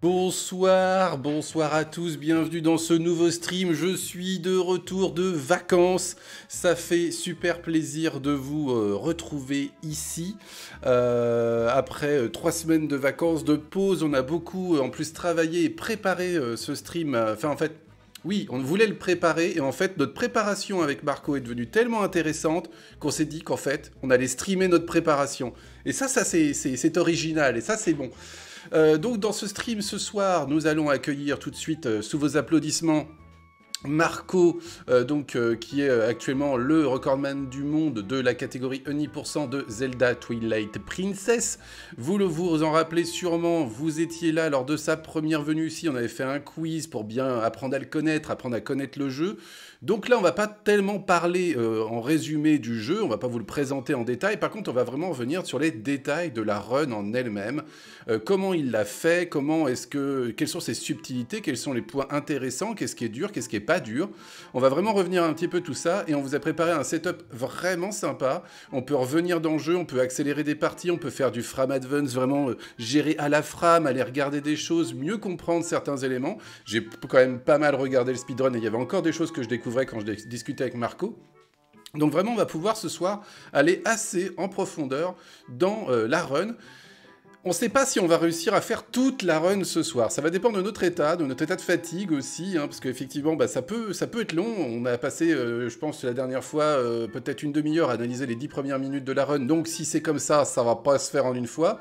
Bonsoir, bonsoir à tous, bienvenue dans ce nouveau stream. Je suis de retour de vacances. Ça fait super plaisir de vous euh, retrouver ici. Euh, après euh, trois semaines de vacances, de pause, on a beaucoup en plus travaillé et préparé ce stream. Enfin, en fait, oui, on voulait le préparer et en fait notre préparation avec Marco est devenue tellement intéressante qu'on s'est dit qu'en fait on allait streamer notre préparation. Et ça, ça c'est original et ça c'est bon. Euh, donc dans ce stream ce soir, nous allons accueillir tout de suite, euh, sous vos applaudissements, Marco, euh, donc, qui est actuellement le recordman du monde de la catégorie 100% de Zelda Twilight Princess. Vous le vous en rappelez sûrement, vous étiez là lors de sa première venue ici, on avait fait un quiz pour bien apprendre à le connaître, apprendre à connaître le jeu. Donc là, on va pas tellement parler euh, en résumé du jeu, on va pas vous le présenter en détail. Par contre, on va vraiment revenir sur les détails de la run en elle-même. Euh, comment il l'a fait, comment est-ce que, quelles sont ses subtilités, quels sont les points intéressants, qu'est-ce qui est dur, qu'est-ce qui est pas dur. On va vraiment revenir un petit peu tout ça et on vous a préparé un setup vraiment sympa. On peut revenir dans le jeu, on peut accélérer des parties, on peut faire du frame advance, vraiment euh, gérer à la frame, aller regarder des choses, mieux comprendre certains éléments. J'ai quand même pas mal regardé le speedrun et il y avait encore des choses que je découvrais vrai quand je discutais avec Marco. Donc vraiment, on va pouvoir ce soir aller assez en profondeur dans euh, la run. On ne sait pas si on va réussir à faire toute la run ce soir. Ça va dépendre de notre état, de notre état de fatigue aussi, hein, parce qu'effectivement, bah, ça, peut, ça peut être long. On a passé, euh, je pense, la dernière fois, euh, peut-être une demi-heure à analyser les dix premières minutes de la run. Donc si c'est comme ça, ça ne va pas se faire en une fois.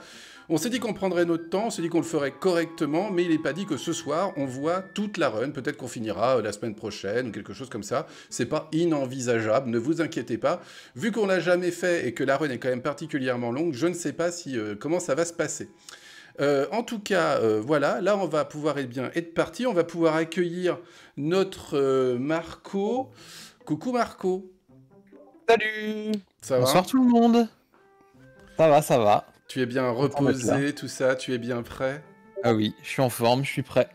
On s'est dit qu'on prendrait notre temps, on s'est dit qu'on le ferait correctement, mais il n'est pas dit que ce soir, on voit toute la run. Peut-être qu'on finira euh, la semaine prochaine ou quelque chose comme ça. C'est pas inenvisageable, ne vous inquiétez pas. Vu qu'on l'a jamais fait et que la run est quand même particulièrement longue, je ne sais pas si, euh, comment ça va se passer. Euh, en tout cas, voilà, là on va pouvoir être eh bien, être parti, on va pouvoir accueillir notre Marco. Coucou Marco. Salut. Ça Bonsoir tout le monde. Ça va, ça va. Tu es bien reposé, tout ça, tu es bien prêt Ah oui, je suis en forme, je suis prêt.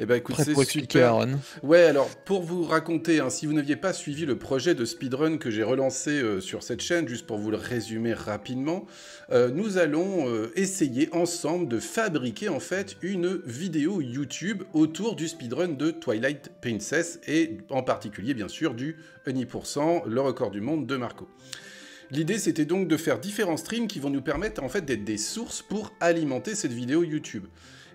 Eh ben écoute, c'est super. Ouais, alors pour vous raconter, hein, si vous n'aviez pas suivi le projet de speedrun que j'ai relancé euh, sur cette chaîne, juste pour vous le résumer rapidement, euh, nous allons euh, essayer ensemble de fabriquer en fait une vidéo YouTube autour du speedrun de Twilight Princess et en particulier bien sûr du 1%, le record du monde de Marco. L'idée c'était donc de faire différents streams qui vont nous permettre en fait d'être des sources pour alimenter cette vidéo YouTube.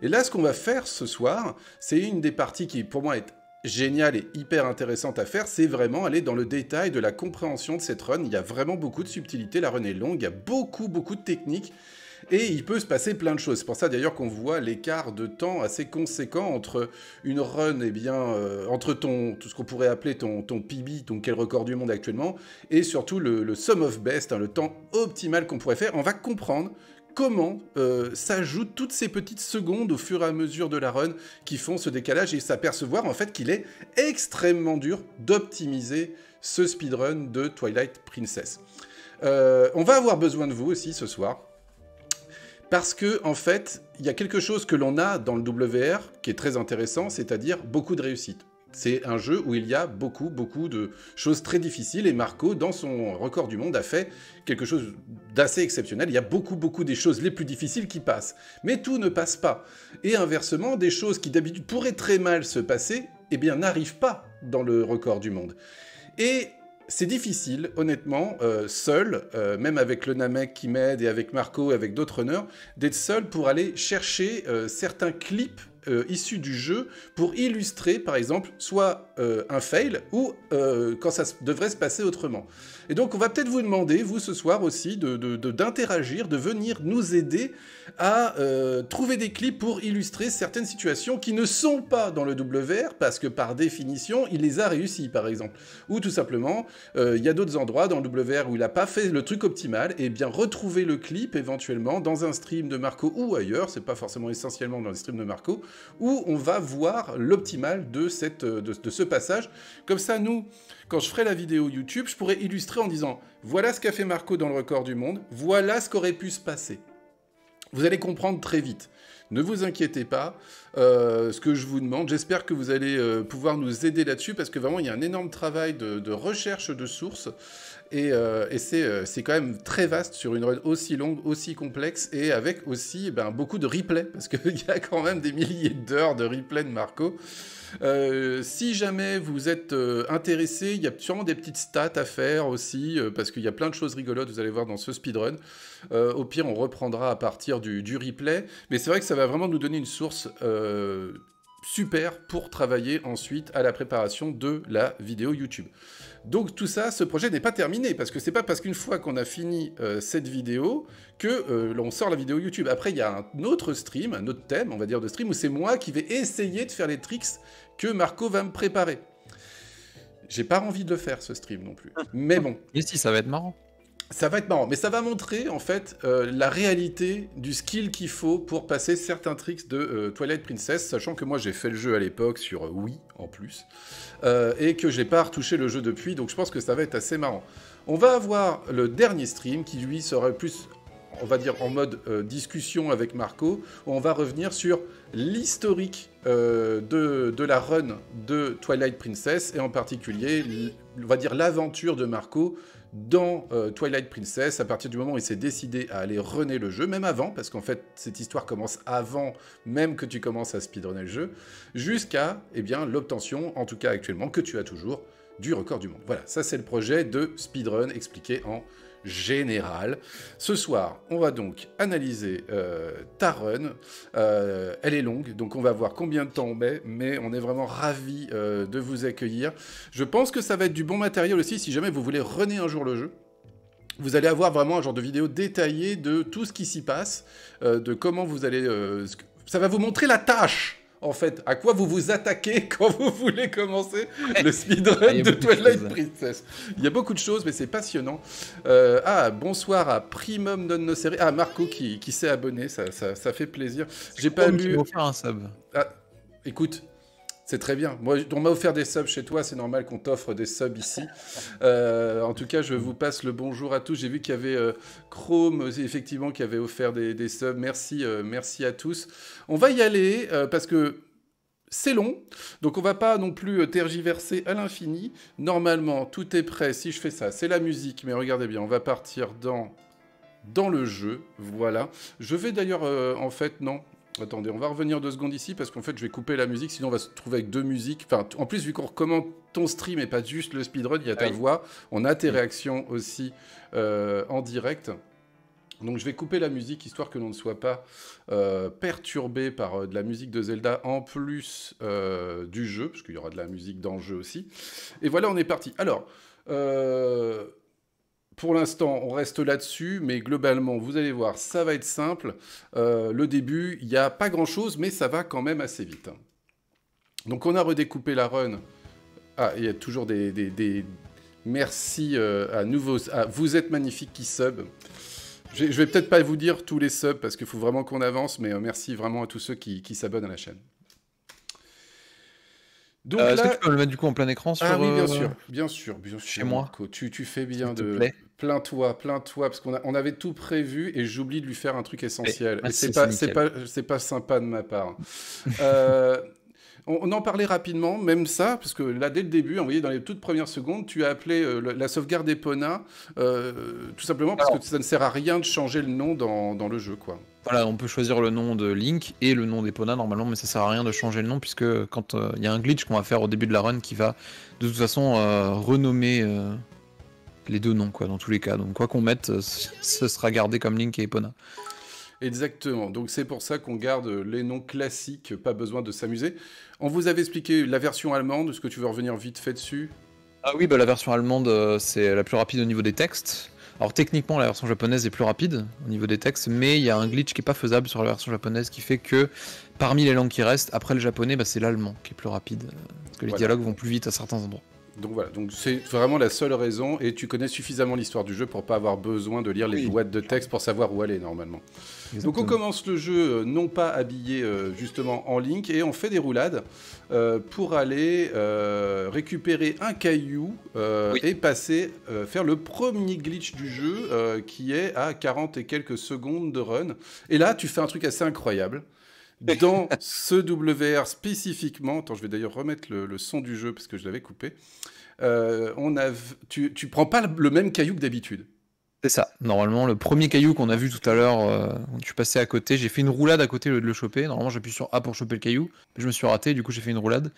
Et là ce qu'on va faire ce soir, c'est une des parties qui pour moi est géniale et hyper intéressante à faire, c'est vraiment aller dans le détail de la compréhension de cette run. Il y a vraiment beaucoup de subtilités, la run est longue, il y a beaucoup beaucoup de techniques et il peut se passer plein de choses. C'est pour ça d'ailleurs qu'on voit l'écart de temps assez conséquent entre une run, eh bien, euh, entre ton, tout ce qu'on pourrait appeler ton, ton PB, ton quel record du monde actuellement, et surtout le, sum of best, hein, le temps optimal qu'on pourrait faire. On va comprendre comment euh, s'ajoutent toutes ces petites secondes au fur et à mesure de la run qui font ce décalage et s'apercevoir en fait qu'il est extrêmement dur d'optimiser ce speedrun de Twilight Princess. Euh, on va avoir besoin de vous aussi ce soir. Parce que, en fait, il y a quelque chose que l'on a dans le WR qui est très intéressant, c'est-à-dire beaucoup de réussite. C'est un jeu où il y a beaucoup, beaucoup de choses très difficiles. Et Marco, dans son record du monde, a fait quelque chose d'assez exceptionnel. Il y a beaucoup, beaucoup des choses les plus difficiles qui passent. Mais tout ne passe pas. Et inversement, des choses qui d'habitude pourraient très mal se passer, eh bien, n'arrivent pas dans le record du monde. Et c'est difficile, honnêtement, euh, seul, euh, même avec le Namek qui m'aide et avec Marco et avec d'autres runners, d'être seul pour aller chercher euh, certains clips issus du jeu pour illustrer, par exemple, soit un fail ou quand ça devrait se passer autrement. Et donc on va peut-être vous demander, vous ce soir aussi, d'interagir, de, venir nous aider à euh, trouver des clips pour illustrer certaines situations qui ne sont pas dans le WR, parce que par définition, il les a réussi par exemple. Ou tout simplement, euh, il y a d'autres endroits dans le WR où il n'a pas fait le truc optimal, et eh bien retrouver le clip éventuellement dans un stream de Marco ou ailleurs, c'est pas forcément essentiellement dans les streams de Marco, où on va voir l'optimal de, cette, de, de ce passage. Comme ça, nous, quand je ferai la vidéo YouTube, je pourrai illustrer en disant voilà ce qu'a fait Marco dans le record du monde, voilà ce qu'aurait pu se passer. Vous allez comprendre très vite. Ne vous inquiétez pas, euh, ce que je vous demande, j'espère que vous allez euh, pouvoir nous aider là-dessus, parce que vraiment, il y a un énorme travail de, recherche de sources, et, euh, c'est quand même très vaste sur une run aussi longue, aussi complexe, et avec aussi ben, beaucoup de replays, parce qu'il y a quand même des milliers d'heures de replays de Marco. Euh, si jamais vous êtes euh, intéressé, il y a sûrement des petites stats à faire aussi, euh, parce qu'il y a plein de choses rigolotes, vous allez voir dans ce speedrun. au pire, on reprendra à partir du replay. Mais c'est vrai que ça va vraiment nous donner une source super pour travailler ensuite à la préparation de la vidéo YouTube. Donc tout ça, ce projet n'est pas terminé, parce que c'est pas parce qu'une fois qu'on a fini euh, cette vidéo que euh, l'on sort la vidéo YouTube. Après, il y a un autre stream, un autre thème, on va dire, de stream, où c'est moi qui vais essayer de faire les tricks que Marco va me préparer. J'ai pas envie de le faire, ce stream, non plus. Mais bon. Et si, ça va être marrant ça va être marrant, mais ça va montrer en fait euh, la réalité du skill qu'il faut pour passer certains tricks de euh, Twilight Princess, sachant que moi j'ai fait le jeu à l'époque sur euh, Wii en plus, et que j'ai pas retouché le jeu depuis, donc je pense que ça va être assez marrant. On va avoir le dernier stream qui lui sera plus, on va dire, en mode discussion avec Marco, où on va revenir sur l'historique de, de, la run de Twilight Princess, et en particulier, on va dire, l'aventure de Marco dans euh, Twilight Princess, à partir du moment où il s'est décidé à aller runner le jeu, même avant, parce qu'en fait cette histoire commence avant même que tu commences à speedrunner le jeu, jusqu'à eh bien l'obtention, en tout cas actuellement, que tu as toujours, du record du monde. Voilà, ça c'est le projet de speedrun expliqué en général. Ce soir, on va donc analyser euh, ta run. Euh, elle est longue, donc on va voir combien de temps on met, mais on est vraiment ravis euh, de vous accueillir. Je pense que ça va être du bon matériel aussi si jamais vous voulez runner un jour le jeu. Vous allez avoir vraiment un genre de vidéo détaillée de tout ce qui s'y passe, de comment vous allez... ça va vous montrer la tâche en fait. À quoi vous vous attaquez quand vous voulez commencer le speedrun ah, de Twilight hein. Princess Il y a beaucoup de choses, mais c'est passionnant. Euh, ah, bonsoir à Primum nos séries Ah, Marco qui, qui s'est abonné, ça, ça, fait plaisir. J'ai pas lu. Vu... Ah, écoute, c'est très bien. on m'a offert des subs chez toi, c'est normal qu'on t'offre des subs ici. Euh, en tout cas, je vous passe le bonjour à tous. J'ai vu qu'il y avait euh, Chrome, effectivement, qui avait offert des, des subs. Merci, euh, merci à tous. On va y aller parce que c'est long, donc on va pas non plus tergiverser à l'infini. Normalement, tout est prêt. Si je fais ça, c'est la musique, mais regardez bien, on va partir dans dans le jeu. Voilà. Je vais d'ailleurs, en fait, non, Attendez, on va revenir deux secondes ici parce qu'en fait je vais couper la musique, sinon on va se trouver avec deux musiques. Enfin, en plus, vu qu'on recommande ton stream et pas juste le speedrun, il y a ta ah voix, on a tes mm. réactions aussi euh, en direct. Donc je vais couper la musique histoire que l'on ne soit pas euh, perturbé par euh, de la musique de Zelda en plus du jeu, parce qu'il y aura de la musique dans le jeu aussi. Et voilà, on est parti. Alors pour l'instant, on reste là-dessus, mais globalement, vous allez voir, ça va être simple. Euh, le début, il n'y a pas grand-chose, mais ça va quand même assez vite. Donc on a redécoupé la run. Ah, il y a toujours des... des, Merci euh, à nouveau. à vous êtes magnifiques qui sub. Je, ne vais peut-être pas vous dire tous les subs, parce qu'il faut vraiment qu'on avance, mais euh, merci vraiment à tous ceux qui, s'abonnent à la chaîne. Donc ce que tu peux le mettre du coup en plein écran Ah oui, bien sûr, bien sûr, bien sûr. Chez moi. Tu, fais bien de. Plein toi plein toi parce qu'on on avait tout prévu et j'oublie de lui faire un truc essentiel. c'est pas, sympa de ma part. Euh, on, en parlait rapidement, même ça, parce que là, dès le début, vous dans les toutes premières secondes, tu as appelé euh, la, sauvegarde d'Epona euh, tout simplement parce que ça ne sert à rien de changer le nom dans, le jeu, quoi. Voilà, on peut choisir le nom de Link et le nom d'Epona normalement, mais ça sert à rien de changer le nom puisque quand il y a un glitch qu'on va faire au début de la run qui va de toute façon renommer les deux noms, quoi, dans tous les cas. Donc, quoi qu'on mette, euh, ce sera gardé comme Link et Epona. Exactement. Donc c'est pour ça qu'on garde les noms classiques, pas besoin de s'amuser. On vous avait expliqué la version allemande, est-ce que tu veux revenir vite fait dessus Ah oui, bah la version allemande, euh, c'est la plus rapide au niveau des textes. Alors techniquement, la version japonaise est plus rapide au niveau des textes, mais il y a un glitch qui n'est pas faisable sur la version japonaise qui fait que parmi les langues qui restent, après le japonais, bah, c'est l'allemand qui est plus rapide. Euh, parce que les dialogues vont plus vite à certains endroits. Donc voilà, donc c'est vraiment la seule raison, et tu connais suffisamment l'histoire du jeu pour pas avoir besoin de lire les boîtes de texte pour savoir où aller normalement. Donc on commence le jeu euh, non pas habillé euh, justement en Link, et on fait des roulades euh, pour aller récupérer un caillou et passer, faire le premier glitch du jeu qui est à 40 et quelques secondes de run. Et là tu fais un truc assez incroyable, dans ce WR spécifiquement, attends, je vais d'ailleurs remettre le, son du jeu parce que je l'avais coupé. Euh, on a, tu, tu prends pas le même caillou que d'habitude. C'est ça. Normalement, le premier caillou qu'on a vu tout à l'heure, euh, je suis tu passais à côté, j'ai fait une roulade à côté au lieu de le choper. Normalement, j'appuie sur A pour choper le caillou. je me suis raté, du coup, j'ai fait une roulade.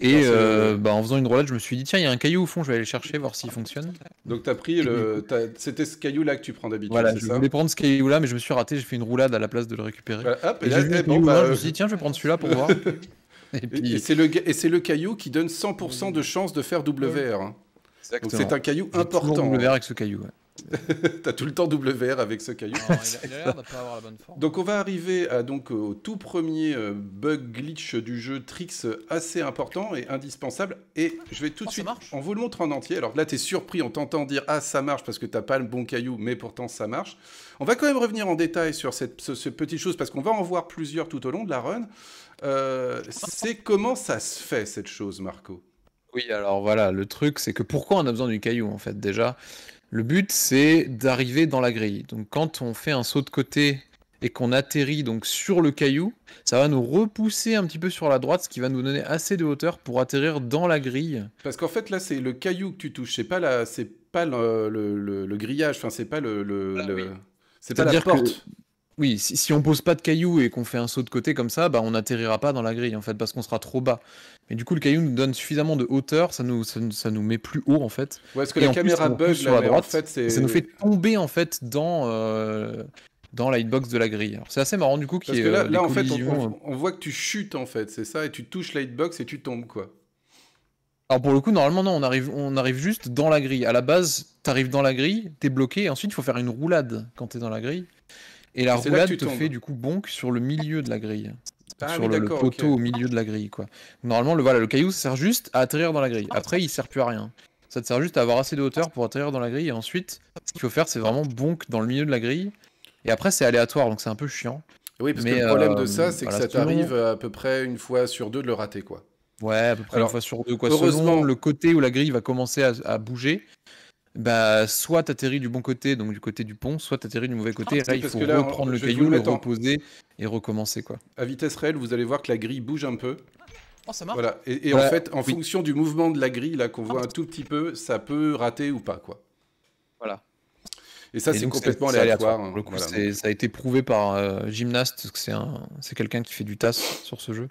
Et euh, bah, en faisant une roulade, je me suis dit, tiens, il y a un caillou au fond, je vais aller le chercher, voir s'il fonctionne. Donc, as pris le. C'était ce caillou-là que tu prends d'habitude. Voilà, je voulais prendre ce caillou-là, mais je me suis raté, j'ai fait une roulade à la place de le récupérer. et, là, je me suis tiens, je vais prendre celui-là pour voir. et, c'est le, caillou qui donne 100% de chance de faire WR. Hein. c'est un caillou important. WR avec ce caillou, T'as tout le temps double verre avec ce caillou. il a, l'air pas avoir la bonne forme. Donc on va arriver à, donc, au tout premier euh, bug glitch du jeu Trix assez important et indispensable. Et je vais tout de oh, suite... On vous le montre en entier. Alors là, tu surpris, on t'entend dire « Ah, ça marche » parce que t'as pas le bon caillou, mais pourtant ça marche. On va quand même revenir en détail sur cette, petite chose parce qu'on va en voir plusieurs tout au long de la run. Euh, c'est comment ça se fait cette chose, Marco oui, alors voilà, le truc, c'est que pourquoi on a besoin du caillou en fait déjà le but, c'est d'arriver dans la grille. Donc quand on fait un saut de côté et qu'on atterrit donc sur le caillou, ça va nous repousser un petit peu sur la droite, ce qui va nous donner assez de hauteur pour atterrir dans la grille. Parce qu'en fait là, c'est le caillou que tu touches, c'est pas la, c'est pas le, grillage, enfin c'est pas le, bah c'est pas la porte. Oui, si, on pose pas de cailloux et qu'on fait un saut de côté comme ça, bah on n'atterrira pas dans la grille en fait parce qu'on sera trop bas. Mais du coup, le caillou nous donne suffisamment de hauteur, ça nous, ça, nous met plus haut en fait. Ouais, ce que la caméra bug sur la droite, fait, ça nous fait tomber en fait dans euh, dans la hitbox de la grille. C'est assez marrant du coup qui. parce que là, euh, en fait, euh. on, voit que tu chutes en fait, c'est ça, et tu touches la hitbox et tu tombes quoi. Alors pour le coup, normalement, non, on arrive, on arrive juste dans la grille. À la base, t'arrives dans la grille, t'es bloqué, ensuite, il faut faire une roulade quand t'es dans la grille. Et la roulade te fait du coup bonk sur le milieu de la grille. Ah, sur le, poteau au milieu de la grille. quoi. Normalement, le, voilà, le caillou sert juste à atterrir dans la grille. Après, il sert plus à rien. Ça te sert juste à avoir assez de hauteur pour atterrir dans la grille. Et ensuite, ce qu'il faut faire, c'est vraiment bonk dans le milieu de la grille. Et après, c'est aléatoire, donc c'est un peu chiant. Oui, parce que le problème de euh, ça, c'est que ça t'arrive à peu près une fois sur deux de le rater. quoi. Ouais, à peu près une fois sur deux. Heureusement, le côté où la grille va commencer à bouger, bah, soit t'atterris du bon côté, donc du côté du pont, soit t'atterris du mauvais côté. Ah, là, il faut reprendre le caillou, le, reposer et recommencer. quoi. À vitesse réelle, vous allez voir que la grille bouge un peu. Oh, ça marche. Voilà. Et, en bah, fait, en fonction du mouvement de la grille, là, qu'on voit ah. un tout petit peu, ça peut rater ou pas, quoi. Voilà. Et ça, c'est complètement aléatoire. ça a été prouvé par euh, gymnaste, Gymnast, c'est quelqu'un qui fait du TAS sur ce jeu.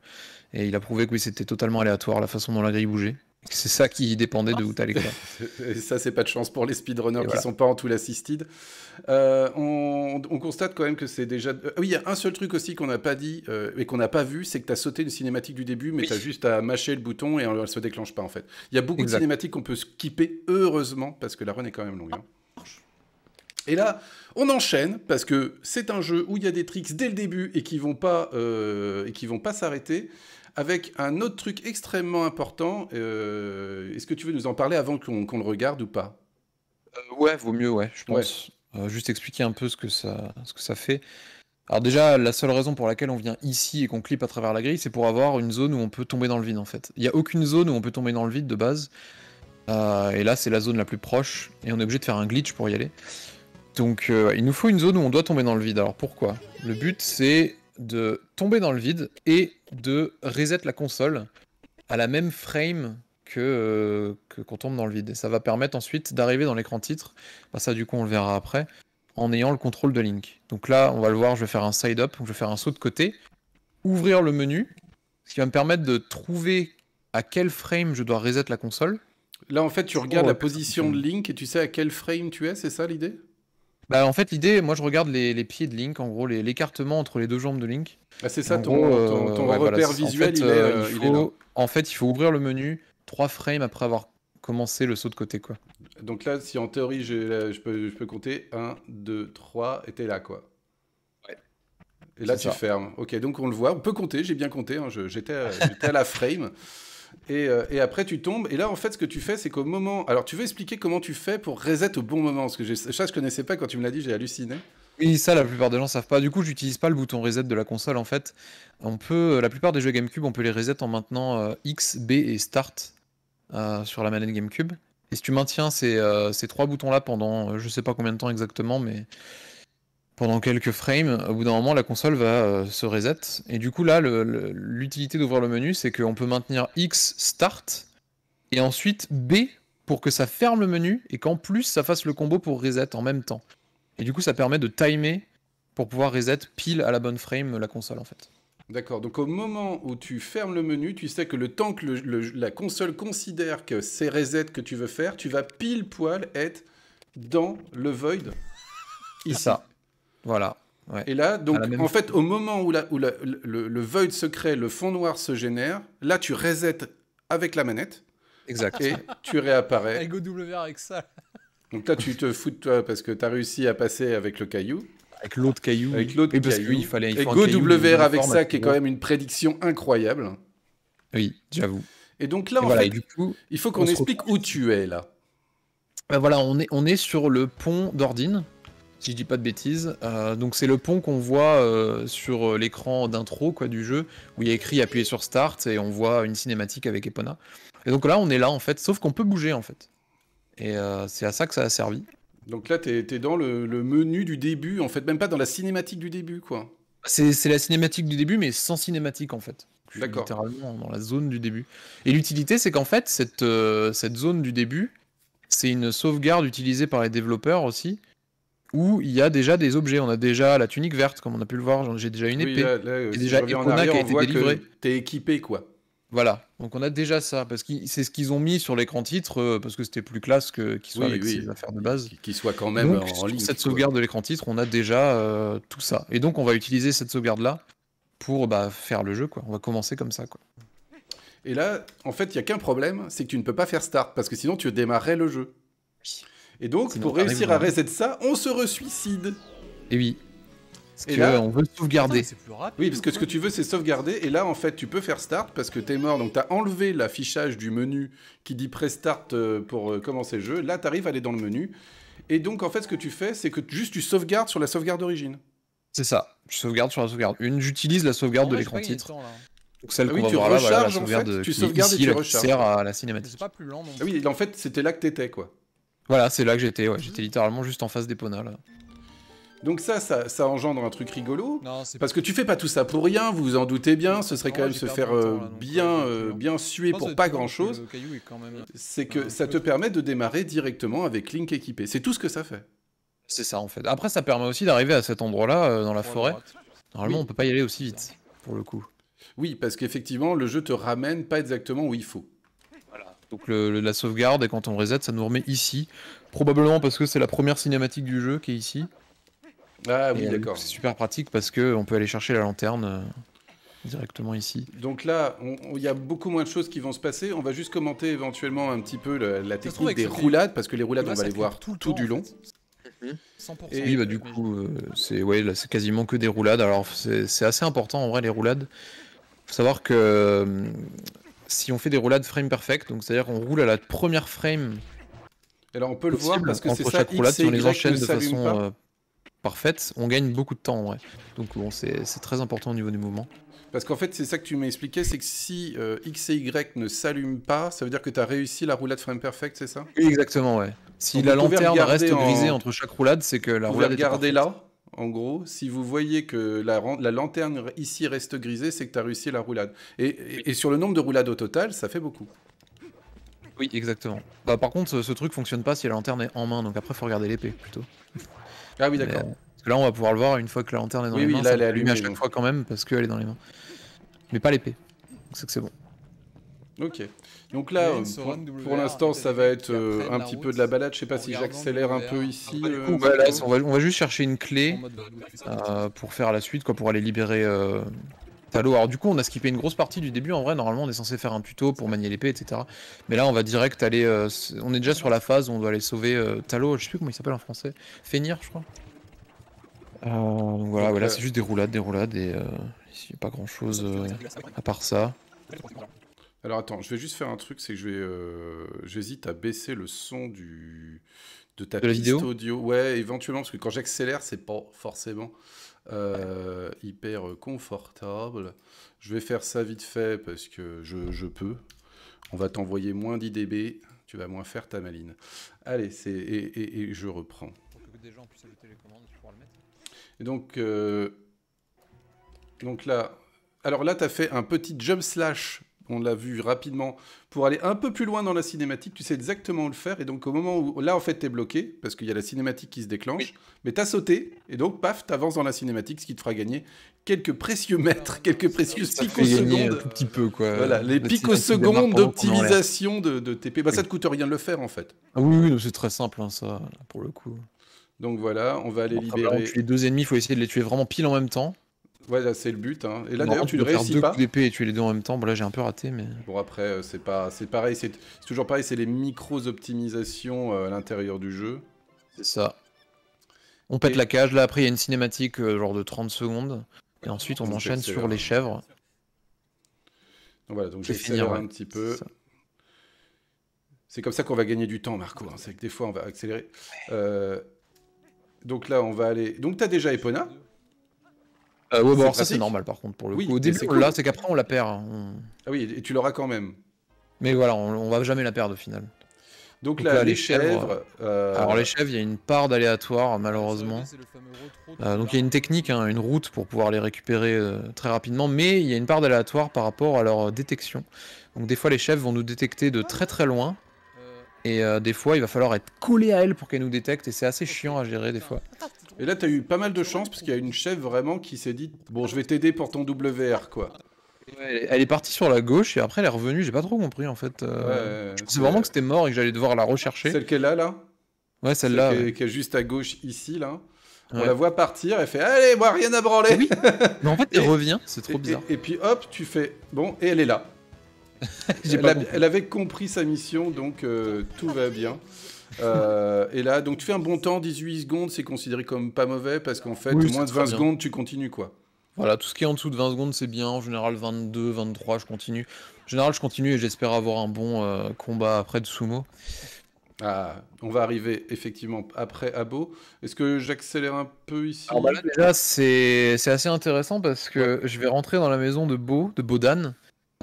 Et il a prouvé que oui, c'était totalement aléatoire la façon dont la grille bougeait. C'est ça qui dépendait de où t'allais. ça, c'est pas de chance pour les speedrunners qui sont pas en tout l'assistide. Euh, on, constate quand même que c'est déjà. Euh, oui, il y a un seul truc aussi qu'on n'a pas dit euh, et qu'on n'a pas vu, c'est que tu as sauté une cinématique du début, mais tu as juste à mâcher le bouton et elle se déclenche pas en fait. Il y a beaucoup de cinématiques qu'on peut skipper, heureusement, parce que la run est quand même longue. Hein. Et là, on enchaîne parce que c'est un jeu où il y a des tricks dès le début et qui vont pas et qui vont pas s'arrêter avec un autre truc extrêmement important. Euh, est-ce que tu veux nous en parler avant qu'on le regarde ou pas euh, Ouais, vaut mieux, ouais, je pense. Euh, juste expliquer un peu ce que, ça, ce que ça fait. Alors déjà, la seule raison pour laquelle on vient ici et qu'on clip à travers la grille, c'est pour avoir une zone où on peut tomber dans le vide, en fait. Il n'y a aucune zone où on peut tomber dans le vide de base. et là, c'est la zone la plus proche, et on est obligé de faire un glitch pour y aller. Donc il nous faut une zone où on doit tomber dans le vide. Alors pourquoi Le but c'est de tomber dans le vide et de reset la console à la même frame que, euh, que qu'on tombe dans le vide. Et ça va permettre ensuite d'arriver dans l'écran titre. Bah ça, du coup, on le verra après, en ayant le contrôle de Link. Donc là, on va le voir, je vais faire un side up, donc je vais faire un saut de côté, ouvrir le menu, ce qui va me permettre de trouver à quel frame je dois reset la console. Là, en fait, tu regardes oh, la position de Link et tu sais à quel frame tu es, c'est ça l'idée bah, en fait, l'idée, moi je regarde les, pieds de Link, en gros, l'écartement entre les deux jambes de Link. Bah, c'est ça, ton, euh, repère visuel, en fait, il, est, euh, euh, En fait, il faut ouvrir le menu 3 frames après avoir commencé le saut de côté. quoi. Donc là, si en théorie je, peux, compter 1, 2, 3, et t'es là quoi. Ouais. Et là, tu fermes. Ok, donc on le voit, on peut compter, j'ai bien compté, hein. j'étais à la frame. Euh, et, après, tu tombes. Et là, en fait, ce que tu fais, c'est qu'au moment. Alors, tu veux expliquer comment tu fais pour reset au bon moment Parce que ça, je connaissais pas quand tu me l'as dit, j'ai halluciné. Oui, ça, la plupart des gens savent pas. Du coup, j'utilise pas le bouton reset de la console en fait. On peut, euh, la plupart des jeux GameCube, on peut les reset en maintenant euh, X, B et Start sur la manette GameCube. Et si tu maintiens ces, ces trois boutons là pendant je sais pas combien de temps exactement, mais pendant quelques frames, au bout d'un moment, la console va euh, se reset. Et du coup, là, l'utilité d'ouvrir le menu, c'est qu'on peut maintenir X Start et ensuite B pour que ça ferme le menu et qu'en plus ça fasse le combo pour reset en même temps. Et du coup, ça permet de timer pour pouvoir reset pile à la bonne frame la console en fait. D'accord, donc au moment où tu fermes le menu, tu sais que le temps que la console considère que c'est reset que tu veux faire, tu vas pile poil être dans le void. Et Ça. Voilà. Et là, donc, en fait, au moment où, la, où le, le, void secret, le fond noir se génère, là, tu resets avec la manette. Exact. Et tu réapparais. et WR avec ça. Donc là, tu te fous de toi parce que tu as réussi à passer avec le caillou. Avec l'autre caillou. Avec l'autre caillou. il fallait, il et GoWR avec ça, qui est quand même une prédiction incroyable. Oui, j'avoue. Et donc là, en fait, du coup, il faut qu'on explique où tu es là. Ben voilà, on est, on est sur le pont d'Ordine si je dis pas de bêtises. Euh, donc c'est le pont qu'on voit euh, sur euh, l'écran d'intro quoi du jeu où il y a écrit appuyer sur start et on voit une cinématique avec Epona. Et donc là on est là en fait, sauf qu'on peut bouger en fait. Et c'est à ça que ça a servi. Donc là tu es dans le, menu du début en fait, même pas dans la cinématique du début quoi. C'est la cinématique du début mais sans cinématique en fait. D'accord. Littéralement dans la zone du début. Et l'utilité c'est qu'en fait cette, cette zone du début c'est une sauvegarde utilisée par les développeurs aussi où il y a déjà des objets. On a déjà la tunique verte, comme on a pu le voir, j'ai déjà une épée. et déjà Epona qui a été délivrée. T'es équipé, quoi. Voilà, donc on a déjà ça, parce que c'est ce qu'ils ont mis sur l'écran titre, euh, parce que c'était plus classe que qu'ils soient avec ces affaires de base. Qu'ils soient quand même en ligne. Cette sauvegarde de l'écran titre, on a déjà euh, tout ça. Et donc on va utiliser cette sauvegarde-là pour bah, faire le jeu, quoi. On va commencer comme ça, quoi. Et là, en fait, il n'y a qu'un problème, c'est que tu ne peux pas faire start, parce que sinon tu démarrais le jeu. Et donc, pour réussir à reset ça, on se resuicide. Et eh oui. Parce qu'on euh, on veut sauvegarder. oui, parce que ce que tu veux, c'est sauvegarder. Et là, en fait, tu peux faire start parce que t'es mort. Donc, t'as enlevé l'affichage du menu qui dit pré-start euh, pour euh, commencer le jeu. Là, t'arrives à aller dans le menu. Et donc, en fait, ce que tu fais, c'est que juste tu sauvegardes sur la sauvegarde d'origine. C'est ça. Tu sauvegardes sur la sauvegarde une. J'utilise la sauvegarde de l'écran titre. Donc celle ah oui, qu'on là, en fait, tu sauvegardes et tu recharges. à la C'est pas plus lent ah oui, en fait, c'était là que t'étais, quoi. Voilà, c'est là que j'étais, J'étais littéralement juste en face des Pona. Donc ça, ça, engendre un truc rigolo. parce que tu fais pas tout ça pour rien, vous vous en doutez bien. Ce serait quand même se faire euh, bien, euh, bien suer pour pas grand-chose. Euh, c'est que, ça te permet de démarrer directement avec Link équipé. C'est tout ce que ça fait. C'est ça en fait. Après, ça permet aussi d'arriver à cet endroit-là dans la forêt. Normalement, on peut pas y aller aussi vite, pour le coup. Oui, parce qu'effectivement, le jeu te ramène pas exactement où il faut. Donc la sauvegarde, et quand on reset, ça nous remet ici. Probablement parce que c'est la première cinématique du jeu qui est ici. Ah oui, euh, d'accord. C'est super pratique parce qu'on peut aller chercher la lanterne euh, directement ici. Donc là, il y a beaucoup moins de choses qui vont se passer. On va juste commenter éventuellement un petit peu la technique des roulades, parce que les roulades, on va les voir tout, le tout du long. 100%. Et oui, bah du coup, euh, c'est ouais, quasiment que des roulades. Alors c'est assez important en vrai les roulades. Il Faut savoir que si on fait des roulades frame perfect, donc c'est-à-dire qu'on roule à la première frame. Et là on peut le voir parce que roulade, si on les enchaîne de façon euh, parfaite, on gagne beaucoup de temps en vrai. Donc bon, c'est très important au niveau du mouvement. Parce qu'en fait, c'est ça que tu m'as expliqué, c'est que si euh, X et Y ne s'allument pas, ça veut dire que tu as réussi la roulade frame perfect, c'est ça Exactement, ouais. Si la lanterne reste grisée entre chaque roulade, c'est que la roulade est là en gros, si vous voyez que la, lanterne ici reste grisée, c'est que tu as réussi la roulade. Et, sur le nombre de roulades au total, ça fait beaucoup. Oui, exactement. Bah, par contre, ce, truc fonctionne pas si la lanterne est en main, donc après, il faut regarder l'épée plutôt. Ah oui, d'accord. Euh, parce que là, on va pouvoir le voir une fois que la lanterne est dans les mains. Oui, là, elle est allumée à chaque fois quand même, parce qu'elle est dans les mains. Mais pas l'épée. c'est que c'est bon. Ok. Donc là, euh, pour, l'instant, ça va être euh, un petit peu de la balade. Je sais pas si j'accélère un peu bah, ici. Euh, bah, on, va, juste chercher une clé pour faire la suite, quoi, pour aller libérer Talo. Alors du coup, on a skippé une grosse partie du début. En vrai, normalement, on est censé faire un tuto pour manier l'épée, etc. Mais là, on va direct aller. on est déjà sur la phase où on doit aller sauver Talo. Je sais plus comment il s'appelle en français. Fenir, je crois. donc voilà, voilà c'est juste des roulades, des roulades et ici pas grand chose à part ça. Alors attends, je vais juste faire un truc, c'est que je vais, euh, j'hésite à baisser le son du de ta vidéo audio. Ouais, éventuellement parce que quand j'accélère, c'est pas forcément euh, hyper confortable. Je vais faire ça vite fait parce que je, je peux. On va t'envoyer moins d'IDB, tu vas moins faire ta maline. Allez, c'est et, et, je reprends. les commandes, le mettre. Et donc euh, donc là, alors là, tu as fait un petit jump slash on l'a vu rapidement, pour aller un peu plus loin dans la cinématique, tu sais exactement où le faire. Et donc, au moment où là, en fait, tu es bloqué, parce qu'il y a la cinématique qui se déclenche, mais tu as sauté, et donc, paf, tu avances dans la cinématique, ce qui te fera gagner quelques précieux mètres, quelques précieux picosecondes. Un tout petit peu, quoi. Voilà, les picosecondes d'optimisation de, TP. Bah, Ça te coûte rien de le faire, en fait. Ah oui, c'est très simple, hein, ça, pour le coup. Donc voilà, on va aller libérer. les deux ennemis, il faut essayer de les tuer vraiment pile en même temps. Ouais, c'est le but. Hein. Et là, d'ailleurs, tu le réussis deux pas. coups d'épée et tuer les deux en même temps. Bon, bah, là, j'ai un peu raté, mais. Bon, après, euh, c'est pas, c'est pareil. C'est toujours pareil. C'est les micros optimisations euh, à l'intérieur du jeu. C'est ça. On pète la cage. Là, après, il y a une cinématique euh, genre de 30 secondes. Et ensuite, on enchaîne sur les chèvres. Donc voilà, donc j'essaie un petit peu. C'est comme ça qu'on va gagner du temps, Marco. Hein. C'est que des fois, on va accélérer. Donc là, on va aller. Donc, tu as déjà Epona. Euh, ça c'est normal par contre pour le coup. Au oh, c'est qu'après on la perd. Hein. Ah oui, et tu l'auras quand même. Mais voilà, on, va jamais la perdre au final. Donc, là, les, chèvres. Euh, alors les chèvres, il y a une part d'aléatoire malheureusement. Euh, donc il y a une technique, hein, une route pour pouvoir les récupérer très rapidement, mais il y a une part d'aléatoire par rapport à leur détection. Donc des fois les chèvres vont nous détecter de très très loin, et des fois il va falloir être collé à elles pour qu'elles nous détectent, et c'est assez chiant à gérer des fois. Et là, tu as eu pas mal de chance parce qu'il y a une chef vraiment qui s'est dit Bon, je vais t'aider pour ton WR, quoi. elle est partie sur la gauche et après elle est revenue, j'ai pas trop compris en fait. Euh, je euh, pensais vraiment que c'était mort et que j'allais devoir la rechercher. Celle qu'elle a là Ouais, celle-là. Celle qui est juste à gauche ici là. On la voit partir, elle fait Allez, moi rien à branler Mais en fait, elle revient, c'est trop bizarre. Et, puis hop, tu fais Bon, et elle est là. elle, elle, avait compris sa mission donc euh, tout va bien. Euh, et là, donc tu fais un bon temps, 18 secondes, c'est considéré comme pas mauvais parce qu'en fait, moins de 20 secondes, tu continues quoi. Voilà, tout ce qui est en dessous de 20 secondes, c'est bien. En général, 22, 23, je continue. En général, je continue et j'espère avoir un bon euh, combat après de sumo. Ah, on va arriver effectivement après Abo. Est-ce que j'accélère un peu ici bah déjà, c'est assez intéressant parce que je vais rentrer dans la maison de Beau, de Bodan.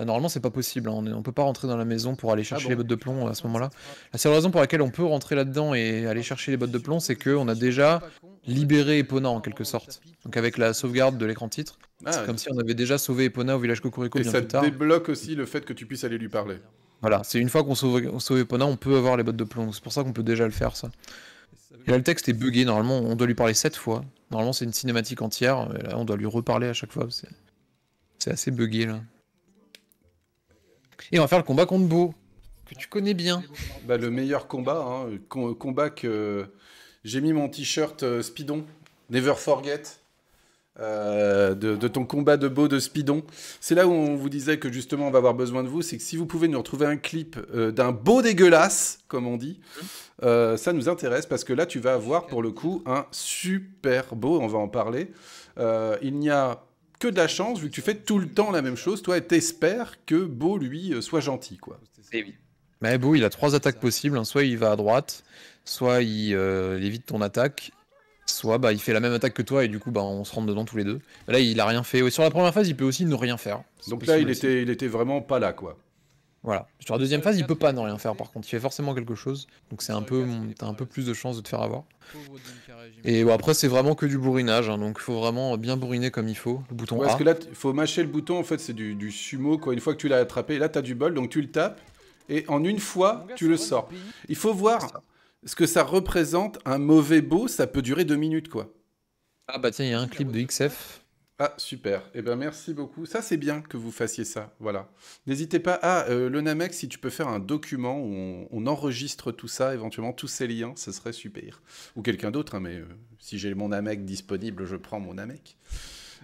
Euh, normalement, c'est pas possible. Hein. On, ne peut pas rentrer dans la maison pour aller chercher ah les bottes de plomb à ce moment-là. La seule raison pour laquelle on peut rentrer là-dedans et aller chercher les bottes de plomb, c'est qu'on a déjà libéré Epona en quelque sorte. Donc avec la sauvegarde de l'écran titre, ah, c'est comme si on avait déjà sauvé Epona au village Kokoriko Et bien ça plus tard. débloque aussi le fait que tu puisses aller lui parler. Voilà, c'est une fois qu'on sauve, Epona, on peut avoir les bottes de plomb. C'est pour ça qu'on peut déjà le faire, ça. Et là, le texte est buggé. Normalement, on doit lui parler 7 fois. Normalement, c'est une cinématique entière. là, on doit lui reparler à chaque fois. C'est assez buggé, là. Et on va faire le combat contre Beau, que tu connais bien. Bah, le meilleur combat, hein, combat que j'ai mis mon t-shirt euh, Spidon, Never Forget. Euh, de, ton combat de beau de Spidon. C'est là où on vous disait que justement on va avoir besoin de vous, c'est que si vous pouvez nous retrouver un clip euh, d'un beau dégueulasse, comme on dit, ça nous intéresse parce que là tu vas avoir pour le coup un super beau, on va en parler. il n'y a que de la chance, vu que tu fais tout le temps la même chose, toi, t'espères que Beau, lui, euh, soit gentil, quoi. Eh Mais Beau, il a trois attaques possibles. Hein. Soit il va à droite, soit il, euh, évite ton attaque, soit bah, il fait la même attaque que toi et du coup bah, on se rentre dedans tous les deux. Là, il a rien fait. Sur la première phase, il peut aussi ne rien faire. Donc là, il était, il était vraiment pas là, quoi. Voilà. Sur la deuxième phase, il peut pas ne rien faire par contre. Il fait forcément quelque chose. Donc c'est un peu, t'as un peu plus de chances de te faire avoir. Et après, c'est vraiment que du bourrinage. Hein. donc il faut vraiment bien bourriner comme il faut. Le bouton A. Parce que là, il faut mâcher le bouton. En fait, c'est du, sumo. Quoi. Une fois que tu l'as attrapé, là, t'as du bol. Donc tu le tapes. Et en une fois, tu le sors. Il faut voir ce que ça représente. Un mauvais beau, ça peut durer deux minutes. quoi. Ah bah tiens, il y a un clip de XF ah, super. Eh bien, merci beaucoup. Ça, c'est bien que vous fassiez ça. Voilà. N'hésitez pas. Ah, euh, le Namex, si tu peux faire un document où on, enregistre tout ça, éventuellement tous ces liens, ce serait super. Ou quelqu'un d'autre, hein, mais euh, si j'ai mon Namex disponible, je prends mon Namex.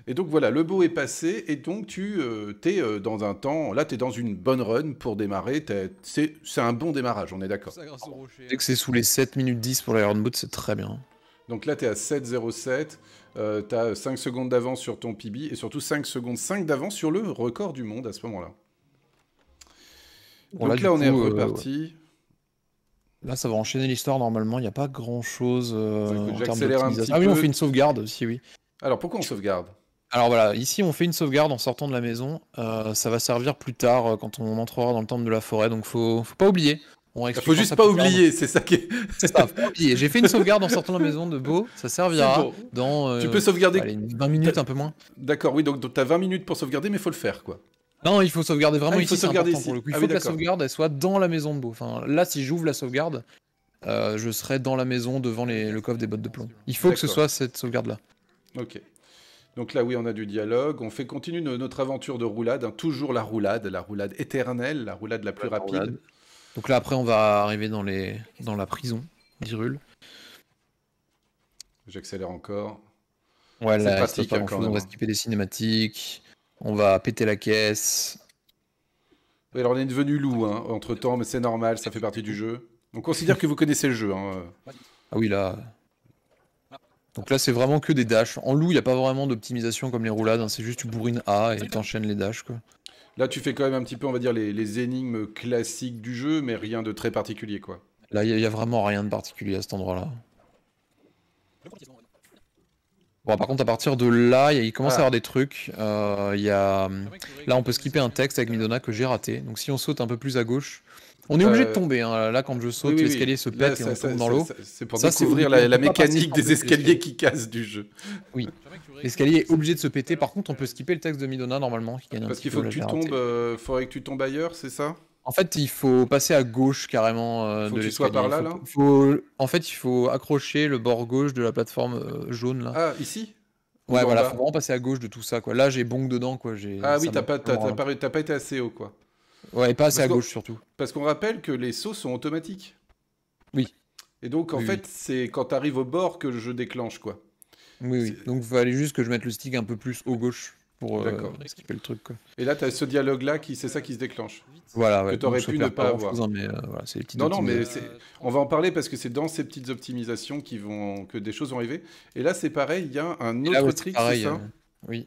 Et donc voilà, le beau est passé, et donc tu euh, es dans un temps, là tu es dans une bonne run pour démarrer, c'est un bon démarrage, on est d'accord. Dès que c'est sous les 7 minutes 10 pour run Boot, c'est très bien. Donc là tu es à 7.07, euh, t'as 5 secondes d'avance sur ton PB et surtout 5 secondes 5 d'avance sur le record du monde à ce moment-là. Donc là, on est euh, reparti. Là, ça va enchaîner l'histoire normalement. Il n'y a pas grand-chose euh, Ah oui, on fait une sauvegarde aussi, oui. Alors pourquoi on sauvegarde alors voilà, ici on fait une sauvegarde en sortant de la maison. ça va servir plus tard quand on entrera dans le temple de la forêt, donc faut, faut pas oublier faut juste pas oublier, c'est ça qui est. J'ai fait une sauvegarde en sortant de la maison de Beau, ça servira dans. Euh, tu peux sauvegarder. 20 minutes, un peu moins. D'accord, oui, donc, tu as 20 minutes pour sauvegarder, mais il faut le faire, quoi. Non, il faut sauvegarder vraiment ah, il faut sauvegarder Il ah faut que la sauvegarde elle soit dans la maison de Beau. là, si j'ouvre la sauvegarde, euh, je serai dans la maison devant le coffre des bottes de plomb. Il faut que ce soit cette sauvegarde-là. Ok. Donc là, oui, on a du dialogue. On fait continuer notre aventure de roulade. Hein. Toujours la roulade, la roulade éternelle, la roulade la plus rapide. Donc là, après, on va arriver dans, les... dans la prison d'Irul. J'accélère encore. Ouais, là, hein, On va hein. skipper des cinématiques. On va péter la caisse. alors on est devenu loup hein, entre temps, mais c'est normal, ça fait partie du jeu. On considère que vous connaissez le jeu. Ah oui, là. Donc là, c'est vraiment que des dashs. En loup, il n'y a pas vraiment d'optimisation comme les roulades. C'est juste tu bourrines A et enchaînes les dashs. Quoi. Là, tu fais quand même un petit peu, on va dire, les, énigmes classiques du jeu, mais rien de très particulier, quoi. Là, il n'y a, vraiment rien de particulier à cet endroit-là. Bon, par contre, à partir de là, il commence à y avoir des trucs. Euh, là, on peut skipper un texte avec Midona que j'ai raté. Donc, si on saute un peu plus à gauche, on est obligé de euh, tomber, hein. là quand je saute, l'escalier se pète et on tombe dans l'eau. C'est pour ça, découvrir la, la mécanique des escaliers qui cassent du jeu. Oui, l'escalier est obligé de se péter, par contre on peut euh, skipper le texte de Midona normalement. Qui gagne Parce qu'il faut que tu tombes, euh, faudrait que tu tombes ailleurs, c'est ça En fait il faut passer à gauche carrément euh, faut de sois par là, là faut, En fait il faut accrocher le bord gauche de la plateforme jaune là. Ah, ici Ouais voilà, faut vraiment passer à gauche de tout ça quoi. Là j'ai Bonk dedans quoi. Ah oui, t'as pas été assez haut quoi. Ouais, et pas assez à gauche surtout. Parce qu'on rappelle que les sauts sont automatiques. Oui. Et donc, en fait, c'est quand tu arrives au bord que je déclenche, quoi. Oui, oui. Donc, il fallait juste que je mette le stick un peu plus au gauche pour euh, skipper le truc. Quoi. Et là, tu as ce dialogue-là, qui c'est ça qui se déclenche. Voilà, ouais. Que tu aurais pu ne pas avoir. Hein, mais, euh, les non, non, mais on va en parler parce que c'est dans ces petites optimisations qui vont... que des choses vont arriver. Et là, c'est pareil, il y a un autre là, trick, ça euh, Oui.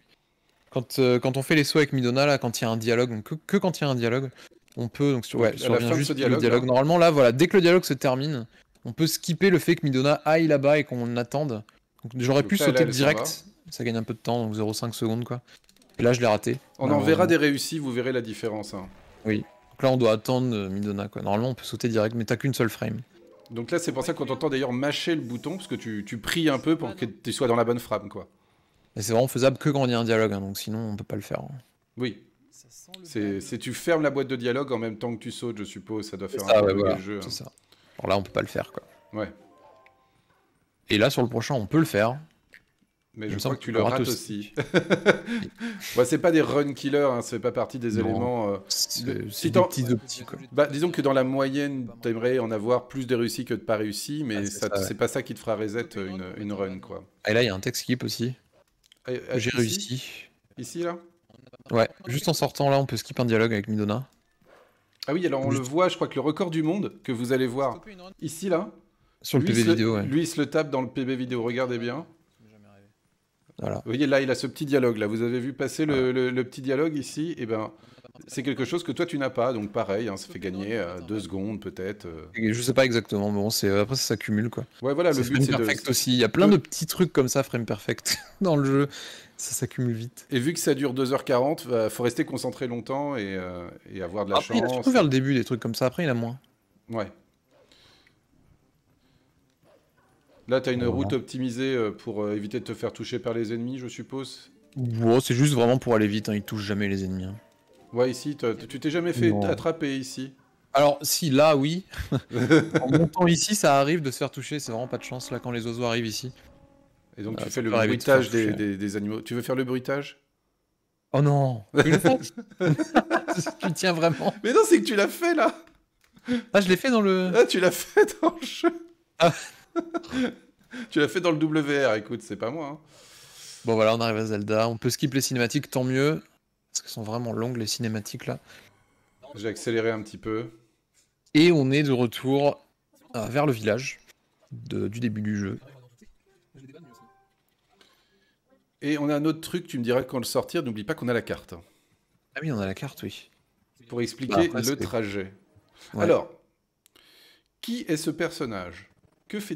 Euh, quand, on fait les sauts avec Midona, là, quand il y a un dialogue, que, quand il y a un dialogue, on peut donc ouais, juste dialogue, le dialogue. Normalement, là, voilà, dès que le dialogue se termine, on peut skipper le fait que Midona aille là-bas et qu'on attende. J'aurais pu sauter direct. Ça gagne un peu de temps, donc 0,5 secondes quoi. là, je l'ai raté. On en verra des réussis, vous verrez la différence. Hein. Oui. Donc là, on doit attendre euh, Midona quoi. Normalement, on peut sauter direct, mais t'as qu'une seule frame. Donc là, c'est pour ça qu'on t'entend d'ailleurs mâcher le bouton, parce que tu, tu pries un peu pour que tu sois dans la bonne frame quoi. Et c'est vraiment faisable que quand il y a un dialogue, hein, donc sinon on peut pas le faire. Hein. Oui. C'est tu fermes la boîte de dialogue en même temps que tu sautes, je suppose, ça doit faire un peu le jeu. Hein. Alors là, on peut pas le faire, quoi. Ouais. Et là, sur le prochain, on peut le faire. Mais je, sens que tu le rates aussi. Ce c'est pas des run killers, hein, c'est pas partie des éléments. Euh, des petits, bah, disons que dans la moyenne, t'aimerais en avoir plus de réussis que de pas réussis, mais ah, ce c'est pas ça qui te fera reset une, run, quoi. Et là, il y a un texte skip aussi. J'ai réussi. Ici, là Ouais, juste en sortant là, on peut skip un dialogue avec Midona. Ah oui, alors on le voit, je crois que le record du monde que vous allez voir ici, là. Sur le PB vidéo, Lui, il se le tape dans le PB vidéo, regardez bien. Vous voyez, là, il a ce petit dialogue. Là, vous avez vu passer le, petit dialogue ici. Et eh ben, c'est quelque chose que toi, tu n'as pas. Donc, pareil, hein, ça fait gagner euh, deux secondes, peut-être. Je euh. Je sais pas exactement. Mais bon, c'est euh, après, ça s'accumule, quoi. Ouais, voilà, le but, perfect aussi. Il y a plein de petits trucs comme ça, frame perfect, dans le jeu. Ça s'accumule vite. Et vu que ça dure 2h40, il bah, faut rester concentré longtemps et, avoir de la chance. Il a surtout vers le début des trucs comme ça. Après, il a moins. Ouais. Là, t'as une route optimisée euh, pour euh, éviter de te faire toucher par les ennemis, je suppose bon C'est juste vraiment pour aller vite, hein. ils touchent jamais les ennemis. Hein. Ouais, ici, tu t'es jamais fait attraper ici alors, si, là, oui. en montant ici, ça arrive de se faire toucher. C'est vraiment pas de chance, là, quand les oiseaux arrivent ici. Et donc, tu euh, fais le bruitage des, animaux. Tu veux faire le bruitage Oh non Tu le Tu tiens vraiment Mais non, c'est que tu l'as fait, là Ah, je l'ai fait dans le... Ah, tu l'as fait dans le jeu ah. tu l'as fait dans le WR, écoute, c'est pas moi. Hein. Bon voilà, on arrive à Zelda. On peut skip les cinématiques, tant mieux. Parce qu'elles sont vraiment longues, les cinématiques là. J'ai accéléré un petit peu. Et on est de retour euh, vers le village du début du jeu. Et on a un autre truc, tu me diras quand le sortir, n'oublie pas qu'on a la carte. Ah oui, on a la carte, oui. Pour expliquer bah, le trajet. Alors, qui est ce personnage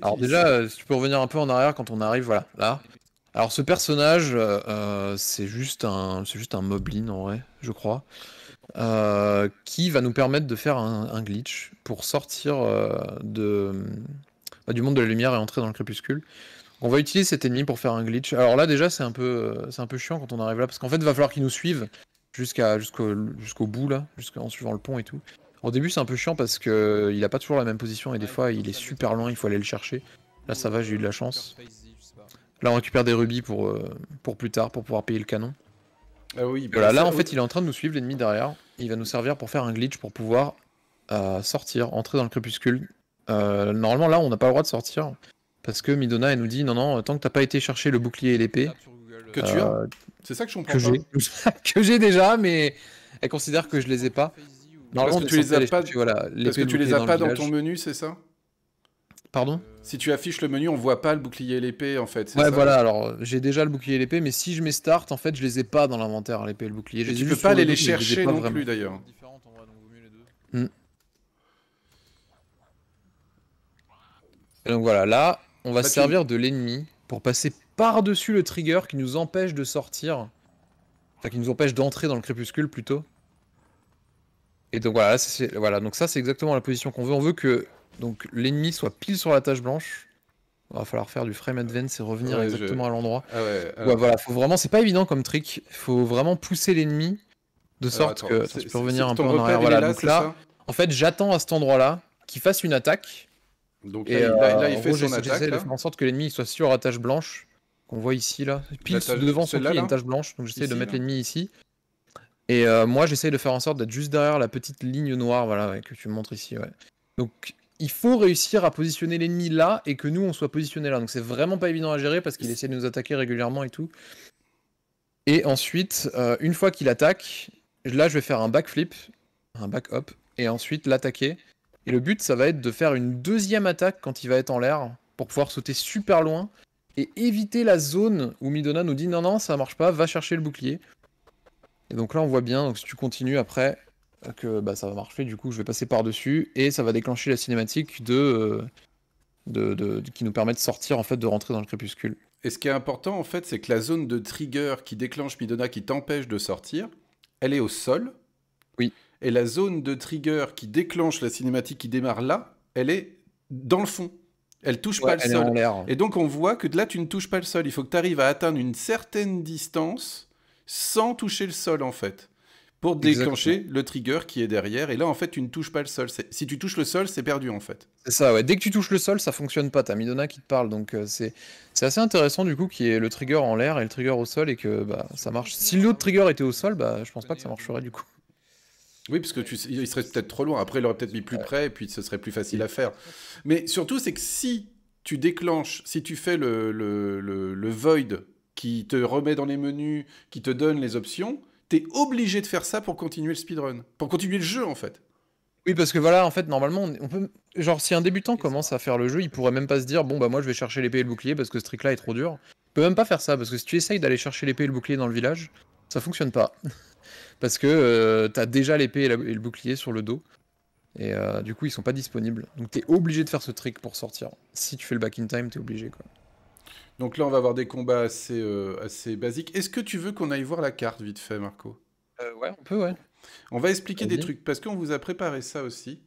alors déjà, euh, tu peux revenir un peu en arrière quand on arrive, voilà, là. Alors ce personnage, euh, euh, c'est juste un, c'est juste un moblin en vrai, je crois, qui va nous permettre de faire un, glitch pour sortir de, bah, du monde de la lumière et entrer dans le crépuscule. On va utiliser cet ennemi pour faire un glitch. Alors là déjà, c'est un peu, c'est un peu chiant quand on arrive là, parce qu'en fait, il va falloir qu'il nous suive jusqu'à jusqu'au jusqu'au bout là, jusqu'en suivant le pont et tout. Au début, c'est un peu chiant parce que il a pas toujours la même position et des fois, il est super loin, il faut aller le chercher. Là, ça va, j'ai eu de la chance. Là, on récupère des rubis pour, euh, pour plus tard, pour pouvoir payer le canon. Ah oui, bah, là, en fait, il est en train de nous suivre, l'ennemi derrière. Il va nous servir pour faire un glitch pour pouvoir euh, sortir, entrer dans le crépuscule. Euh, normalement, là, on n'a pas le droit de sortir. Parce que Midona, elle nous dit non, non, tant que t'as pas été chercher le bouclier et l'épée. Que tu as C'est ça que je comprends que J'ai, que j'ai déjà, mais elle considère que je les ai pas. Parce que tu les as pas, que tu les as pas dans ton menu, c'est ça Pardon Si tu affiches le menu, on voit pas le bouclier et l'épée en fait. Ouais, voilà, alors j'ai déjà le bouclier et l'épée, mais si je mets start, en fait, je les ai pas dans l'inventaire, l'épée et le bouclier. Je tu peux pas aller les, chercher non plus d'ailleurs. Hmm. Donc voilà, là, on va se bah, servir de l'ennemi pour passer par-dessus le trigger qui nous empêche de sortir. Enfin, qui nous empêche d'entrer dans le crépuscule plutôt. Et donc voilà, voilà. Donc ça, c'est exactement la position qu'on veut. On veut que donc l'ennemi soit pile sur la tâche blanche. Il va falloir faire du frame advance et revenir exactement à l'endroit. Ah ah ouais, voilà, faut vraiment. C'est pas évident comme trick. Il faut vraiment pousser l'ennemi de sorte que ça, tu peux revenir un peu en arrière. Voilà. Là, donc là, en fait, j'attends à cet endroit-là qu'il fasse une attaque. Donc et là, il euh, fait gros, son De faire en sorte que l'ennemi soit sur la tâche blanche qu'on voit ici là. Pile devant son pied, il y a une tache blanche. Donc j'essaie de mettre l'ennemi ici. Et euh, moi, j'essaye de faire en sorte d'être juste derrière la petite ligne noire voilà, que tu me montres ici. Donc, il faut réussir à positionner l'ennemi là et que nous, on soit positionné là. Donc, c'est vraiment pas évident à gérer parce qu'il essaie de nous attaquer régulièrement et tout. Et ensuite, euh, une fois qu'il attaque, là, je vais faire un backflip, un back-up, et ensuite l'attaquer. Et le but, ça va être de faire une deuxième attaque quand il va être en l'air pour pouvoir sauter super loin et éviter la zone où Midona nous dit non, non, ça marche pas, va chercher le bouclier. Et donc là, on voit bien, donc si tu continues après, euh, que bah, ça va marcher, du coup, je vais passer par-dessus, et ça va déclencher la cinématique euh, de, de, qui nous permet de sortir, en fait, de rentrer dans le crépuscule. Et ce qui est important, en fait, c'est que la zone de trigger qui déclenche Midona, qui t'empêche de sortir, elle est au sol. Oui. Et la zone de trigger qui déclenche la cinématique qui démarre là, elle est dans le fond. Elle touche pas elle le sol. Et donc on voit que de là tu ne touches pas le sol. Il faut que tu arrives à atteindre une certaine distance sans toucher le sol en fait pour déclencher le trigger qui est derrière. Et là, en fait, tu ne touches pas le sol. Si tu touches le sol, c'est perdu, en fait. C'est ça, ouais. Dès que tu touches le sol, ça fonctionne pas. T'as Midona qui te parle, donc euh, c'est assez intéressant, du coup, qu'il y ait le trigger en l'air et le trigger au sol, et que bah, ça marche. Si l'autre trigger était au sol, bah, je pense pas que ça marcherait, du coup. Oui, parce que tu... il serait peut-être trop loin. Après, il aurait peut-être mis plus près, et puis ce serait plus facile à faire. Mais surtout, c'est que si tu déclenches, si tu fais le, le, le void qui te remet dans les menus, qui te donne les options, t'es obligé de faire ça pour continuer le speedrun, pour continuer le jeu en fait. Oui, parce que voilà, en fait, normalement, on peut. Genre, si un débutant commence à faire le jeu, il pourrait même pas se dire, bon, bah, moi, je vais chercher l'épée et le bouclier parce que ce trick-là est trop dur. Il peut même pas faire ça, parce que si tu essayes d'aller chercher l'épée et le bouclier dans le village, ça fonctionne pas. parce que euh, t'as déjà l'épée et, le bouclier sur le dos. Et euh, du coup, ils sont pas disponibles. Donc, t'es obligé de faire ce trick pour sortir. Si tu fais le back in time, t'es obligé, quoi. Donc là, on va avoir des combats assez, euh, assez basiques. Est-ce que tu veux qu'on aille voir la carte vite fait, Marco euh, Ouais, on peut, ouais. On va expliquer des trucs parce qu'on vous a préparé ça aussi.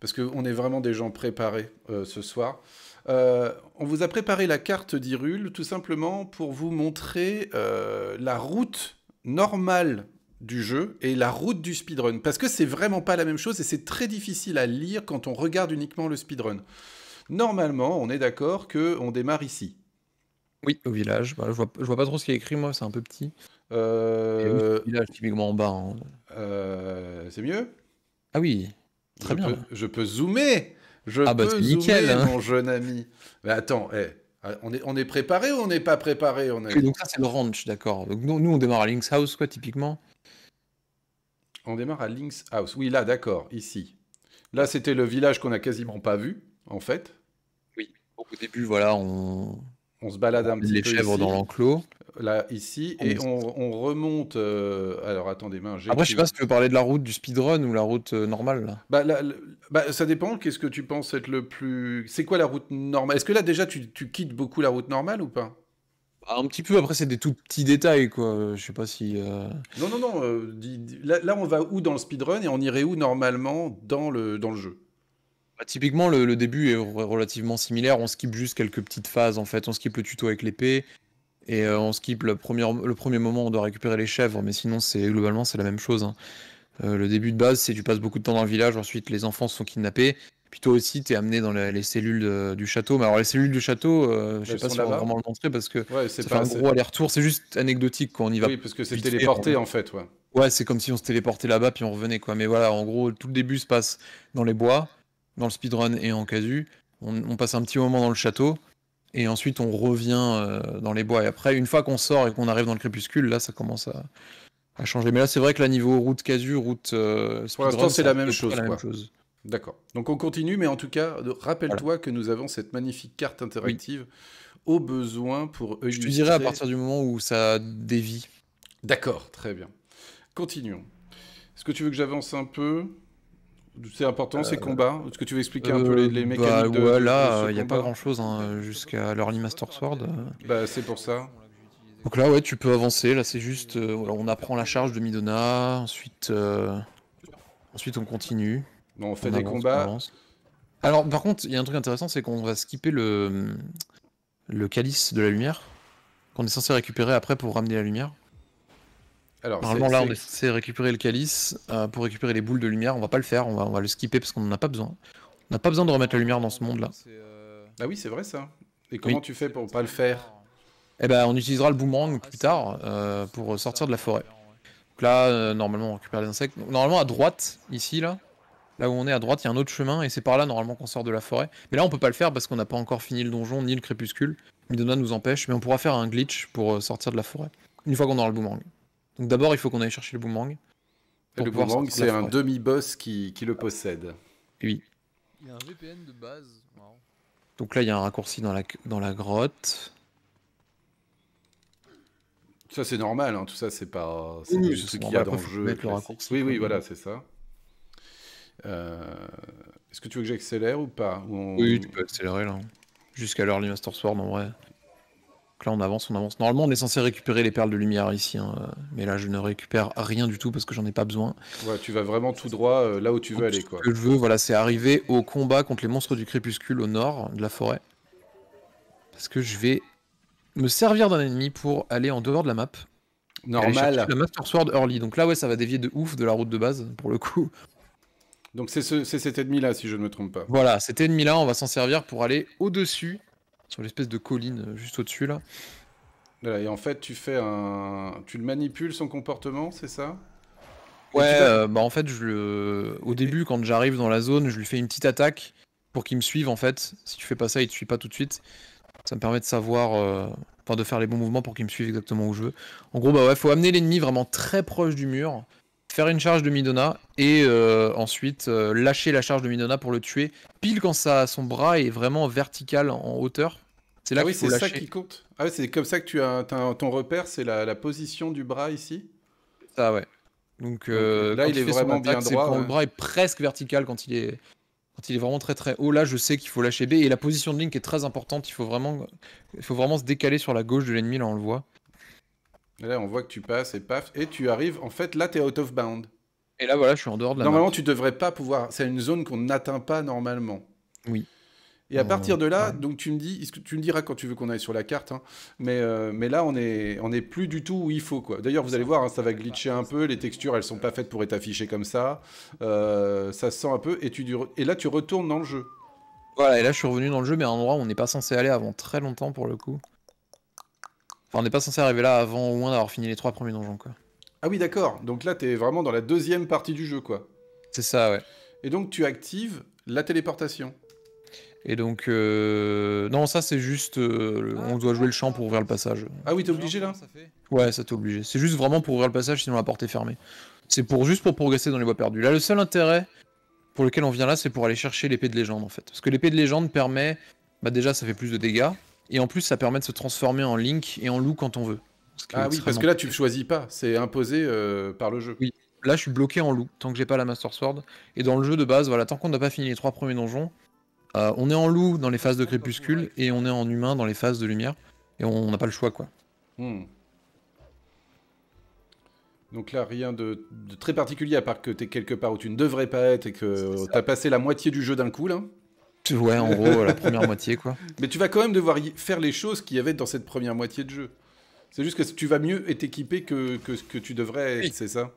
Parce qu'on est vraiment des gens préparés euh, ce soir. on vous a préparé la carte d'Irul tout simplement pour vous montrer la route normale du jeu et la route du speedrun. Parce que c'est vraiment pas la même chose et c'est très difficile à lire quand on regarde uniquement le speedrun. Normalement, on est d'accord que on démarre ici. Oui, au village. je, vois, vois pas trop ce qui est écrit, moi, c'est un peu petit. Euh, eh village, typiquement en bas. Hein. Euh, c'est mieux Ah oui, très bien. je peux zoomer Je ah, bah, zoomer, nickel, mon jeune ami. Mais attends, eh, on, est, préparé ou on n'est pas préparé on a Donc ça, c'est le ranch, d'accord. Donc nous, on démarre à Link's House, quoi, typiquement On démarre à Link's House. Oui, là, d'accord, ici. Là, c'était le village qu'on a quasiment pas vu, en fait. Oui, au début, voilà, on on se balade un petit peu. Les chèvres dans l'enclos. Là, ici, et on, remonte. Euh, alors attendez, moi, Après, je sais pas si tu veux parler de la route du speedrun ou la route euh, normale. Bah, bah, ça dépend. Qu'est-ce que tu penses être le plus. C'est quoi la route normale Est-ce que là, déjà, tu, tu, quittes beaucoup la route normale ou pas bah, un petit peu, après c'est des tout petits détails, quoi. Je sais pas si. Euh, non, non, non. Là, on va où dans le speedrun et on irait où normalement dans le, dans le jeu bah, typiquement, le, début est relativement similaire. On skip juste quelques petites phases en fait. On skip le tuto avec l'épée et euh, on skip le premier, le premier moment où on doit récupérer les chèvres. Mais sinon, c'est globalement c'est la même chose. Hein. Euh, le début de base, c'est tu passes beaucoup de temps dans le village. Ensuite, les enfants sont kidnappés. Puis toi aussi, es amené dans les, cellules du château. Mais alors, les cellules du château, je euh, je sais pas si on va vraiment le montrer parce que c'est un gros aller-retour. C'est juste anecdotique quand on y va. Oui, parce que c'est téléporté en fait. Ouais, ouais c'est comme si on se téléportait là-bas puis on revenait. quoi. Mais voilà, en gros, tout le début se passe dans les bois dans le speedrun et en casu, on, passe un petit moment dans le château et ensuite on revient euh, dans les bois. Et après, une fois qu'on sort et qu'on arrive dans le crépuscule, là ça commence à, changer. Mais là, c'est vrai que la niveau route casu, route euh, speedrun, Pour c'est la, même chose, D'accord. Donc on continue, mais en tout cas, rappelle-toi que nous avons cette magnifique carte interactive au besoin pour Je te à partir du moment où ça dévie. D'accord, très bien. Continuons. Est-ce que tu veux que j'avance un peu c'est important ces euh, combats Est-ce que tu veux expliquer un peu euh, les, mécaniques bah, de, là, il n'y a pas grand-chose hein, jusqu'à l'Early Master Sword. Euh. Bah, c'est pour ça. Donc là, ouais, tu peux avancer. Là, c'est juste. on apprend la charge de Midona. Ensuite, ensuite on continue. on fait des combats. Alors, par contre, il y a un truc intéressant c'est qu'on va skipper le, le calice de la lumière qu'on est censé récupérer après pour ramener la lumière. Normalement, là, on est censé récupérer le calice euh, pour récupérer les boules de lumière. On va pas le faire, on va, le skipper parce qu'on n'en a pas besoin. On n'a pas besoin de remettre la lumière dans ce monde-là. Ah oui, c'est vrai ça. Et comment tu fais pour pas le faire Eh ben, on utilisera le boomerang plus tard euh, pour sortir de la forêt. Donc là, normalement, on récupère les insectes. normalement, à droite, ici, là, là où on est à droite, il y a un autre chemin et c'est par là normalement qu'on sort de la forêt. Mais là, on peut pas le faire parce qu'on n'a pas encore fini le donjon ni le crépuscule. Midona nous empêche, mais on pourra faire un glitch pour sortir de la forêt une fois qu'on aura le boomerang. Donc d'abord, il faut qu'on aille chercher le boomerang. le boomerang, c'est un demi-boss qui, le possède. Oui. Il y a un VPN de base. Donc là, il y a un raccourci dans la, dans la grotte. Ça, c'est normal, hein. tout ça, c'est pas. C'est ce qu'il y a dans le jeu. raccourci, oui, oui, voilà, c'est ça. Euh, est-ce que tu veux que j'accélère ou pas Oui, tu peux accélérer là. Jusqu'à l'Early Master Sword en vrai là, on avance, on avance. Normalement, on est censé récupérer les perles de lumière ici, hein, euh, mais là, je ne récupère rien du tout parce que j'en ai pas besoin. tu vas vraiment tout droit euh, là où tu veux aller. Quoi. Ce que je veux, voilà, c'est arriver au combat contre les monstres du crépuscule au nord de la forêt. Parce que je vais me servir d'un ennemi pour aller en dehors de la map. Normal. La Master Sword Early. Donc là, ouais, ça va dévier de ouf de la route de base, pour le coup. Donc c'est cet ennemi-là, si je ne me trompe pas. Voilà, cet ennemi-là, on va s'en servir pour aller au-dessus sur l'espèce de colline euh, juste au-dessus là. et en fait, tu fais un, tu le manipules son comportement, c'est ça Ouais, euh, bah en fait, je le... au début, quand j'arrive dans la zone, je lui fais une petite attaque pour qu'il me suive. En fait, si tu fais pas ça, il te suit pas tout de suite. Ça me permet de savoir, euh... enfin, de faire les bons mouvements pour qu'il me suive exactement où je veux. En gros, bah ouais, faut amener l'ennemi vraiment très proche du mur faire une charge de Midona et euh, ensuite euh, lâcher la charge de Midona pour le tuer pile quand ça, son bras est vraiment vertical en hauteur. C'est là ah oui, c'est ça qui compte. Ah c'est comme ça que tu as, ton repère, c'est la, position du bras ici. Ah ouais. Donc, euh, là, il, est vraiment bien droit. Le bras est presque vertical quand il est quand il est vraiment très très haut. Là, je sais qu'il faut lâcher B et la position de Link est très importante. Il faut vraiment il faut vraiment se décaler sur la gauche de l'ennemi. Là, on le voit. Et là, on voit que tu passes et paf, et tu arrives. En fait, là, tu es out of bound. Et là, voilà, je suis en dehors de la Normalement, tu devrais pas pouvoir. C'est une zone qu'on n'atteint pas normalement. Oui. Et à partir de là, donc tu me dis, tu me diras quand tu veux qu'on aille sur la carte, hein. mais, euh, mais là on est, on est plus du tout où il faut quoi. D'ailleurs vous allez voir, hein, ça va glitcher un peu, les textures elles sont pas faites pour être affichées comme ça, euh, ça se sent un peu, et, tu, et là tu retournes dans le jeu. Voilà, et là je suis revenu dans le jeu, mais à un endroit où on n'est pas censé aller avant très longtemps pour le coup on n'est pas censé arriver là avant au moins d'avoir fini les trois premiers donjons, quoi. Ah oui, d'accord. Donc là, t'es vraiment dans la deuxième partie du jeu, quoi. C'est ça, ouais. Et donc, tu actives la téléportation. Et donc, euh, non, ça c'est juste, euh, on doit jouer le champ pour ouvrir le passage. Ah oui, t'es obligé là Ouais, ça t'es obligé. C'est juste vraiment pour ouvrir le passage, sinon la porte est fermée. C'est pour juste pour progresser dans les bois perdus. Là, le seul intérêt pour lequel on vient là, c'est pour aller chercher l'épée de légende en fait. Parce que l'épée de légende permet, bah déjà, ça fait plus de dégâts, et en plus, ça permet de se transformer en Link et en loup quand on veut. Ah oui, parce que là, tu ne choisis pas, c'est imposé euh, par le jeu. Oui, là, je suis bloqué en loup tant que j'ai pas la Master Sword. Et dans le jeu de base, voilà, tant qu'on n'a pas fini les trois premiers donjons, euh, on est en Loup dans les phases de crépuscule et on est en humain dans les phases de lumière. Et on n'a pas le choix, quoi. Hmm. Donc là, rien de, de, très particulier à part que tu es quelque part où tu ne devrais pas être et que tu as passé la moitié du jeu d'un coup, là. Ouais, en gros, la première moitié, quoi. Mais tu vas quand même devoir faire les choses qu'il y avait dans cette première moitié de jeu. C'est juste que tu vas mieux être équipé que, ce que tu devrais, c'est ça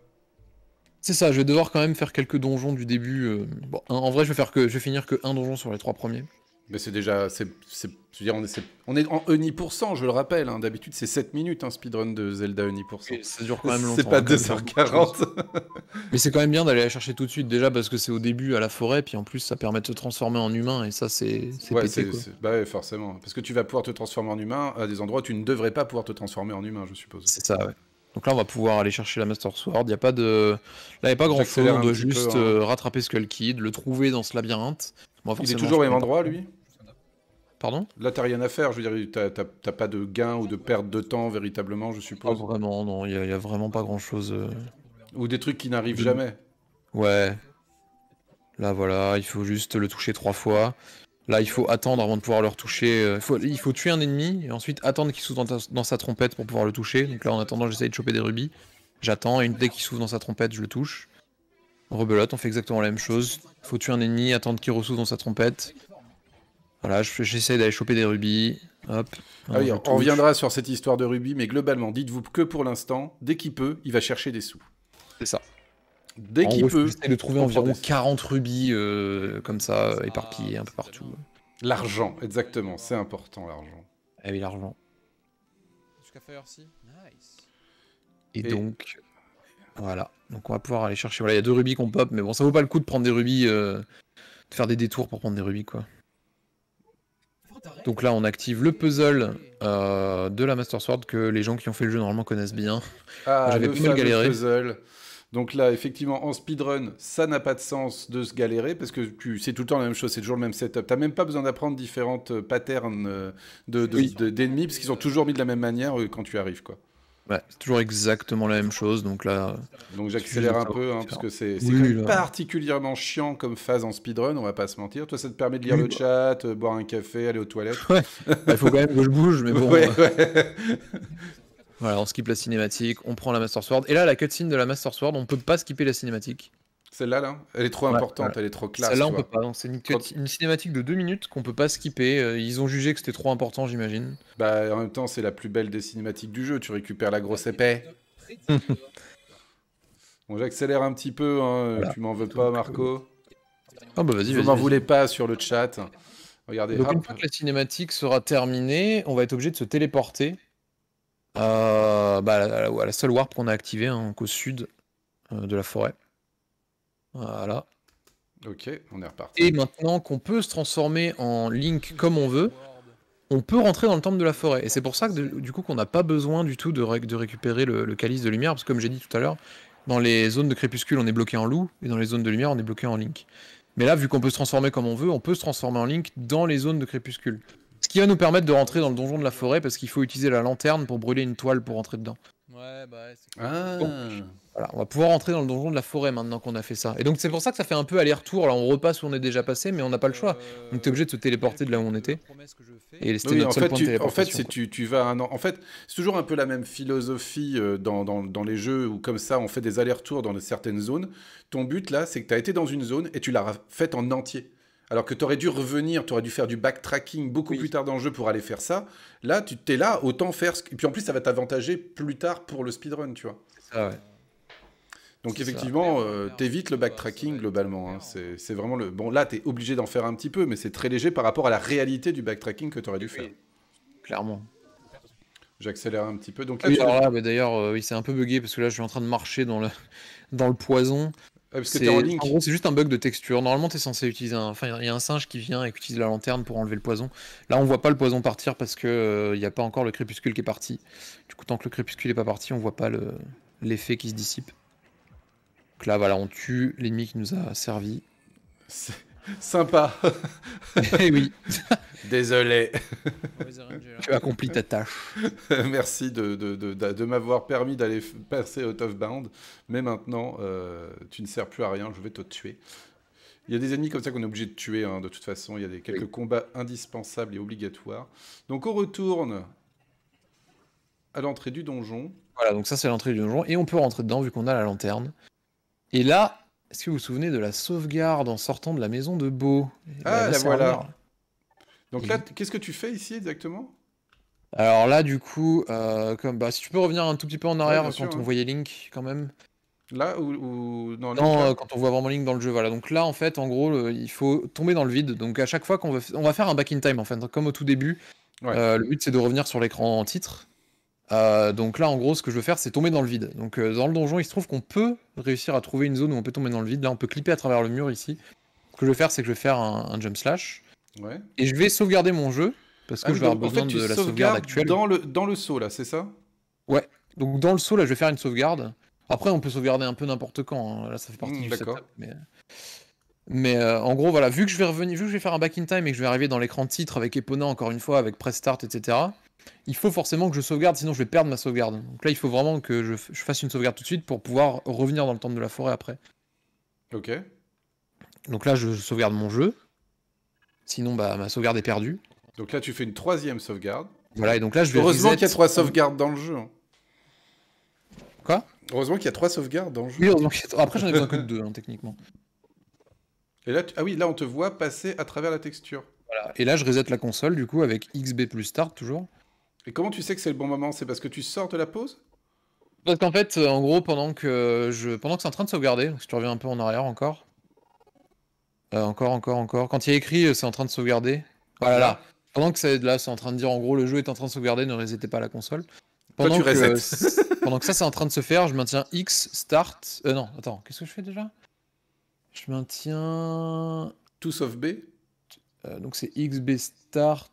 C'est ça, je vais devoir quand même faire quelques donjons du début. Euh, bon, en vrai, je vais, faire que, je vais finir que un donjon sur les trois premiers. Mais c'est déjà, c'est, c'est, je veux dire, on est, on est en e cent, je le rappelle. Hein. d'habitude, c'est 7 minutes un speedrun de Zelda e pour cent. ça dure quand même longtemps. C'est pas 2h40. Hein, Mais c'est quand même bien d'aller la chercher tout de suite, déjà parce que c'est au début à la forêt, puis en plus, ça permet de se transformer en humain, et ça, c'est, c'est pété, quoi. Bah forcément. Parce que tu vas pouvoir te transformer en humain à des endroits où tu ne devrais pas pouvoir te transformer en humain, je suppose. C'est ça, ouais. Donc là, on va pouvoir aller chercher la Master Sword. Il n'y a pas de, là, il n'y a pas grand chose. On doit juste hein. euh, rattraper Skull Kid, le trouver dans ce labyrinthe. il est toujours au même endroit, lui Pardon Là, t'as rien à faire. Je veux dire, t'as pas de gain ou de perte de temps véritablement, je suppose. vraiment, non. Il y, a vraiment pas grand chose. Euh. Ou des trucs qui n'arrivent jamais. Ouais. Là, voilà, il faut juste le toucher trois fois. Là, il faut attendre avant de pouvoir le retoucher. Euh, il faut, tuer un ennemi et ensuite attendre qu'il s'ouvre dans, sa trompette pour pouvoir le toucher. Donc là, en attendant, j'essaye de choper des rubis. J'attends et une, dès qu'il s'ouvre dans sa trompette, je le touche. On rebelote, on fait exactement la même chose. Il faut tuer un ennemi, attendre qu'il ressouffle dans sa trompette. Voilà, j'essaie d'aller choper des rubis. Hop. Ah on, reviendra sur cette histoire de rubis, mais globalement, dites-vous que pour l'instant, dès qu'il peut, il va chercher des sous. C'est ça. Dès qu'il peut. J'essaie de trouver environ 40 rubis euh, comme ça, éparpillés un peu partout. L'argent, exactement, c'est important l'argent. Ah oui, l'argent. Jusqu'à Nice. Et, donc, voilà. Donc on va pouvoir aller chercher. Voilà, il y a deux rubis qu'on pop, mais bon, ça vaut pas le coup de prendre des rubis, euh, de faire des détours pour prendre des rubis, quoi. Donc là, on active le puzzle euh, de la Master Sword que les gens qui ont fait le jeu normalement connaissent bien. Ah, J'avais pas mal galéré. Puzzle. Donc là, effectivement, en speedrun, ça n'a pas de sens de se galérer parce que c'est tout le temps la même chose, c'est toujours le même setup. Tu T'as même pas besoin d'apprendre différentes euh, patterns d'ennemis euh, de, de, parce qu'ils sont toujours mis de la même manière quand tu arrives, quoi c'est toujours exactement la même chose, donc là. Donc j'accélère un peu, hein, parce que c'est particulièrement chiant comme phase en speedrun, on va pas se mentir. Toi, ça te permet de lire le bah. chat, euh, boire un café, aller aux toilettes. Il bah, faut quand même que je bouge, mais bon. Euh. voilà, on skip la cinématique, on prend la Master Sword. Et là, la cutscene de la Master Sword, on peut pas skipper la cinématique. Celle-là, là elle est trop importante, elle est trop classe. Celle-là, on peut pas. C'est une, cinématique de deux minutes qu'on peut pas skipper. Euh, ils ont jugé que c'était trop important, j'imagine. Bah, en même temps, c'est la plus belle des cinématiques du jeu. Tu récupères la grosse épée. bon, j'accélère un petit peu. Hein, tu m'en veux pas, Marco euh, Ah, bah vas-y, m'en voulez pas sur le chat. Regardez. une fois que la cinématique sera terminée, on va être obligé de se téléporter. Euh, bah, à la seule warp qu'on a activée, en hein, qu'au sud de la forêt. Voilà. Ok, on est reparti. Et maintenant qu'on peut se transformer en Link comme on veut, on peut rentrer dans le temple de la forêt. Et c'est pour ça que du coup qu'on n'a pas besoin du tout de, récupérer le, le, calice de lumière, parce que comme j'ai dit tout à l'heure, dans les zones de crépuscule on est bloqué en loup, et dans les zones de lumière on est bloqué en Link. Mais là, vu qu'on peut se transformer comme on veut, on peut se transformer en Link dans les zones de crépuscule. Ce qui va nous permettre de rentrer dans le donjon de la forêt, parce qu'il faut utiliser la lanterne pour brûler une toile pour rentrer dedans. Ouais, bah ah. on va pouvoir entrer dans le donjon de la forêt maintenant qu'on a fait ça. Et donc c'est pour ça que ça fait un peu aller-retour. Là, on repasse où on est déjà passé, mais on n'a pas le choix. On euh, Donc obligé de se téléporter de là où on était. Et en fait, c'est vas En fait, c'est toujours un peu la même philosophie euh, dans, dans les jeux où comme ça, on fait des allers-retours dans certaines zones. Ton but là, c'est que tu as été dans une zone et tu l'as faite en entier. Alors que tu aurais dû revenir, tu aurais dû faire du backtracking beaucoup plus tard dans le jeu pour aller faire ça. Là, tu t'es là, autant faire ce... Et puis en plus, ça va t'avantager plus tard pour le speedrun, tu vois. ouais. Donc effectivement, euh, t'évites le backtracking globalement. Hein. C'est vraiment le... Bon, là, t'es obligé d'en faire un petit peu, mais c'est très léger par rapport à la réalité du backtracking que tu aurais dû faire. Clairement. J'accélère un petit peu. Ah, d'ailleurs, euh, oui, c'est un peu bugué parce que là, je suis en train de marcher dans le, dans le poison c'est juste un bug de texture. Normalement, t'es censé utiliser un. Enfin, il y a un singe qui vient et qui utilise la lanterne pour enlever le poison. Là, on voit pas le poison partir parce que euh, il n'y a pas encore le crépuscule qui est parti. Du coup, tant que le crépuscule est pas parti, on voit pas l'effet qui se dissipe. Donc là, voilà, on tue l'ennemi qui nous a servi. Sympa. Eh oui. Désolé. tu as accompli ta tâche. Merci de, m'avoir permis d'aller passer out of bound. Mais maintenant, euh, tu ne sers plus à rien, je vais te tuer. Il y a des ennemis comme ça qu'on est obligé de tuer, hein, de toute façon. Il y a des, quelques combats indispensables et obligatoires. Donc on retourne à l'entrée du donjon. Voilà, donc ça c'est l'entrée du donjon. Et on peut rentrer dedans vu qu'on a la lanterne. Et là, est-ce que vous vous souvenez de la sauvegarde en sortant de la maison de Beau Ah, voilà. Donc là, qu'est-ce que tu fais ici exactement Alors là, du coup, euh, bah, si tu peux revenir un tout petit peu en arrière quand on voyait Link, quand même. Là ou, dans non, non quand on voit vraiment Link dans le jeu, voilà. Donc là, en fait, en gros, il faut tomber dans le vide. Donc à chaque fois qu'on va, on va faire un back in time, en fait, comme au tout début. Euh, le but, c'est de revenir sur l'écran en titre. Euh, donc là, en gros, ce que je veux faire, c'est tomber dans le vide. Donc euh, dans le donjon, il se trouve qu'on peut réussir à trouver une zone où on peut tomber dans le vide. Là, on peut clipper à travers le mur ici. Ce que je vais faire, c'est que je vais faire un, jump slash. Ouais. Et je vais sauvegarder mon jeu. Parce que ah je vais avoir besoin de la sauvegarde actuelle. Dans le, dans le saut, là, c'est ça Ouais. Donc dans le saut, là, je vais faire une sauvegarde. Après, on peut sauvegarder un peu n'importe quand. Hein. Là, ça fait partie hmm, du setup. Mais, mais euh, en gros, voilà, vu que je vais revenir, vu que je vais faire un back in time et que je vais arriver dans l'écran titre avec Epona encore une fois, avec Press Start, etc il faut forcément que je sauvegarde, sinon je vais perdre ma sauvegarde. Donc là, il faut vraiment que je, fasse une sauvegarde tout de suite pour pouvoir revenir dans le temple de la forêt après. Ok. Donc là, je sauvegarde mon jeu. Sinon, bah, ma sauvegarde est perdue. Donc là, tu fais une troisième sauvegarde. Voilà, et donc là, je vais Heureusement qu'il y a trois sauvegardes dans le jeu. Hein. Quoi Heureusement qu'il y a trois sauvegardes dans le jeu. Oui, heureusement Après, j'en ai besoin que de deux, hein, techniquement. Et là, ah oui, là, on te voit passer à travers la texture. Voilà. Et là, je reset la console, du coup, avec XB plus Start, toujours. Et comment tu sais que c'est le bon moment C'est parce que tu sors de la pause Parce qu'en fait, euh, en gros, pendant que je, pendant que c'est en train de sauvegarder, si tu reviens un peu en arrière encore, euh, encore, encore, encore. Quand il y a écrit, euh, c'est en train de sauvegarder. Voilà. Oh pendant que c'est là, c'est en train de dire en gros le jeu est en train de sauvegarder, ne résettez pas la console. Pendant, tu que, pendant que ça c'est en train de se faire, je maintiens X start. Euh, non, attends, qu'est-ce que je fais déjà Je maintiens tout sauf B. donc c'est X, B, start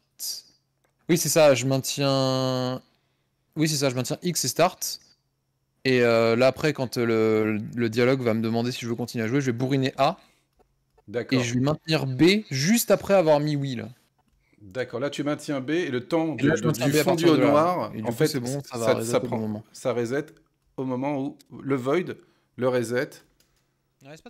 oui, c'est ça, je maintiens. Oui, c'est ça, je maintiens X et start. Et euh, là, après, quand le, dialogue va me demander si je veux continuer à jouer, je vais bourriner A. D'accord. Et je vais maintenir B juste après avoir mis oui. D'accord, là tu maintiens B et le temps et là, de, du noir, en fait, c'est bon, ça, prend, ça reset au moment où le void le reset.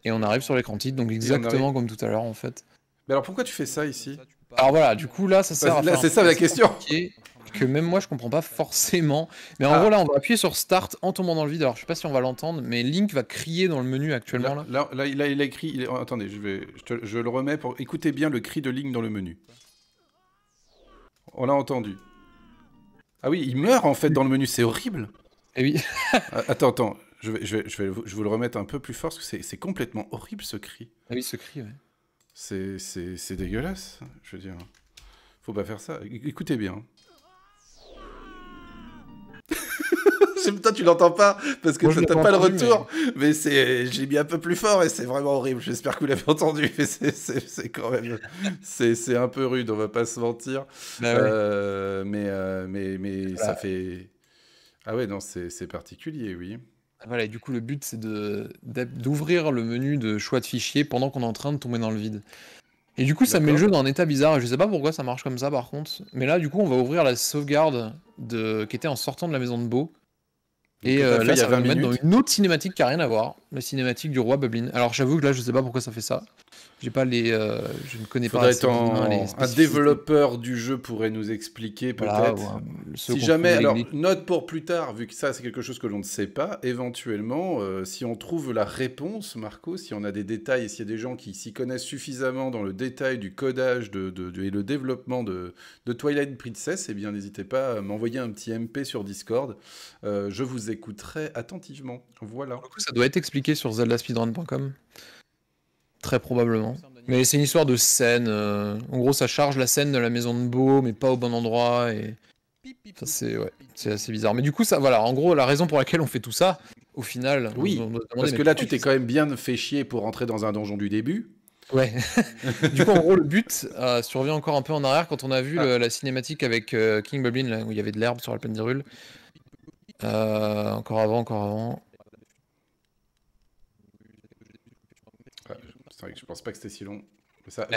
Et on arrive sur l'écran titre, donc exactement comme tout à l'heure en fait. Mais alors pourquoi tu fais ça ici alors voilà, du coup là, ça sert bah, à c'est ça la question. Que même moi, je comprends pas forcément. Mais en ah. gros, là, on va appuyer sur Start en tombant dans le vide. Alors, je sais pas si on va l'entendre, mais Link va crier dans le menu actuellement. Là, là, il a écrit. Oh, attendez, je le remets pour écouter bien le cri de Link dans le menu. On l'a entendu. Ah oui, il meurt en fait dans le menu. C'est horrible. Eh oui. Ah, attends, attends. Je vais, je vais, je, vous, vous le remettre un peu plus fort parce que c'est complètement horrible ce cri. Ah oui, ce cri, ouais. C'est dégueulasse, je veux dire. Faut pas faire ça. Écoutez bien. toi tu l'entends pas parce que je n'as pas le retour. Mais, c'est, j'ai mis un peu plus fort et c'est vraiment horrible. J'espère que vous l'avez entendu. Mais c'est quand même, c'est un peu rude. On va pas se mentir. Bah euh, euh, mais, mais ça fait. Ah ouais, non, c'est particulier, oui. Voilà, et du coup, le but, c'est d'ouvrir le menu de choix de fichiers pendant qu'on est en train de tomber dans le vide. Et du coup, ça met le jeu dans un état bizarre. je sais pas pourquoi ça marche comme ça, par contre. Mais là, du coup, on va ouvrir la sauvegarde de... qui était en sortant de la maison de Beau. Et euh, là, ça va nous mettre dans une autre cinématique qui a rien à voir. La cinématique du roi Bublin. Alors, j'avoue que là, je sais pas pourquoi ça fait ça. J'ai pas les, euh, je ne connais pas les un développeur du jeu pourrait nous expliquer peut-être. si jamais, alors note pour plus tard, vu que ça c'est quelque chose que l'on ne sait pas. Éventuellement, euh, si on trouve la réponse, Marco, si on a des détails et s'il y a des gens qui s'y connaissent suffisamment dans le détail du codage de, et le développement de, Twilight Princess, eh bien n'hésitez pas à m'envoyer un petit MP sur Discord. Euh, je vous écouterai attentivement. Voilà. Ça doit être expliqué sur zeldaspeedrun.com. Très probablement. Mais c'est une histoire de scène. Euh, en gros, ça charge la scène de la maison de Beau, mais pas au bon endroit. Et... c'est assez bizarre. Mais du coup, ça, voilà, en gros, la raison pour laquelle on fait tout ça, au final. Oui, parce que là, tu t'es quand même bien fait chier pour rentrer dans un donjon du début. Ouais. du coup, en gros, le but euh, survient encore un peu en arrière quand on a vu ah. la cinématique avec euh, King Bublin, où il y avait de l'herbe sur la plaine d'Irul. encore avant, encore avant. C'est vrai que je pense pas que c'était si long.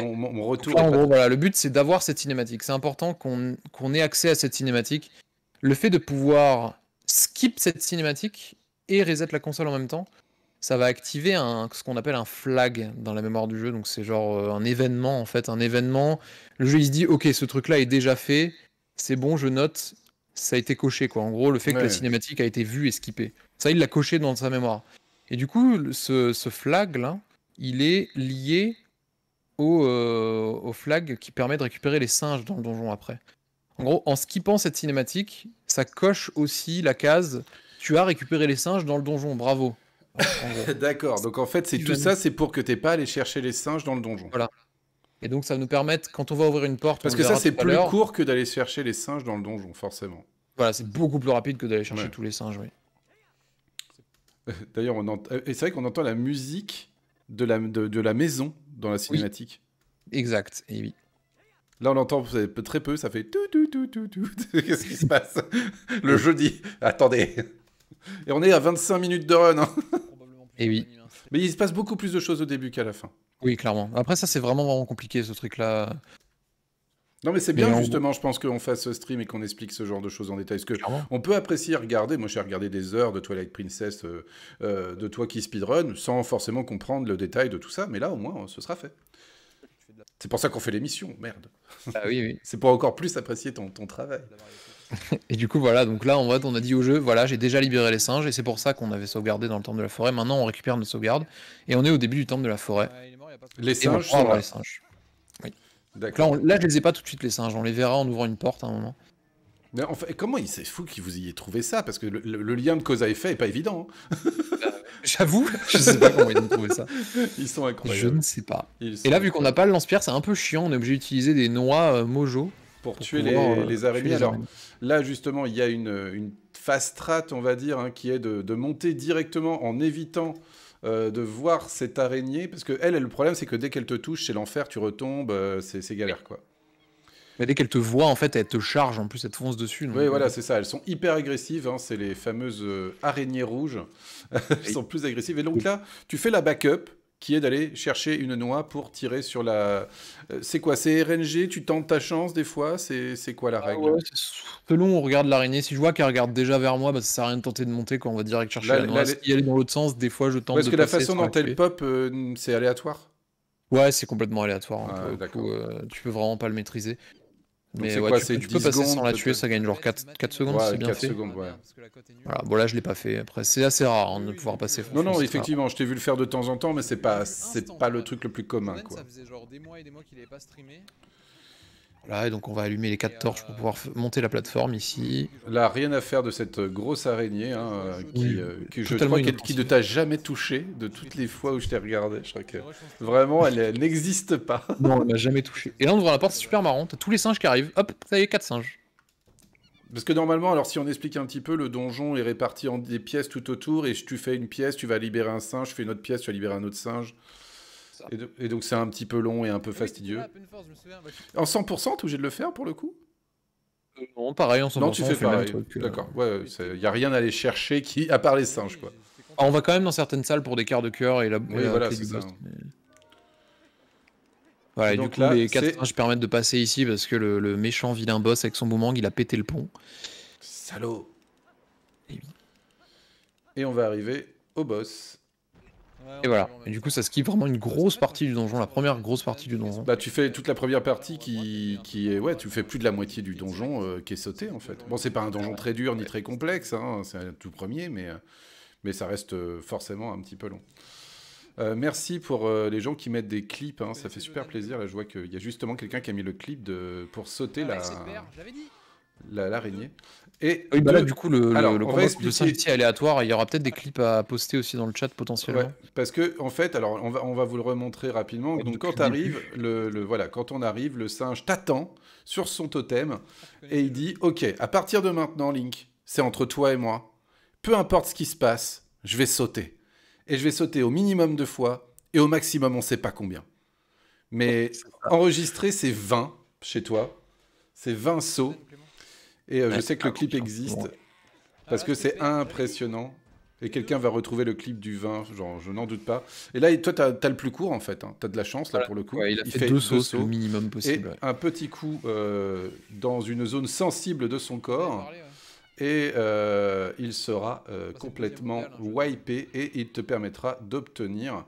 mon, retour. en gros, voilà, le but, c'est d'avoir cette cinématique. C'est important qu'on ait accès à cette cinématique. Le fait de pouvoir skip cette cinématique et reset la console en même temps, ça va activer un, ce qu'on appelle un flag dans la mémoire du jeu. Donc, c'est genre euh, un événement, en fait. Un événement. Le jeu, il se dit Ok, ce truc-là est déjà fait. C'est bon, je note. Ça a été coché, quoi. En gros, le fait que la cinématique a été vue et skippée. Ça, il l'a coché dans sa mémoire. Et du coup, ce, ce flag-là, il est lié euh, au, flag qui permet de récupérer les singes dans le donjon après. En gros, en skippant cette cinématique, ça coche aussi la case tu as récupéré les singes dans le donjon, bravo. D'accord, donc en fait, c'est tout ça, c'est pour que t'aies pas allé chercher les singes dans le donjon. Voilà. Et donc ça nous permettre, quand on va ouvrir une porte. Parce que ça, c'est plus court que d'aller chercher les singes dans le donjon, forcément. Voilà, c'est beaucoup plus rapide que d'aller chercher tous les singes, oui. D'ailleurs, euh, c'est vrai qu'on entend la musique de la, de, la maison dans la cinématique. Exact, et oui. Là, on entend très peu, ça fait tout, tout, tout, tout, tout. Qu'est-ce qui se passe Le jeudi, attendez. Et on est à 25 minutes de run. Hein. Et oui. Mais il se passe beaucoup plus de choses au début qu'à la fin. Oui, clairement. Après, ça, c'est vraiment, vraiment compliqué, ce truc-là. Non, mais c'est bien, justement, je pense qu'on fasse ce stream et qu'on explique ce genre de choses en détail. Parce que on peut apprécier, regarder. Moi, j'ai regardé des heures de Twilight Princess, euh, euh, de toi qui speedrun, sans forcément comprendre le détail de tout ça. Mais là, au moins, euh, ce sera fait. C'est pour ça qu'on fait l'émission, merde. Ah oui, c'est pour encore plus apprécier ton, travail. Et du coup, voilà, donc là, en fait, on a dit au jeu, voilà, j'ai déjà libéré les singes, et c'est pour ça qu'on avait sauvegardé dans le temple de la forêt. Maintenant, on récupère nos sauvegardes, et on est au début du temple de la forêt. Les singes, les singes. Là, je là, je les ai pas tout de suite, les singes. On les verra en ouvrant une porte à un moment. en fait, comment il s'est fou qu'il vous ayez trouvé ça Parce que le, lien de cause à effet est pas évident. Hein. Euh, j'avoue, je sais pas comment ils ont trouvé ça. Ils sont incroyables. Je ne sais pas. Et là, vu qu'on n'a pas le lance-pierre, c'est un peu chiant. On est obligé d'utiliser des noix euh, mojo. Pour, tuer les, euh, araignées. là, justement, il y a une, une fast on va dire, hein, qui est de, de, monter directement en évitant euh, de voir cette araignée, parce que elle, le problème, c'est que dès qu'elle te touche, c'est l'enfer, tu retombes, euh, c'est galère, quoi. Mais dès qu'elle te voit, en fait, elle te charge, en plus, elle te fonce dessus. Oui, euh, voilà, c'est ça. Elles sont hyper agressives. Hein, c'est les fameuses araignées rouges. elles sont plus agressives. Et donc là, tu fais la backup qui est d'aller chercher une noix pour tirer sur la... Euh, c'est quoi C'est RNG Tu tentes ta chance des fois C'est quoi la ah règle Selon on regarde l'araignée, si je vois qu'elle regarde déjà vers moi, bah, ça sert à rien de tenter de monter quand on va direct chercher la, noix. si elle est dans l'autre sens, des fois je tente Parce que la façon dont elle pop, euh, c'est aléatoire Ouais, c'est complètement aléatoire. Hein, ah euh, tu peux vraiment pas le maîtriser. Mais c'est ouais, quoi, tu, peux, passer sans la tuer, ça gagne genre 4, 4 secondes, ouais, c'est bien 4 fait. Secondes, ouais. voilà, bon là je l'ai pas fait, après c'est assez rare hein, de pouvoir passer. Non, non, effectivement, je t'ai vu le faire de temps en temps, mais c'est pas, pas le truc le plus commun. Quoi. Ça faisait genre des mois et des mois qu'il avait pas streamé, voilà, donc on va allumer les quatre torches pour euh, pouvoir monter la plateforme ici. Là, rien à faire de cette euh, grosse araignée hein, euh, qui, je crois ne t'a jamais touché de toutes les fois où je t'ai regardé. Je crois que vraiment, elle, n'existe pas. non, elle n'a jamais touché. Et là, on ouvre la porte, c'est super marrant. T'as tous les singes qui arrivent. Hop, ça y est, quatre singes. Parce que normalement, alors si on explique un petit peu, le donjon est réparti en des pièces tout autour et tu fais une pièce, tu vas libérer un singe, tu fais une autre pièce, tu vas libérer un autre singe. Et, donc c'est un petit peu long et un peu fastidieux. En 100%, es obligé de le faire pour le coup euh, Non, pareil, en 100%. Non, tu fais pareil. Euh, D'accord. Ouais, il n'y a rien à aller chercher qui, à part les singes, quoi. on va quand même dans certaines salles pour des quarts de cœur et la. Oui, voilà, c'est ça. Voilà, du coup, les 4 singes permettent de passer ici parce que le, méchant vilain boss avec son boomerang, il a pété le pont. Salaud Et, et on va arriver au boss et voilà. Et du coup, ça skip vraiment une grosse partie du donjon, la première grosse partie du donjon. Bah, tu fais toute la première partie qui, est. Ouais, tu fais plus de la moitié du donjon euh, qui est sauté, en fait. Bon, c'est pas un donjon très dur ni très complexe, hein, c'est un tout premier, mais, euh, ça reste euh, forcément un petit peu long. merci pour les gens qui mettent des clips, hein, bah, ça fait super plaisir. je vois qu'il y a justement quelqu'un qui a mis le clip pour sauter ah, l'araignée. Et bah là, du coup, le, le, le combat aléatoire, il y aura peut-être des clips à poster aussi dans le chat potentiellement. parce que, en fait, alors on va, on va vous le remontrer rapidement. Donc, quand, arrives, le, le, voilà, quand on arrive, le singe t'attend sur son totem et il dit Ok, à partir de maintenant, Link, c'est entre toi et moi. Peu importe ce qui se passe, je vais sauter. Et je vais sauter au minimum deux fois et au maximum, on ne sait pas combien. Mais enregistrer, c'est 20 chez toi. C'est 20 sauts. Et euh, je sais que le ah, clip existe parce que c'est impressionnant. Et quelqu'un va retrouver le clip du vin, genre, je n'en doute pas. Et là, toi, tu as, le plus court, en fait. Hein. Tu as de la chance, là, pour le coup. il fait, deux sauts, au minimum possible. Et un petit coup euh, dans une zone sensible de son corps. Et euh, il sera complètement hein, wipé. Et il te permettra d'obtenir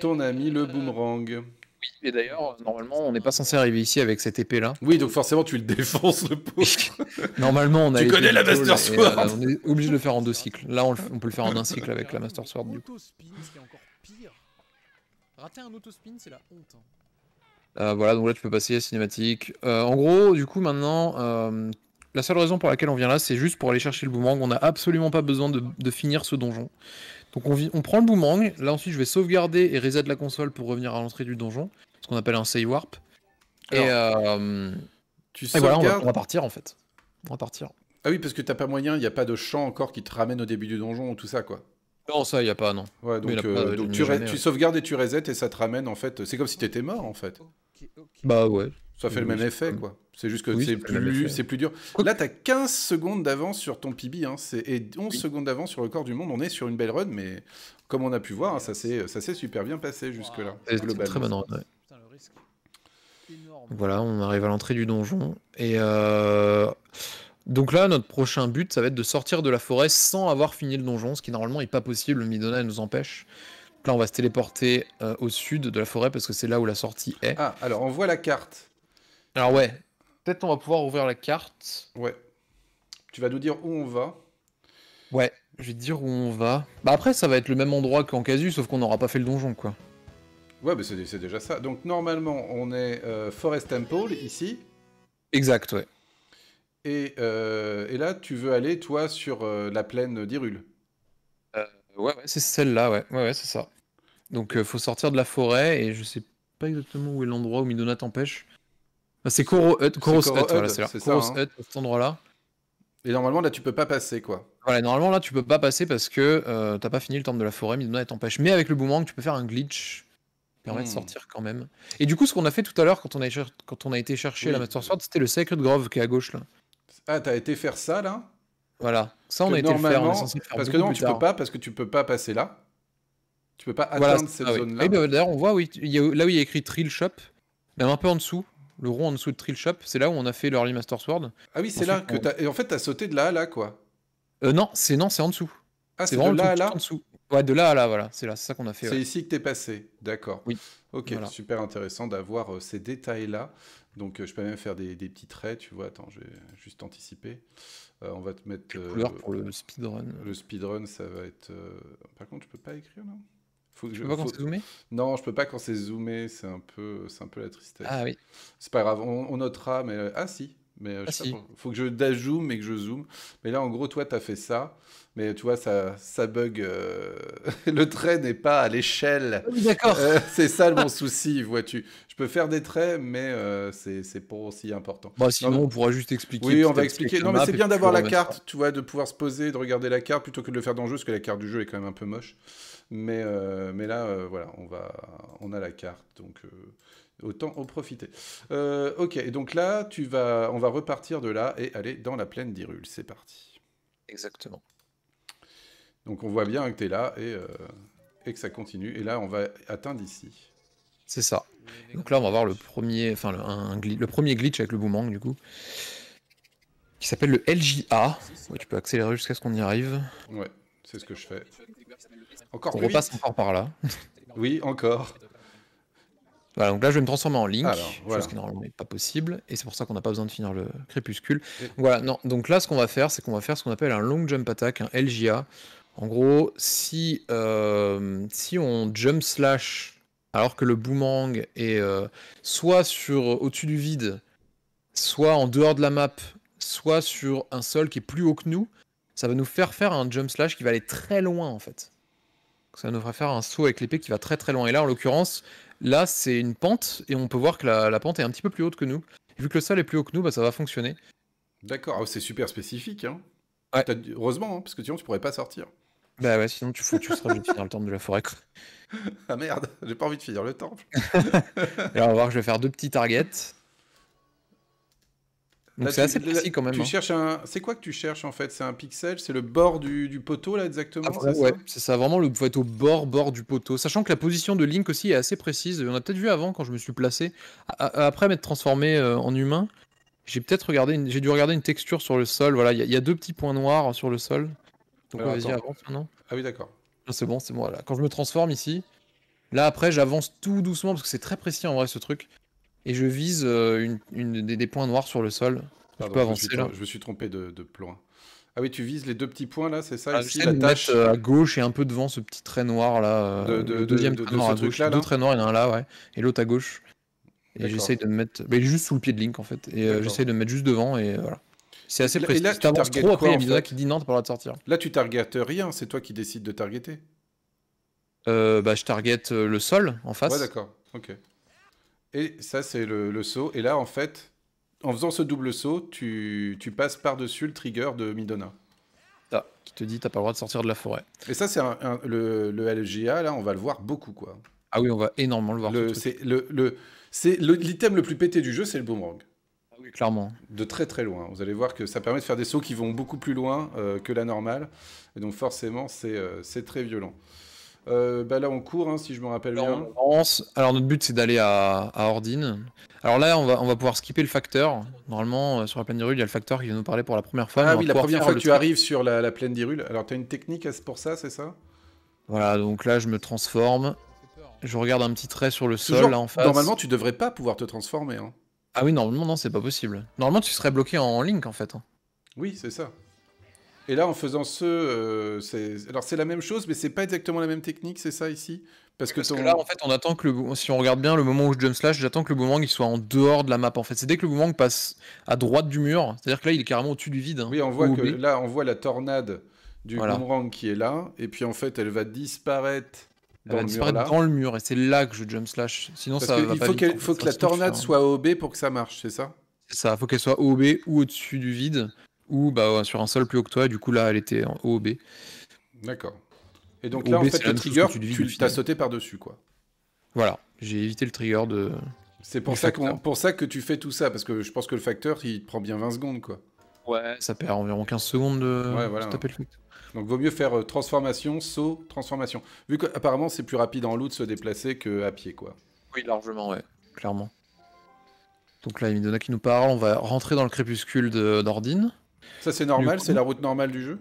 ton ami le boomerang. Oui, et d'ailleurs, normalement, on n'est pas censé arriver ici avec cette épée-là. Oui, donc forcément, tu le défends, le pauvre. normalement, on a. Tu connais la Master euh, Sword On est obligé de le faire en deux cycles. Là, on, peut le faire en un cycle avec la Master Sword, du Rater un autospin, c'est la honte. Hein. Euh, voilà, donc là, tu peux passer à cinématique. Euh, en gros, du coup, maintenant. La seule raison pour laquelle on vient là, c'est juste pour aller chercher le boomerang. On n'a absolument pas besoin de finir ce donjon. Donc on, prend le boomerang, là ensuite je vais sauvegarder et reset la console pour revenir à l'entrée du donjon, ce qu'on appelle un save warp. et, euh, tu et voilà, on va, partir en fait. On va partir. Ah oui, parce que t'as pas moyen, il n'y a pas de champ encore qui te ramène au début du donjon ou tout ça quoi. Non, ça, il a pas, non. Ouais, donc, euh, tu, sauvegardes et tu resets et ça te ramène en fait. C'est comme si t'étais mort en fait. Bah ouais. Ça fait le même effet, quoi. C'est juste que c'est plus, dur. Là, tu as 15 secondes d'avance sur ton PB hein, et 11 secondes d'avance sur le corps du monde. On est sur une belle run, mais comme on a pu voir, hein, ça s'est super bien passé jusque-là. très bonne run, Voilà, on arrive à l'entrée du donjon. Et euh, donc là, notre prochain but, ça va être de sortir de la forêt sans avoir fini le donjon, ce qui normalement n'est pas possible. Midona, nous empêche. Là, on va se téléporter euh, au sud de la forêt parce que c'est là où la sortie est. Ah, alors on voit la carte. Alors ouais. Peut-être on va pouvoir ouvrir la carte. Ouais. Tu vas nous dire où on va. Ouais, je vais te dire où on va. Bah après, ça va être le même endroit qu'en casu, sauf qu'on n'aura pas fait le donjon, quoi. Ouais, mais bah c'est déjà ça. Donc normalement, on est euh, Forest Temple, ici. Exact, ouais. Et, euh, et, là, tu veux aller, toi, sur euh, la plaine d'Irule. Ouais, ouais c'est celle-là, ouais. Ouais, ouais c'est ça. Donc, faut sortir de la forêt, et je sais pas exactement où est l'endroit où Midona t'empêche. Bah, c'est Koro Hut, Hut, c'est là. Hein. cet endroit-là. Et normalement, là, tu peux pas passer, quoi. Voilà, normalement, là, tu peux pas passer parce que euh, t'as pas fini le temple de la forêt, Midnight t'empêche. Mais avec le boomerang, tu peux faire un glitch qui permet de hmm. sortir quand même. Et du coup, ce qu'on a fait tout à l'heure quand, on a, quand on a été chercher la Master Sword, c'était le Sacred Grove qui est à gauche, là. Ah, t'as été faire ça, là Voilà, ça, on a été le faire. On est censé parce que non, tu peux pas, parce que tu peux pas passer là. Tu peux pas atteindre cette zone-là. Oui. Ben, d'ailleurs, on voit, oui, là où il y a écrit Trill Shop, même un peu en dessous, le rond en dessous de Trill Shop, c'est là où on a fait l'Early Master Sword. Ah oui, c'est là que t'as... Et en fait, as sauté de là à là, quoi. Euh, non, c'est non, c'est en dessous. Ah, c'est vraiment de là à là en dessous. Ouais, de là à là, voilà. C'est là, c'est ça qu'on a fait. C'est ici que t'es passé, d'accord. Oui. Ok, super intéressant d'avoir euh, ces détails-là. Donc, euh, je peux même faire des, des, petits traits, tu vois. Attends, je vais juste anticiper. on va te mettre. couleur pour le speedrun. Le speedrun, ça va être. Par contre, je peux pas écrire, non faut que je, peux pas quand c'est zoomé Non, je peux pas quand c'est zoomé, c'est un, peu, un peu la tristesse. Ah oui. C'est pas grave, on, on notera, mais euh, ah si, mais euh, ah, faut que je dajoome et que je zoome. Mais là, en gros, toi, tu as fait ça. Mais tu vois, ça, ça bug. Euh, le trait n'est pas à l'échelle. Ah oui, D'accord. Euh, c'est ça mon souci, vois-tu. Je peux faire des traits, mais c'est pas aussi important. Bon bah, sinon, on pourra juste expliquer. Oui, on va expliquer. Non, mais c'est bien d'avoir la carte, tu vois, de pouvoir se poser, de regarder la carte plutôt que de le faire dans le jeu, parce que la carte du jeu est quand même un peu moche. Mais, mais là, voilà, on, va, on a la carte. Donc, Autant en profiter. Euh, ok, donc là, tu vas, on va repartir de là et aller dans la plaine d'Irul. C'est parti. Exactement. Donc on voit bien que tu es là et, euh, et, que ça continue. Et là, on va atteindre ici. C'est ça. Donc là, on va voir le premier, enfin, le, premier glitch avec le boomerang, du coup, qui s'appelle le LJA. tu peux accélérer jusqu'à ce qu'on y arrive. Ouais, c'est ce que je fais. Encore on repasse encore par là. Oui, encore donc là, je vais me transformer en Link, chose qui normalement n'est pas possible, et c'est pour ça qu'on n'a pas besoin de finir le crépuscule. voilà, donc là, ce qu'on va faire, c'est qu'on va faire ce qu'on appelle un long jump attack, un LJA. En gros, si, euh, si on jump slash alors que le boomerang est euh, soit sur euh, au-dessus du vide, soit en dehors de la map, soit sur un sol qui est plus haut que nous, ça va nous faire faire un jump slash qui va aller très loin en fait. Ça va nous faire faire un saut avec l'épée qui va très très loin. Et là, en l'occurrence, Là, c'est une pente et on peut voir que la, pente est un petit peu plus haute que nous. vu que le sol est plus haut que nous, bah, ça va fonctionner. D'accord, ah, c'est super spécifique. Hein. Heureusement, hein, parce que sinon tu pourrais pas sortir. Bah ouais, sinon tu, fous, tu seras obligé de finir le temple de la forêt. Ah merde, j'ai pas envie de finir le temple. Alors on va voir que je vais faire deux petits targets. Bah, c'est assez précis quand même. Tu hein. c'est quoi que tu cherches en fait C'est un pixel, c'est le bord du, poteau là exactement. ouais, c'est ça, vraiment le faut être au bord, bord du poteau. Sachant que la position de Link aussi est assez précise. On a peut-être vu avant quand je me suis placé. après m'être transformé euh, en humain, j'ai peut-être regardé, j'ai dû regarder une texture sur le sol. Voilà, il y, a deux petits points noirs hein, sur le sol. Donc avance maintenant. Ah oui d'accord. Ah, c'est bon, c'est moi là. Quand je me transforme ici, là après j'avance tout doucement parce que c'est très précis en vrai ce truc et je vise euh, une, des, points noirs sur le sol. je peux avancer là. Je me suis trompé de, de plan. Ah oui, tu vises les deux petits points là, c'est ça ah, Ici, la tâche euh, à gauche et un peu devant ce petit trait noir là. Euh, de, deuxième de, trait noir Là, Deux traits noirs, il y en a un là, ouais. Et l'autre à gauche. Et j'essaye de me mettre. mais il est juste sous le pied de Link en fait. Et j'essaie de me mettre juste devant et voilà. C'est assez précis. Et là, tu targetes trop, après, il y a qui dit non, t'as pas de sortir. Là, tu targetes rien, c'est toi qui décides de targeter. bah, je target le sol en face. Ouais, d'accord. Ok. Et ça, c'est le, saut. Et là, en fait, en faisant ce double saut, tu, passes par-dessus le trigger de Midona. Ah, qui te dit, t'as pas le droit de sortir de la forêt. Et ça, c'est le, LGA, là, on va le voir beaucoup, quoi. Ah oui, on va énormément le voir. le, le, l'item le plus pété du jeu, c'est le boomerang. Ah oui, clairement. De très très loin. Vous allez voir que ça permet de faire des sauts qui vont beaucoup plus loin euh, que la normale. Et donc forcément, c'est euh, très violent. Euh, bah là, on court, hein, si je me rappelle bien. Alors, notre but, c'est d'aller à, à Ordine. Alors là, on va, pouvoir skipper le facteur. Normalement, euh, sur la plaine d'Irul, il y a le facteur qui vient nous parler pour la première fois. Ah oui, la première fois que tu arrives sur la, plaine d'Irul. Alors, tu as une technique pour ça, c'est ça Voilà, donc là, je me transforme. Je regarde un petit trait sur le sol, là, en face. Normalement, tu devrais pas pouvoir te transformer. Hein. Ah oui, normalement, non, c'est pas possible. Normalement, tu serais bloqué en, en link, en fait. Hein. Oui, c'est ça. Et là, en faisant ce, euh, alors c'est la même chose, mais c'est pas exactement la même technique, c'est ça ici Parce, que, là, en fait, on attend que le, si on regarde bien le moment où je jump slash, j'attends que le boomerang il soit en dehors de la map. En fait, c'est dès que le boomerang passe à droite du mur, c'est-à-dire que là, il est carrément au-dessus du vide. Hein. oui, on voit que là, on voit la tornade du boomerang qui est là, et puis en fait, elle va disparaître. Dans, elle va disparaître dans le mur et c'est là que je jump slash. Sinon, ça va il pas faut, faut que la tornade soit OB pour que ça marche, c'est ça ça, faut qu'elle soit OB ou au-dessus du vide ou bah, sur un sol plus haut que toi. Du coup, là, elle était en OOB. D'accord. Et donc là, en fait, le trigger, tu, as sauté par-dessus, quoi. Voilà, j'ai évité le trigger de. C'est pour, ça pour ça que tu fais tout ça, parce que je pense que le facteur, il prend bien 20 secondes, quoi. Ouais, ça perd environ 15 secondes de, taper le facteur. Donc vaut mieux faire euh, transformation, saut, transformation. Vu qu'apparemment, c'est plus rapide en loot de se déplacer qu'à pied, quoi. Oui, largement, ouais, clairement. Donc là, il y a qui nous parle, on va rentrer dans le crépuscule d'Ordine. Ça, c'est normal, c'est la route normale du jeu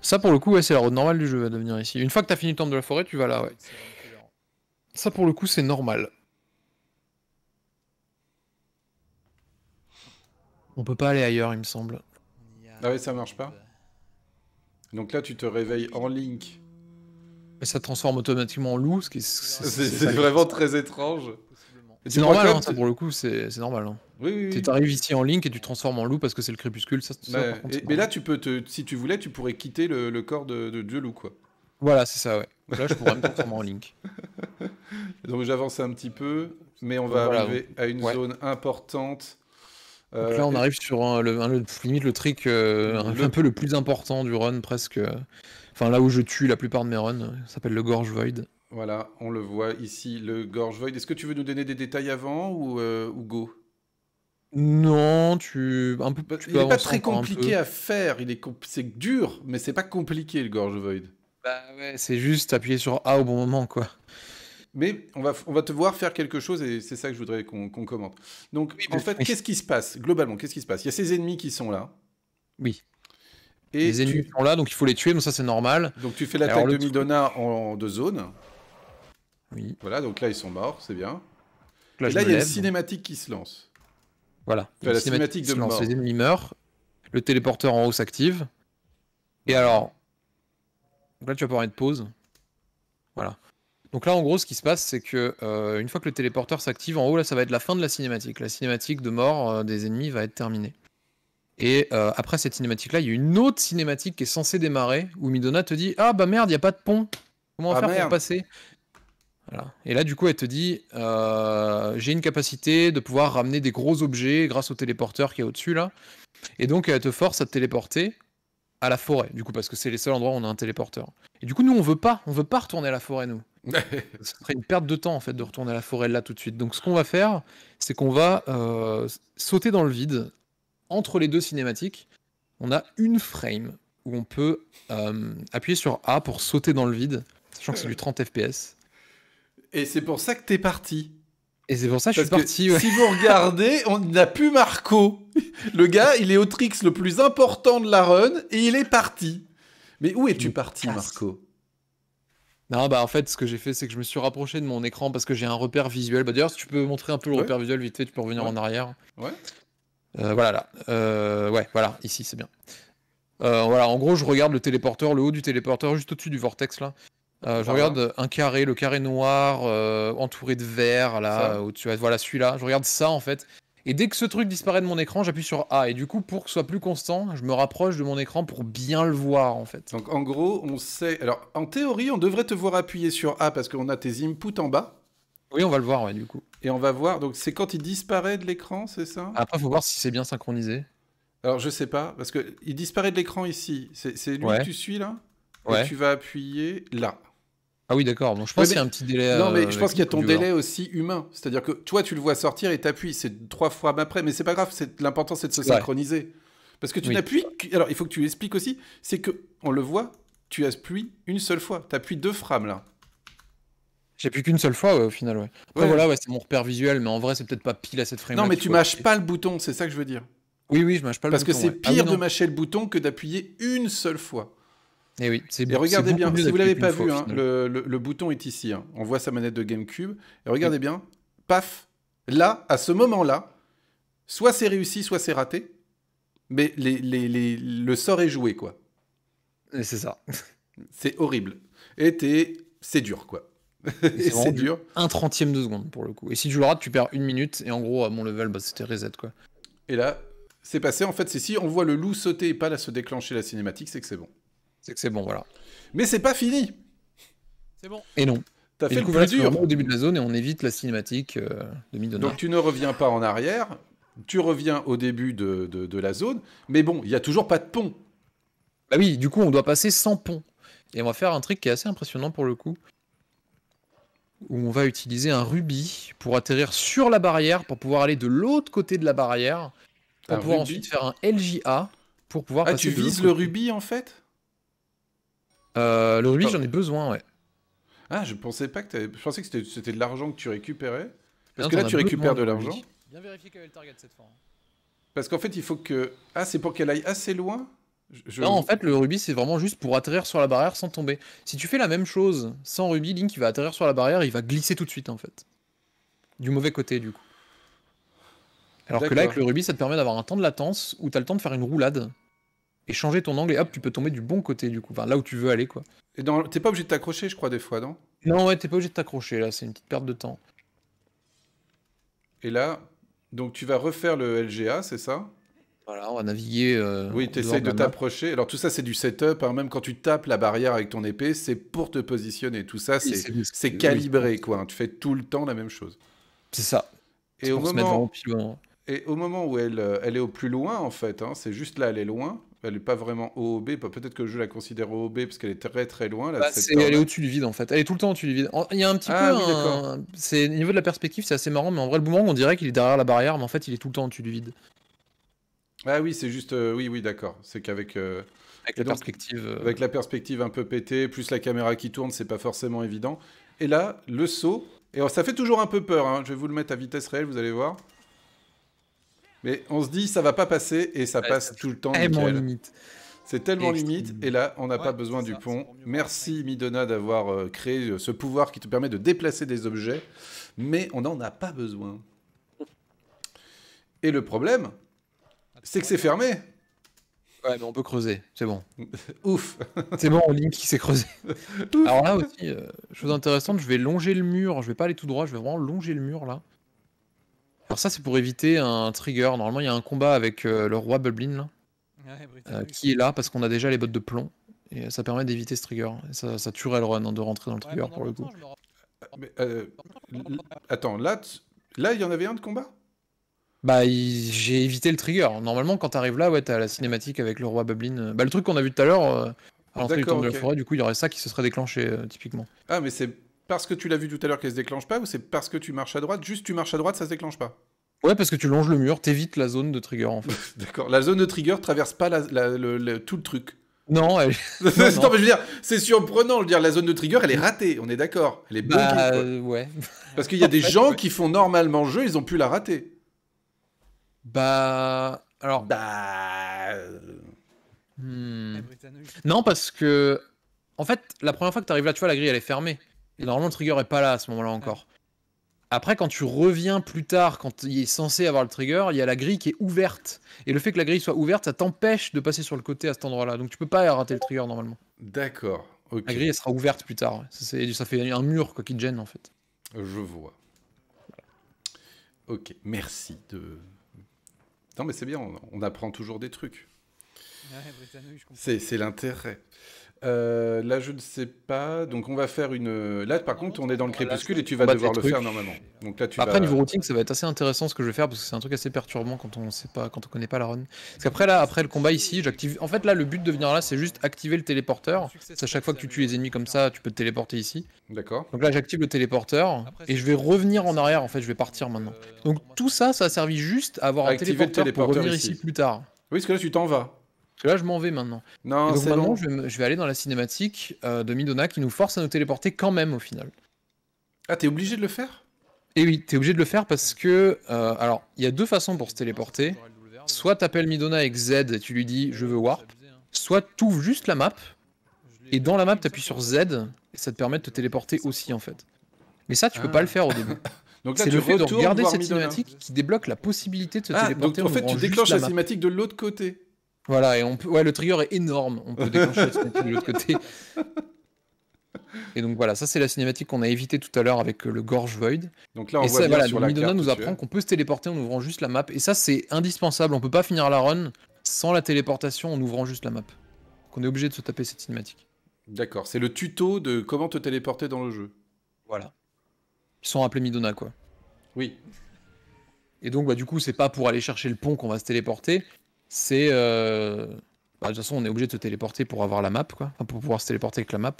Ça, pour le coup, ouais, c'est la route normale du jeu de venir ici. Une fois que t'as fini le temple de la forêt, tu vas là, ouais. Ça, pour le coup, c'est normal. On peut pas aller ailleurs, il me semble. Ah ouais, ça marche pas Donc là, tu te réveilles en Link. Et ça transforme automatiquement en loup, ce qui C'est vraiment très étrange. C'est normal, hein, hein pour le coup, c'est normal. Hein. Oui, oui, Tu arrives ici en Link et tu transformes en loup parce que c'est le crépuscule. Ça, ça, mais là, tu peux te, si tu voulais, tu pourrais quitter le, corps de, Dieu loup, quoi. Voilà, c'est ça, ouais. là, je pourrais me transformer en Link. Donc j'avance un petit peu, mais on va arriver à une zone importante. Euh, là, on arrive sur le, un, le, limite le trick euh, un, un, peu le plus important du run, presque. Enfin, là où je tue la plupart de mes runs, ça s'appelle le Gorge Void. Voilà, on le voit ici, le Gorge Void. Est-ce que tu veux nous donner des détails avant ou, euh, ou go Non, tu. Un peu, bah, il n'est pas très compliqué à faire. Il est c'est dur, mais c'est pas compliqué le Gorge Void. Bah ouais, c'est juste appuyer sur A au bon moment, quoi. Mais on va, on va te voir faire quelque chose et c'est ça que je voudrais qu'on commente. Donc, en bah, fait, qu'est-ce qui se passe Globalement, qu'est-ce qui se passe Il y a ces ennemis qui sont là. Oui. Et les ennemis sont là, donc il faut les tuer, donc ça c'est normal. Donc tu fais l'attaque de Midona en deux zones. Voilà, donc là, ils sont morts, c'est bien. Là, il y a une cinématique qui se lance. Voilà. la cinématique, de mort. Les ennemis meurent, le téléporteur en haut s'active. Et alors. Donc là, tu vas pouvoir de pause. Voilà. Donc là, en gros, ce qui se passe, c'est que euh, une fois que le téléporteur s'active en haut, là, ça va être la fin de la cinématique. La cinématique de mort euh, des ennemis va être terminée. Et euh, après cette cinématique-là, il y a une autre cinématique qui est censée démarrer où Midona te dit Ah bah merde, il n'y a pas de pont. Comment on va ah, faire pour passer et là, du coup, elle te dit euh, j'ai une capacité de pouvoir ramener des gros objets grâce au téléporteur qui est au-dessus là. Et donc, elle te force à te téléporter à la forêt, du coup, parce que c'est les seuls endroits où on a un téléporteur. Et du coup, nous, on veut pas, on veut pas retourner à la forêt, nous. Ce serait une perte de temps en fait de retourner à la forêt là tout de suite. Donc, ce qu'on va faire, c'est qu'on va euh, sauter dans le vide entre les deux cinématiques. On a une frame où on peut euh, appuyer sur A pour sauter dans le vide, sachant que c'est du 30 FPS. Et c'est pour ça que t'es parti. Et c'est pour ça que je suis parti. Ouais. Si vous regardez, on n'a plus Marco. Le gars, il est au trix le plus important de la run et il est parti. Mais où es-tu parti, Marco non, bah en fait, ce que j'ai fait, c'est que je me suis rapproché de mon écran parce que j'ai un repère visuel. Bah, D'ailleurs, si tu peux montrer un peu le repère visuel vite fait, tu peux revenir en arrière. Ouais. Euh, voilà, là. Euh, ouais, voilà, ici, c'est bien. Euh, voilà, en gros, je regarde le téléporteur, le haut du téléporteur, juste au-dessus du vortex là. Euh, je regarde euh, un carré, le carré noir euh, entouré de vert là, où tu vois, voilà celui-là. Je regarde ça en fait. Et dès que ce truc disparaît de mon écran, j'appuie sur A. Et du coup, pour que ce soit plus constant, je me rapproche de mon écran pour bien le voir, en fait. Donc, en gros, on sait. Alors, en théorie, on devrait te voir appuyer sur A parce qu'on a tes inputs en bas. Oui, on va le voir, ouais, du coup. Et on va voir. Donc, c'est quand il disparaît de l'écran, c'est ça Après, faut voir si c'est bien synchronisé. Alors, je sais pas, parce que il disparaît de l'écran ici. C'est lui que tu suis là. Ouais. Et tu vas appuyer là. Ah oui, d'accord. Bon, je pense qu'il y a un petit délai. Non, mais euh, je pense qu'il y a ton délai aussi humain. C'est-à-dire que toi, tu le vois sortir et t'appuies. C'est trois fois après, mais c'est pas grave. L'important, c'est de se synchroniser. Parce que tu oui. Alors, il faut que tu expliques aussi. C'est que, on le voit, tu appuies une seule fois. Tu appuies deux frames là. J'ai qu'une seule fois au final, ouais. voilà, c'est mon repère visuel, mais en vrai, c'est peut-être pas pile à cette frame. non, mais tu mâches pas le bouton, c'est ça que je veux dire. Oui, oui, je mâche pas le Parce bouton. Parce que c'est ah pire de mâcher le bouton que d'appuyer une seule fois. Et eh oui, c'est Et regardez bien, si vous l'avez pas vu, hein, le, bouton est ici. Hein. On voit sa manette de GameCube. Et regardez bien, paf, là, à ce moment-là, soit c'est réussi, soit c'est raté. Mais le sort est joué, quoi. C'est ça. C'est horrible. Et c'est dur, quoi. c'est dur. Un trentième de seconde, pour le coup. Et si tu le rates, tu perds une minute. Et en gros, à mon level, bah, c'était reset, quoi. Et là, c'est passé. En fait, c'est si on voit le loup sauter et pas là se déclencher la cinématique, c'est que c'est bon c'est que c'est bon, voilà. Mais c'est pas fini C'est bon. Et non. T'as fait le coup, dur. au début de la zone et on évite la cinématique euh, de Donc tu ne reviens pas en arrière, tu reviens au début de, la zone, mais bon, il n'y a toujours pas de pont. Bah oui, du coup, on doit passer sans pont. Et on va faire un truc qui est assez impressionnant pour le coup. Où on va utiliser un rubis pour atterrir sur la barrière, pour pouvoir aller de l'autre côté de la barrière, pour pouvoir ensuite faire un LJA, pour pouvoir... Ah, tu vises le rubis en fait euh, le rubis, j'en ai besoin, ouais. Ah, je pensais pas que Je pensais que c'était de l'argent que tu récupérais. Parce que là, tu récupères de l'argent. Bien vérifier qu'elle target cette fois. Hein. Parce qu'en fait, il faut que. Ah, c'est pour qu'elle aille assez loin Non, en fait, le rubis, c'est vraiment juste pour atterrir sur la barrière sans tomber. Si tu fais la même chose sans rubis, Link, il va atterrir sur la barrière, il va glisser tout de suite, en fait. Du mauvais côté, du coup. Alors que là, avec le rubis, ça te permet d'avoir un temps de latence où tu as le temps de faire une roulade et changer ton angle et hop, tu peux tomber du bon côté du coup, enfin, là où tu veux aller quoi. Et dans... t'es pas obligé de t'accrocher, je crois, des fois, non Non, ouais, t'es pas obligé de t'accrocher là, c'est une petite perte de temps. Et là, donc tu vas refaire le LGA, c'est ça Voilà, on va naviguer. Euh, oui, t'essayes de t'approcher. Alors tout ça, c'est du setup. Hein. Même quand tu tapes la barrière avec ton épée, c'est pour te positionner. Tout ça, c'est, c'est calibré quoi. Hein. Tu fais tout le temps la même chose. C'est ça. Et au, moment... Hein. Et au moment où elle, euh, elle est au plus loin, en fait, c'est juste là, elle est loin, elle n'est pas vraiment OOB. Bah, peut-être que je la considère OOB parce qu'elle est très très loin. Là, bah, elle est au-dessus du vide en fait. Elle est tout le temps au-dessus du vide. Il y a un petit ah peu. Oui, C'est niveau de la perspective, c'est assez marrant, mais en vrai, le boomerang, on dirait qu'il est derrière la barrière, mais en fait, il est tout le temps au-dessus du vide. Ah oui, c'est juste. Euh, oui, oui, d'accord. C'est qu'avec. Euh, euh, avec la, perspective, un peu pétée, plus la caméra qui tourne, c'est pas forcément évident. Et là, le saut. Et oh, ça fait toujours un peu peur. Hein. Je vais vous le mettre à vitesse réelle, vous allez voir. Mais on se dit, ça va pas passer et ça passe tout le temps. Tellement limite. C'est tellement limite. Et là, on n'a pas besoin du pont. Merci Midona d'avoir euh, créé euh, ce pouvoir qui te permet de déplacer des objets. Mais on n'en a pas besoin. Et le problème, c'est que c'est fermé. Ouais, mais on peut creuser, c'est bon. Ouf C'est bon, Link qui s'est creusé. Alors là aussi, euh, chose intéressante, je vais longer le mur, je vais pas aller tout droit, je vais vraiment longer le mur là. Alors ça, c'est pour éviter un trigger. Normalement, il y a un combat avec euh, le roi Bublin, euh, qui est là parce qu'on a déjà les bottes de plomb. Et ça permet d'éviter ce trigger. ça, tuerait le run de rentrer dans le trigger pour le coup. Euh, attends, là, là, il y en avait un de combat Bah, j'ai évité le trigger. Normalement, quand tu arrives là, ouais, t'as la cinématique avec le roi Bublin. Bah, le truc qu'on a vu tout à l'heure, à du du coup, il y aurait ça qui se serait déclenché, typiquement. Ah, mais c'est parce que tu l'as vu tout à l'heure qu'elle se déclenche pas ou c'est parce que tu marches à droite Juste tu marches à droite, ça se déclenche pas Ouais, parce que tu longes le mur, t'évites la zone de trigger en fait. D'accord. La zone de trigger traverse pas tout le truc. Non, elle... non, mais je veux dire, c'est surprenant. Je veux dire, la zone de trigger, elle est bah, ratée. On est d'accord. Elle est bonne. Bah, euh, ouais. Parce qu'il y a des gens qui font normalement le jeu, ils ont pu la rater. Bah, alors. Bah. Hmm. Non, parce que en fait, la première fois que tu arrives là, tu vois, la grille, elle est fermée. Normalement, le trigger est pas là à ce moment-là encore. Après, quand tu reviens plus tard, quand il est censé avoir le trigger, il y a la grille qui est ouverte. Et le fait que la grille soit ouverte, ça t'empêche de passer sur le côté à cet endroit-là. Donc tu peux pas rater le trigger normalement. D'accord. La grille elle sera ouverte plus tard. Ça, ça fait un mur quoi, qui te gêne en fait. Je vois. Ok, merci de. Non mais c'est bien, on, apprend toujours des trucs. c'est l'intérêt. Euh, là, je ne sais pas. Donc, on va faire une. Euh, là, par contre, on est dans le crépuscule et tu vas devoir le faire normalement. Donc là, tu après, niveau routing, ça va être assez intéressant ce que je vais faire parce que c'est un truc assez perturbant quand on sait pas, quand on connaît pas la run. Parce qu'après là, après le combat ici, j'active. En fait, là, le but de venir là, c'est juste activer le téléporteur. À chaque fois que tu tues euh, les ennemis comme ça, tu peux te téléporter ici. D'accord. Donc là, j'active le téléporteur et je vais revenir en arrière. En fait, je vais partir maintenant. Donc tout ça, ça a servi juste à avoir un téléporteur, le téléporteur pour revenir ici. ici plus tard. Oui, parce que là, tu t'en vas là, je m'en vais maintenant. Non, c'est je, vais, je vais, aller dans la cinématique euh, de Midona qui nous force à nous téléporter quand même au final. Ah, t'es obligé de le faire Eh oui, t'es obligé de le faire parce que. Euh, alors, il y a deux façons pour se téléporter. Soit t'appelles Midona avec Z et tu lui dis je veux warp. Soit t'ouvres juste la map. Et dans la map, t'appuies sur Z et ça te permet de te téléporter aussi en fait. Mais ça, tu peux pas le ah. faire au début. Donc c'est le fait de regarder cette cinématique qui débloque la possibilité de se ah, téléporter. Donc, en, en fait, tu déclenches la cinématique de l'autre côté. Voilà, et on peut... ouais, le trigger est énorme. On peut déclencher de l'autre côté. Et donc voilà, ça c'est la cinématique qu'on a évité tout à l'heure avec euh, le Gorge Void. Donc là, on et voit ça, Midona nous apprend qu'on peut se téléporter en ouvrant juste la map. Et ça c'est indispensable, on peut pas finir la run sans la téléportation en ouvrant juste la map. Qu'on est obligé de se taper cette cinématique. D'accord, c'est le tuto de comment te téléporter dans le jeu. Voilà. Ils sont appelés Midona quoi. Oui. Et donc bah, du coup c'est pas pour aller chercher le pont qu'on va se téléporter, c'est. Euh, bah, de toute façon, on est obligé de se téléporter pour avoir la map, quoi. Enfin, pour pouvoir se téléporter avec la map.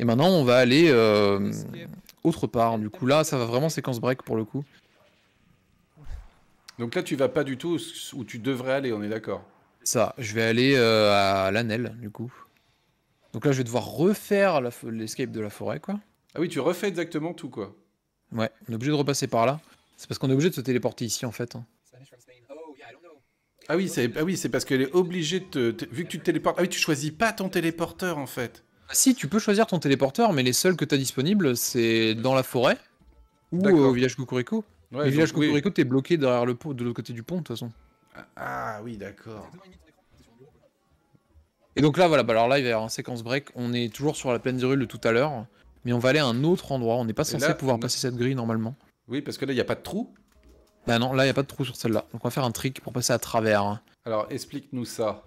Et maintenant, on va aller euh, autre part. Du coup, là, ça va vraiment séquence break pour le coup. Donc là, tu vas pas du tout où tu devrais aller, on est d'accord Ça, je vais aller euh, à l'Anel, du coup. Donc là, je vais devoir refaire l'escape de la forêt, quoi. Ah oui, tu refais exactement tout, quoi. Ouais, on est obligé de repasser par là. C'est parce qu'on est obligé de se téléporter ici, en fait. Hein. Ah, ah oui, c'est parce qu'elle est obligée de te, Vu que tu te téléportes. Ah oui, tu choisis pas ton téléporteur en fait. Ah si, tu peux choisir ton téléporteur, mais les seuls que tu as disponibles, c'est dans la forêt ou au village Kukuriko. village Kukuriko, t'es bloqué derrière le pot, de l'autre côté du pont de toute façon. Ah, ah oui, d'accord. Et donc là, voilà, bah, alors là, il va y avoir un séquence break. On est toujours sur la plaine rue de tout à l'heure, mais on va aller à un autre endroit. On n'est pas censé pouvoir passer cette grille normalement. Oui, parce que là, il n'y a pas de trou. Ah non, là, il n'y a pas de trou sur celle-là. Donc on va faire un trick pour passer à travers. Alors, explique-nous ça.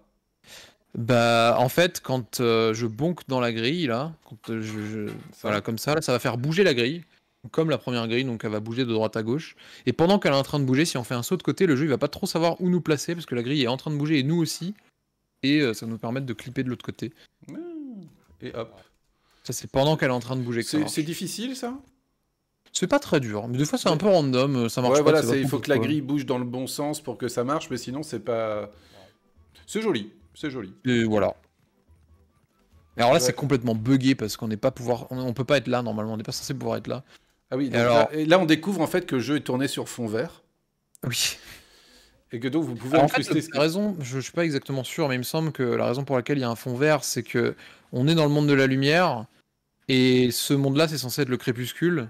Bah, en fait, quand euh, je bonque dans la grille, là, euh, je, voilà, comme ça, là, ça va faire bouger la grille. Comme la première grille, donc elle va bouger de droite à gauche. Et pendant qu'elle est en train de bouger, si on fait un saut de côté, le jeu il va pas trop savoir où nous placer parce que la grille est en train de bouger et nous aussi. Et euh, ça ça nous permettre de clipper de l'autre côté. Mmh. Et hop. Ça, c'est pendant qu'elle est en train de bouger. C'est difficile, ça c'est pas très dur. Mais des fois, c'est un peu random, euh, ça marche pas, il faut que la grille bouge dans le bon sens pour que ça marche, mais sinon, c'est pas. C'est joli, c'est joli. Et voilà. alors là, c'est complètement buggé parce qu'on n'est pas pouvoir, on, peut pas être là normalement, on n'est pas censé pouvoir être là. Ah oui. Et, alors... là, et là, on découvre en fait que le jeu est tourné sur fond vert. Oui. Et que donc vous pouvez en fait, la raison, je, ne suis pas exactement sûr, mais il me semble que la raison pour laquelle il y a un fond vert, c'est que on est dans le monde de la lumière et ce monde-là, c'est censé être le crépuscule.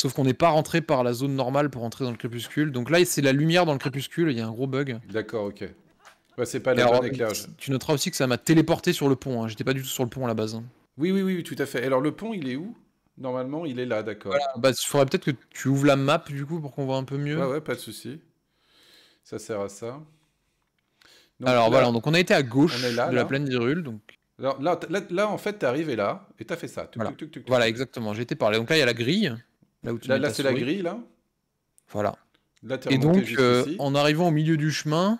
Sauf qu'on n'est pas rentré par la zone normale pour entrer dans le crépuscule. Donc là, c'est la lumière dans le crépuscule, il y a un gros bug. D'accord, ok. Ouais, c'est pas le bon éclairage. Tu noteras aussi que ça m'a téléporté sur le pont. Hein. J'étais pas du tout sur le pont à la base. Hein. Oui, oui, oui, tout à fait. Alors le pont, il est où Normalement, il est là, d'accord. Voilà, bah, il faudrait peut-être que tu ouvres la map du coup pour qu'on voit un peu mieux. Ouais, ouais, pas de souci. Ça sert à ça. Alors voilà, donc on a été à gauche de la plaine d'Irule. Donc... là, là, en fait, t'es arrivé là et t'as fait ça. voilà. voilà, exactement. J'étais par là. Donc là, il y a la grille. Là, c'est la grille, là Voilà. et donc, euh, en arrivant au milieu du chemin,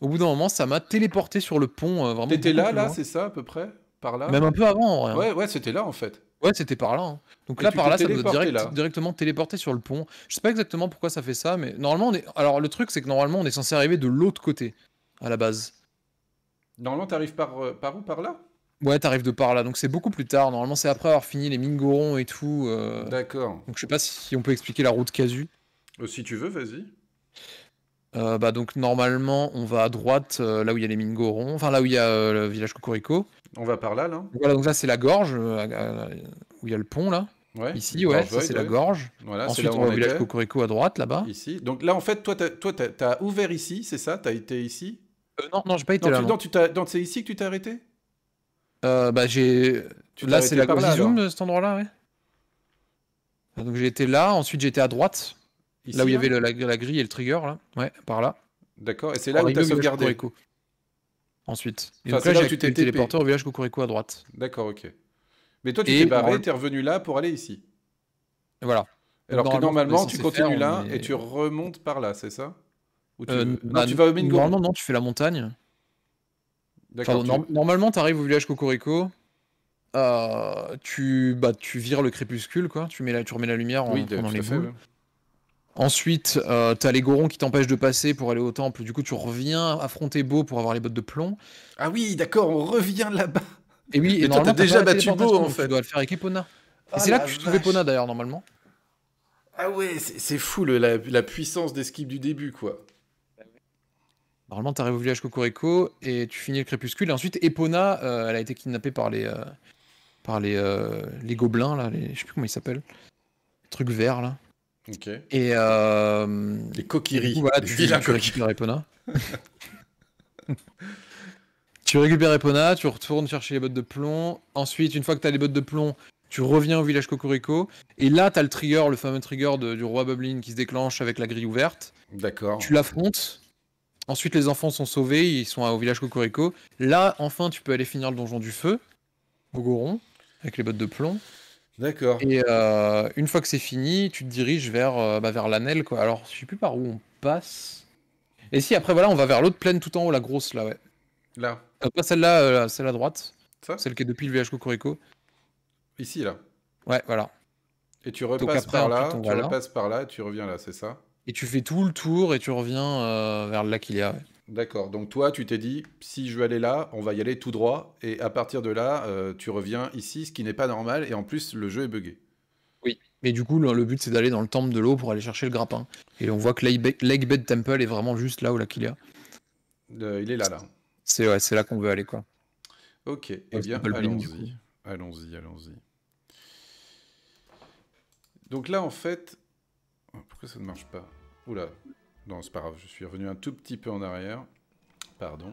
au bout d'un moment, ça m'a téléporté sur le pont. Euh, T'étais là, là, c'est ça, à peu près Par là Même un peu avant, en vrai. Hein. Ouais, ouais, c'était là, en fait. Ouais, c'était par là. Hein. Donc là, par là, ça directement téléporté sur le pont. Je sais pas exactement pourquoi ça fait ça, mais normalement, on est... alors le truc, c'est que normalement, on est censé arriver de l'autre côté, à la base. Normalement, t'arrives par, euh, par où Par là Ouais, t'arrives de par là, donc c'est beaucoup plus tard. Normalement, c'est après avoir fini les Mingorons et tout. Euh. D'accord. Donc je sais pas si on peut expliquer la route casu. Euh, si tu veux, vas-y. Euh, bah donc normalement, on va à droite, là où il y a les Mingorons, enfin là où il y a le village Cocorico. On va par là, là. Voilà, donc là c'est la gorge, où il y a le pont, là. Ouais, Ici, ouais, c'est la gorge. Voilà, Ensuite, on, on va au village Cocorico à droite, là-bas. Ici. Donc là, en fait, toi, t'as ouvert ici, c'est ça T'as été ici Non, non, j'ai pas été là. Tu, c'est ici que tu t'es arrêté euh, bah, j'ai... Là, c'est la gauche de cet endroit-là, ouais. Ah, donc j'étais là, ensuite j'étais à droite, là où il y avait la, grille et le trigger, là. Ouais, par là. D'accord, et c'est là, où tu as sauvegardé. Ensuite. donc là, là j'ai été téléporté au village Cocorico à droite. D'accord, ok. Mais toi, tu t'es barré, t'es revenu là pour aller ici. Voilà. Alors que normalement, tu continues là et tu remontes par là, c'est ça Ou tu... Euh, non, bah, vas non, tu fais la montagne normalement tu... arrives au village Cocorico, euh, tu, bah, tu vires le crépuscule, quoi. Tu, mets la, tu remets la lumière en, les Ensuite, euh, t'as les gorons qui t'empêchent de passer pour aller au temple. Du coup, tu reviens affronter Beau pour avoir les bottes de plomb. Ah oui, d'accord, on revient là-bas. Et oui, et t'as déjà battu Beau, en fait. Tu dois le faire avec Epona. Ah et c'est là que tu trouves Epona, d'ailleurs, normalement. Ah ouais, c'est fou la, la, puissance d'esquive du début, quoi. Normalement, tu arrives au village Cocorico et tu finis le crépuscule. ensuite, Epona, euh, elle a été kidnappée par les, euh, par les, euh, les gobelins, là, les, je sais plus comment ils s'appellent. Truc vert là. Ok. Et. les coquilleries. voilà, tu, récupères Epona. tu récupères Epona, tu retournes chercher les bottes de plomb. Ensuite, une fois que tu as les bottes de plomb, tu reviens au village Cocorico. Et là, tu as le trigger, le fameux trigger du roi Bublin qui se déclenche avec la grille ouverte. D'accord. Tu l'affrontes. Ensuite, les enfants sont sauvés, ils sont au village Cocorico. Là, enfin, tu peux aller finir le donjon du feu, au Goron, avec les bottes de plomb. D'accord. Et euh, une fois que c'est fini, tu te diriges vers, euh, bah, vers l'Anel, quoi. Alors, je sais plus par où on passe. Et si, après, voilà, on va vers l'autre plaine tout en haut, la grosse, là, ouais. Là. Euh, celle-là, celle à droite. Ça Celle qui est depuis le village Cocorico. Ici, là. Ouais, voilà. Et tu repasses par là, tu repasses par là, tu reviens là, c'est ça et tu fais tout le tour et tu reviens euh, vers le lac D'accord. Donc toi, tu t'es dit, si je veux aller là, on va y aller tout droit. Et à partir de là, euh, tu reviens ici, ce qui n'est pas normal. Et en plus, le jeu est buggé. Oui. Mais du coup, le, but, c'est d'aller dans le temple de l'eau pour aller chercher le grappin. Et on voit que l'Eggbed Temple est vraiment juste là où l'Aquilia. il est là, là. C'est là qu'on veut aller, quoi. Ok. Et eh bien, allons-y. Allons-y, allons-y. Donc là, en fait... Oh, pourquoi ça ne marche pas Oula, non, c'est pas grave, je suis revenu un tout petit peu en arrière. Pardon.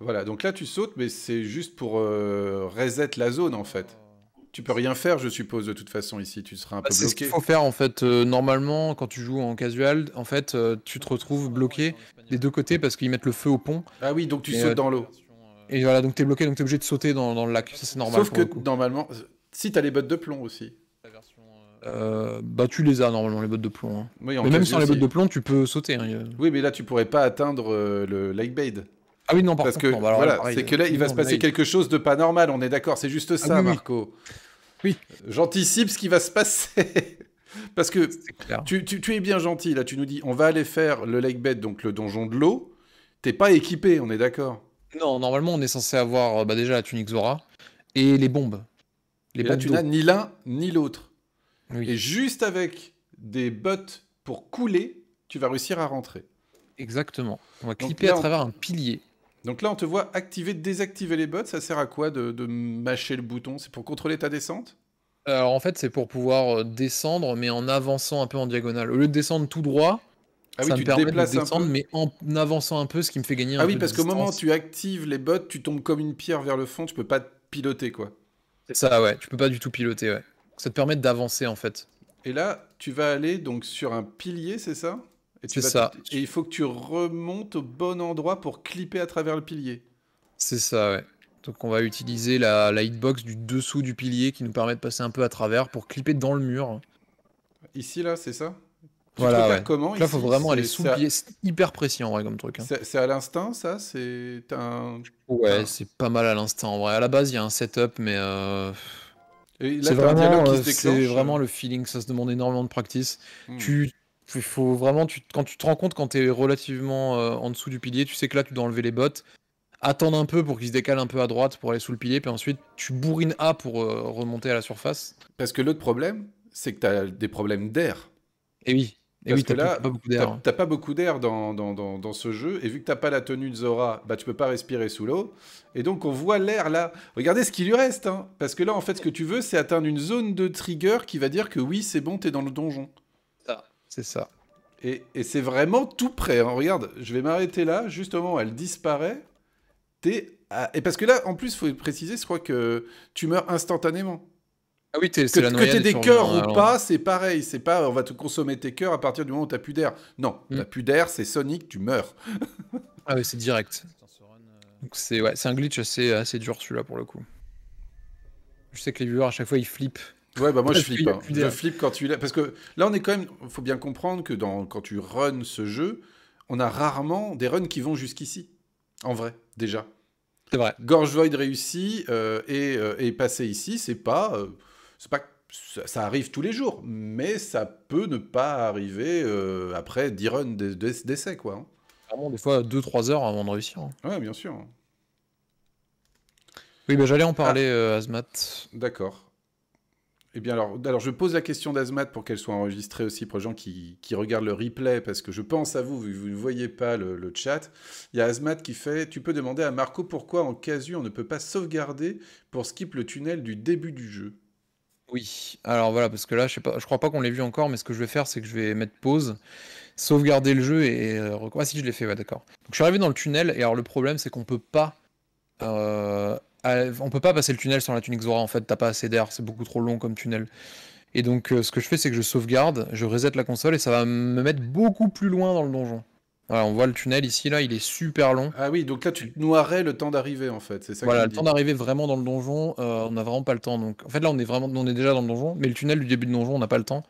Voilà, donc là tu sautes, mais c'est juste pour euh, reset la zone en fait. Tu peux rien faire, je suppose, de toute façon ici, tu seras un bah, peu bloqué. C'est ce qu'il faut faire en fait. Euh, normalement, quand tu joues en casual, en fait, euh, tu te retrouves bloqué des deux côtés parce qu'ils mettent le feu au pont. Ah oui, donc tu sautes dans l'eau. Et voilà, donc tu es bloqué, donc tu es obligé de sauter dans, le lac. Ça c'est normal. Sauf que normalement, si tu as les bottes de plomb aussi. Euh, bah tu les as normalement les bottes de plomb. Hein. mais même sans les bottes de plomb, tu peux sauter. Hein, oui, mais là tu pourrais pas atteindre euh, le Lake bait. Ah oui non parce que bah, voilà, c'est que là il va se passer quelque chose de pas normal. On est d'accord, c'est juste ah ça, Marco. Oui. J'anticipe ce qui va se passer. parce que tu, es bien gentil là, tu nous dis on va aller faire le lake bait, donc le donjon de l'eau. T'es pas équipé, on est d'accord. Non, normalement on est censé avoir euh, bah, déjà la tunique Zora et les bombes. Les et bombes là tu n'as ni l'un ni l'autre. Et juste avec des bottes pour couler, tu vas réussir à rentrer. Exactement. On va clipper à travers un pilier. Donc là, on te voit activer, désactiver les bottes. Ça sert à quoi de, mâcher le bouton C'est pour contrôler ta descente Alors euh, en fait, c'est pour pouvoir euh, descendre, mais en avançant un peu en diagonale. Au lieu de descendre tout droit, ah ça tu me permet de descendre, mais en avançant un peu, ce qui me fait gagner ah un de peu Ah oui, parce qu'au moment où tu actives les bottes, tu tombes comme une pierre vers le fond, tu peux pas piloter, quoi. C'est ça, ouais, tu peux pas du tout piloter, ouais ça te permet d'avancer en fait. Et là, tu vas aller donc sur un pilier, c'est ça C'est ça. Et il faut que tu remontes au bon endroit pour clipper à travers le pilier. C'est ça, ouais. Donc on va utiliser la, la, hitbox du dessous du pilier qui nous permet de passer un peu à travers pour clipper dans le mur. Ici, là, c'est ça voilà, comment Là, il faut vraiment aller sous le pilier. C'est hyper précis en vrai comme truc. Hein. C'est à l'instinct, ça C'est un. Ouais, c'est pas mal à l'instinct, en vrai. À la base, il y a un setup, mais euh, euh, c'est vraiment, euh. le feeling, ça se demande énormément de practice. Hmm. Tu, faut vraiment, quand tu te rends compte, quand tu es relativement euh, en dessous du pilier, tu sais que là, tu dois enlever les bottes, attendre un peu pour qu'ils se décalent un peu à droite pour aller sous le pilier, puis ensuite, tu bourrines A pour remonter à la surface. Parce que l'autre problème, c'est que tu as des problèmes d'air. Et eh oui. Et oui, que hein. t'as pas beaucoup d'air dans, ce jeu, et vu que t'as pas la tenue de Zora, bah tu peux pas respirer sous l'eau. Et donc on voit l'air là. Regardez ce qui lui reste, hein. parce que là en fait ce que tu veux, c'est atteindre une zone de trigger qui va dire que oui, c'est bon, t'es dans le donjon. c'est ça. Et, c'est vraiment tout près. Hein. Regarde, je vais m'arrêter là, justement, elle disparaît. T'es Et parce que là, en plus, faut préciser, je crois que tu meurs instantanément. Ah oui, que, la des cœurs ou pas, c'est pareil. C'est pas on va te consommer tes cœurs à partir du moment où t'as plus d'air. Non, mm. t'as plus d'air, c'est Sonic, tu meurs. ah oui, c'est direct. C'est ouais, un glitch assez, assez dur celui-là pour le coup. Je sais que les viewers à chaque fois ils flippent. Ouais, bah moi je flippe. Hein. Je flippe quand tu Parce que là on est quand même. faut bien comprendre que dans... quand tu runs ce jeu, on a rarement des runs qui vont jusqu'ici. En vrai, déjà. C'est vrai. Gorge Void réussi euh, et, euh, et, passer ici, c'est pas. Euh, c'est pas ça arrive tous les jours, mais ça peut ne pas arriver euh, après 10 runs d'essai, quoi. Hein. Vraiment, des fois 2-3 heures avant de réussir. Hein. Oui, bien sûr. Hein. Oui, j'allais en parler, euh, Azmat. D'accord. Et eh bien, alors, je pose la question d'Azmat pour qu'elle soit enregistrée aussi pour les gens qui, regardent le replay, parce que je pense à vous, vous, ne voyez pas le, le chat. Il y a Azmat qui fait Tu peux demander à Marco pourquoi en casu on ne peut pas sauvegarder pour skip le tunnel du début du jeu oui, alors voilà, parce que là, je sais pas, je crois pas qu'on l'ait vu encore, mais ce que je vais faire, c'est que je vais mettre pause, sauvegarder le jeu et. Euh, ah si, je l'ai fait, ouais, d'accord. Donc je suis arrivé dans le tunnel, et alors le problème, c'est qu'on peut pas. Euh, on peut pas passer le tunnel sans la tunique Zora, en fait, t'as pas assez d'air, c'est beaucoup trop long comme tunnel. Et donc, euh, ce que je fais, c'est que je sauvegarde, je reset la console, et ça va me mettre beaucoup plus loin dans le donjon. Voilà, on voit le tunnel ici, là, il est super long. Ah oui, donc là, tu te noirais le temps d'arriver, en fait. C'est ça voilà, le temps d'arriver vraiment dans le donjon, euh, on n'a vraiment pas le temps. Donc, en fait, là, on est vraiment, on déjà dans le donjon, mais le tunnel du début du donjon, on n'a pas le temps.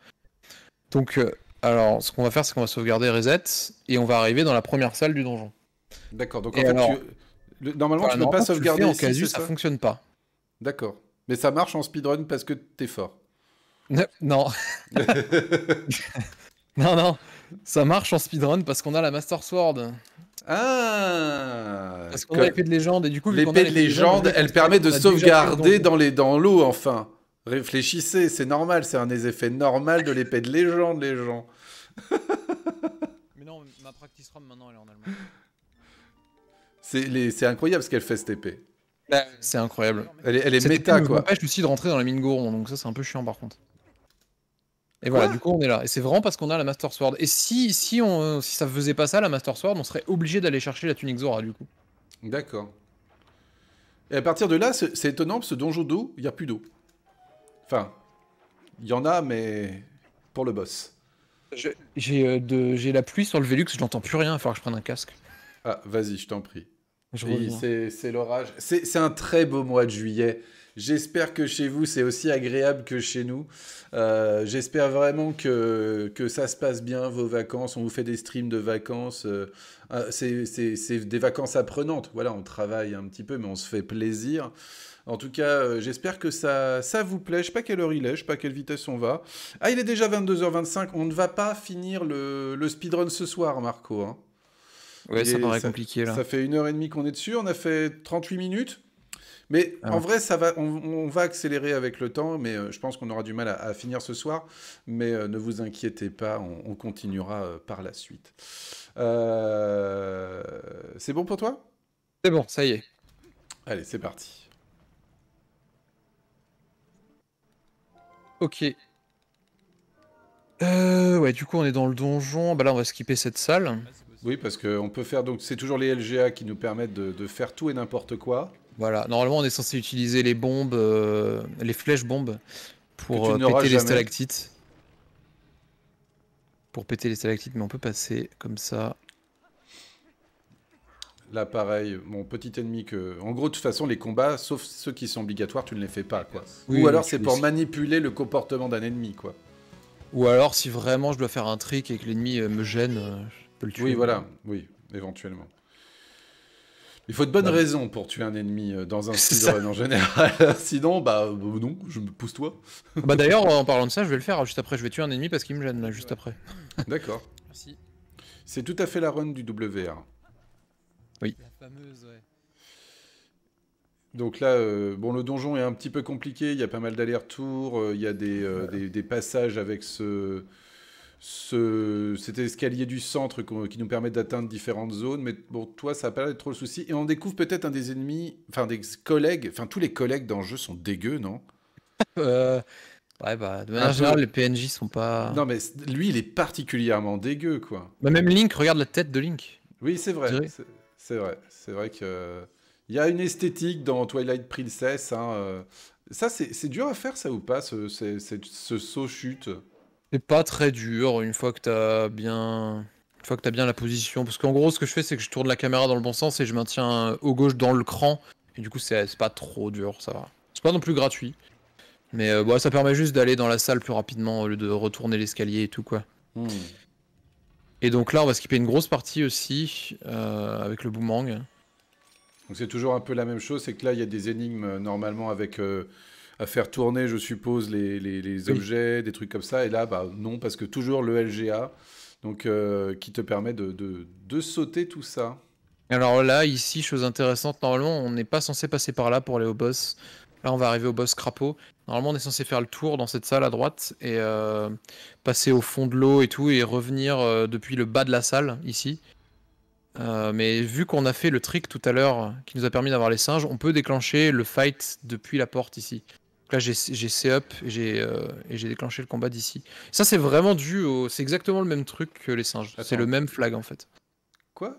Donc, euh, alors, ce qu'on va faire, c'est qu'on va sauvegarder reset et on va arriver dans la première salle du donjon. D'accord. Donc, en fait, normalement, tu ne peux pas sauvegarder. en casu, ça, ça fonctionne pas. D'accord. Mais ça marche en speedrun parce que t'es fort. Non. non, non. Ça marche en speedrun parce qu'on a la Master Sword. Ah Parce qu'on a l'épée de légende et du coup... L'épée de légende, elle permet de sauvegarder dans l'eau enfin. Réfléchissez, c'est normal, c'est un des effets normaux de l'épée de légende, les gens. mais non, ma practice rom maintenant elle est en allemand. C'est incroyable ce qu'elle fait cette épée. Bah, c'est incroyable. Elle est, méta quoi. Elle empêche aussi de rentrer dans la mine Goron donc ça c'est un peu chiant par contre. Et voilà, du coup, on est là. Et c'est vraiment parce qu'on a la Master Sword. Et si, si, on, si ça faisait pas ça, la Master Sword, on serait obligé d'aller chercher la tunique Zora, du coup. D'accord. Et à partir de là, c'est étonnant, parce que donjon d'eau, il n'y a plus d'eau. Enfin, il y en a, mais pour le boss. Euh, j'ai la pluie sur le Velux, je n'entends plus rien, il faudra que je prenne un casque. Ah, vas-y, je t'en prie. C'est l'orage. C'est un très beau mois de juillet. J'espère que chez vous, c'est aussi agréable que chez nous. Euh, j'espère vraiment que, que, ça se passe bien, vos vacances. On vous fait des streams de vacances. Euh, euh, c'est des vacances apprenantes. Voilà, on travaille un petit peu, mais on se fait plaisir. En tout cas, j'espère que ça, ça vous plaît. Je sais pas quelle heure il est, je sais pas quelle vitesse on va. Ah, il est déjà 22h25. On ne va pas finir le, le speedrun ce soir, Marco. Hein. Ouais, ça paraît compliqué là. Ça fait une heure et demie qu'on est dessus. On a fait 38 minutes. Mais ah en vrai, ça va, on, va accélérer avec le temps, mais euh, je pense qu'on aura du mal à, finir ce soir. Mais euh, ne vous inquiétez pas, on, continuera euh, par la suite. C'est bon pour toi C'est bon, ça y est. Allez, c'est parti. Ok. ouais, du coup, on est dans le donjon. Bah là, on va skipper cette salle. Oui, parce qu'on peut faire. Donc, c'est toujours les LGA qui nous permettent de faire tout et n'importe quoi. Voilà, normalement on est censé utiliser les bombes, euh, les flèches bombes pour euh, péter les stalactites. Pour péter les stalactites, mais on peut passer comme ça. Là, pareil, mon petit ennemi que. En gros, de toute façon, les combats, sauf ceux qui sont obligatoires, tu ne les fais pas, quoi. Ou alors c'est pour manipuler le comportement d'un ennemi, quoi. Ou alors, si vraiment je dois faire un trick et que l'ennemi euh, me gêne, je peux le tuer. Oui, voilà, oui, éventuellement. Il faut de bonnes bah, raisons pour tuer un ennemi euh, dans un speedrun en général. Sinon, bah euh, non, je me pousse toi. bah d'ailleurs, en parlant de ça, je vais le faire juste après. Je vais tuer un ennemi parce qu'il me gêne là, juste après. D'accord. Merci. C'est tout à fait la run du WR. Oui. La fameuse, ouais. Donc là, euh, bon, le donjon est un petit peu compliqué. Il y a pas mal d'allers-retours. Il y a des passages avec ce cet escalier du centre qui nous permet d'atteindre différentes zones. Mais pour toi, ça n'a pas l'air trop le souci. Et on découvre peut-être un des ennemis, enfin des collègues, enfin tous les collègues dans le jeu sont dégueux, non euh, Ouais, bah, de manière générale, les PNJ sont pas. Non, mais lui, il est particulièrement dégueu, quoi. Bah, même Link, regarde la tête de Link. Oui, c'est vrai. C'est vrai. C'est vrai que. Euh, il y a une esthétique dans Twilight Princess. Hein, euh. Ça, c'est dur à faire, ça ou pas, ce, ce saut-chute c'est pas très dur une fois que t'as bien. Une fois que as bien la position. Parce qu'en gros, ce que je fais, c'est que je tourne la caméra dans le bon sens et je maintiens au gauche dans le cran. Et du coup, c'est pas trop dur, ça va. C'est pas non plus gratuit. Mais euh, bon, bah, ça permet juste d'aller dans la salle plus rapidement au lieu de retourner l'escalier et tout, quoi. Hmm. Et donc là, on va skipper une grosse partie aussi euh, avec le boomerang. Donc c'est toujours un peu la même chose, c'est que là, il y a des énigmes euh, normalement avec faire tourner, je suppose, les, objets, des trucs comme ça. Et là, bah, non, parce que toujours le LGA, donc, euh, qui te permet de, de, sauter tout ça. Alors là, ici, chose intéressante, normalement, on n'est pas censé passer par là pour aller au boss. Là, on va arriver au boss crapaud. Normalement, on est censé faire le tour dans cette salle à droite et euh, passer au fond de l'eau et tout et revenir euh, depuis le bas de la salle, ici. mais vu qu'on a fait le trick tout à l'heure qui nous a permis d'avoir les singes, on peut déclencher le fight depuis la porte ici là, j'ai C-up euh, et j'ai déclenché le combat d'ici. Ça, c'est vraiment dû au. C'est exactement le même truc que les singes. C'est le même flag, en fait. Quoi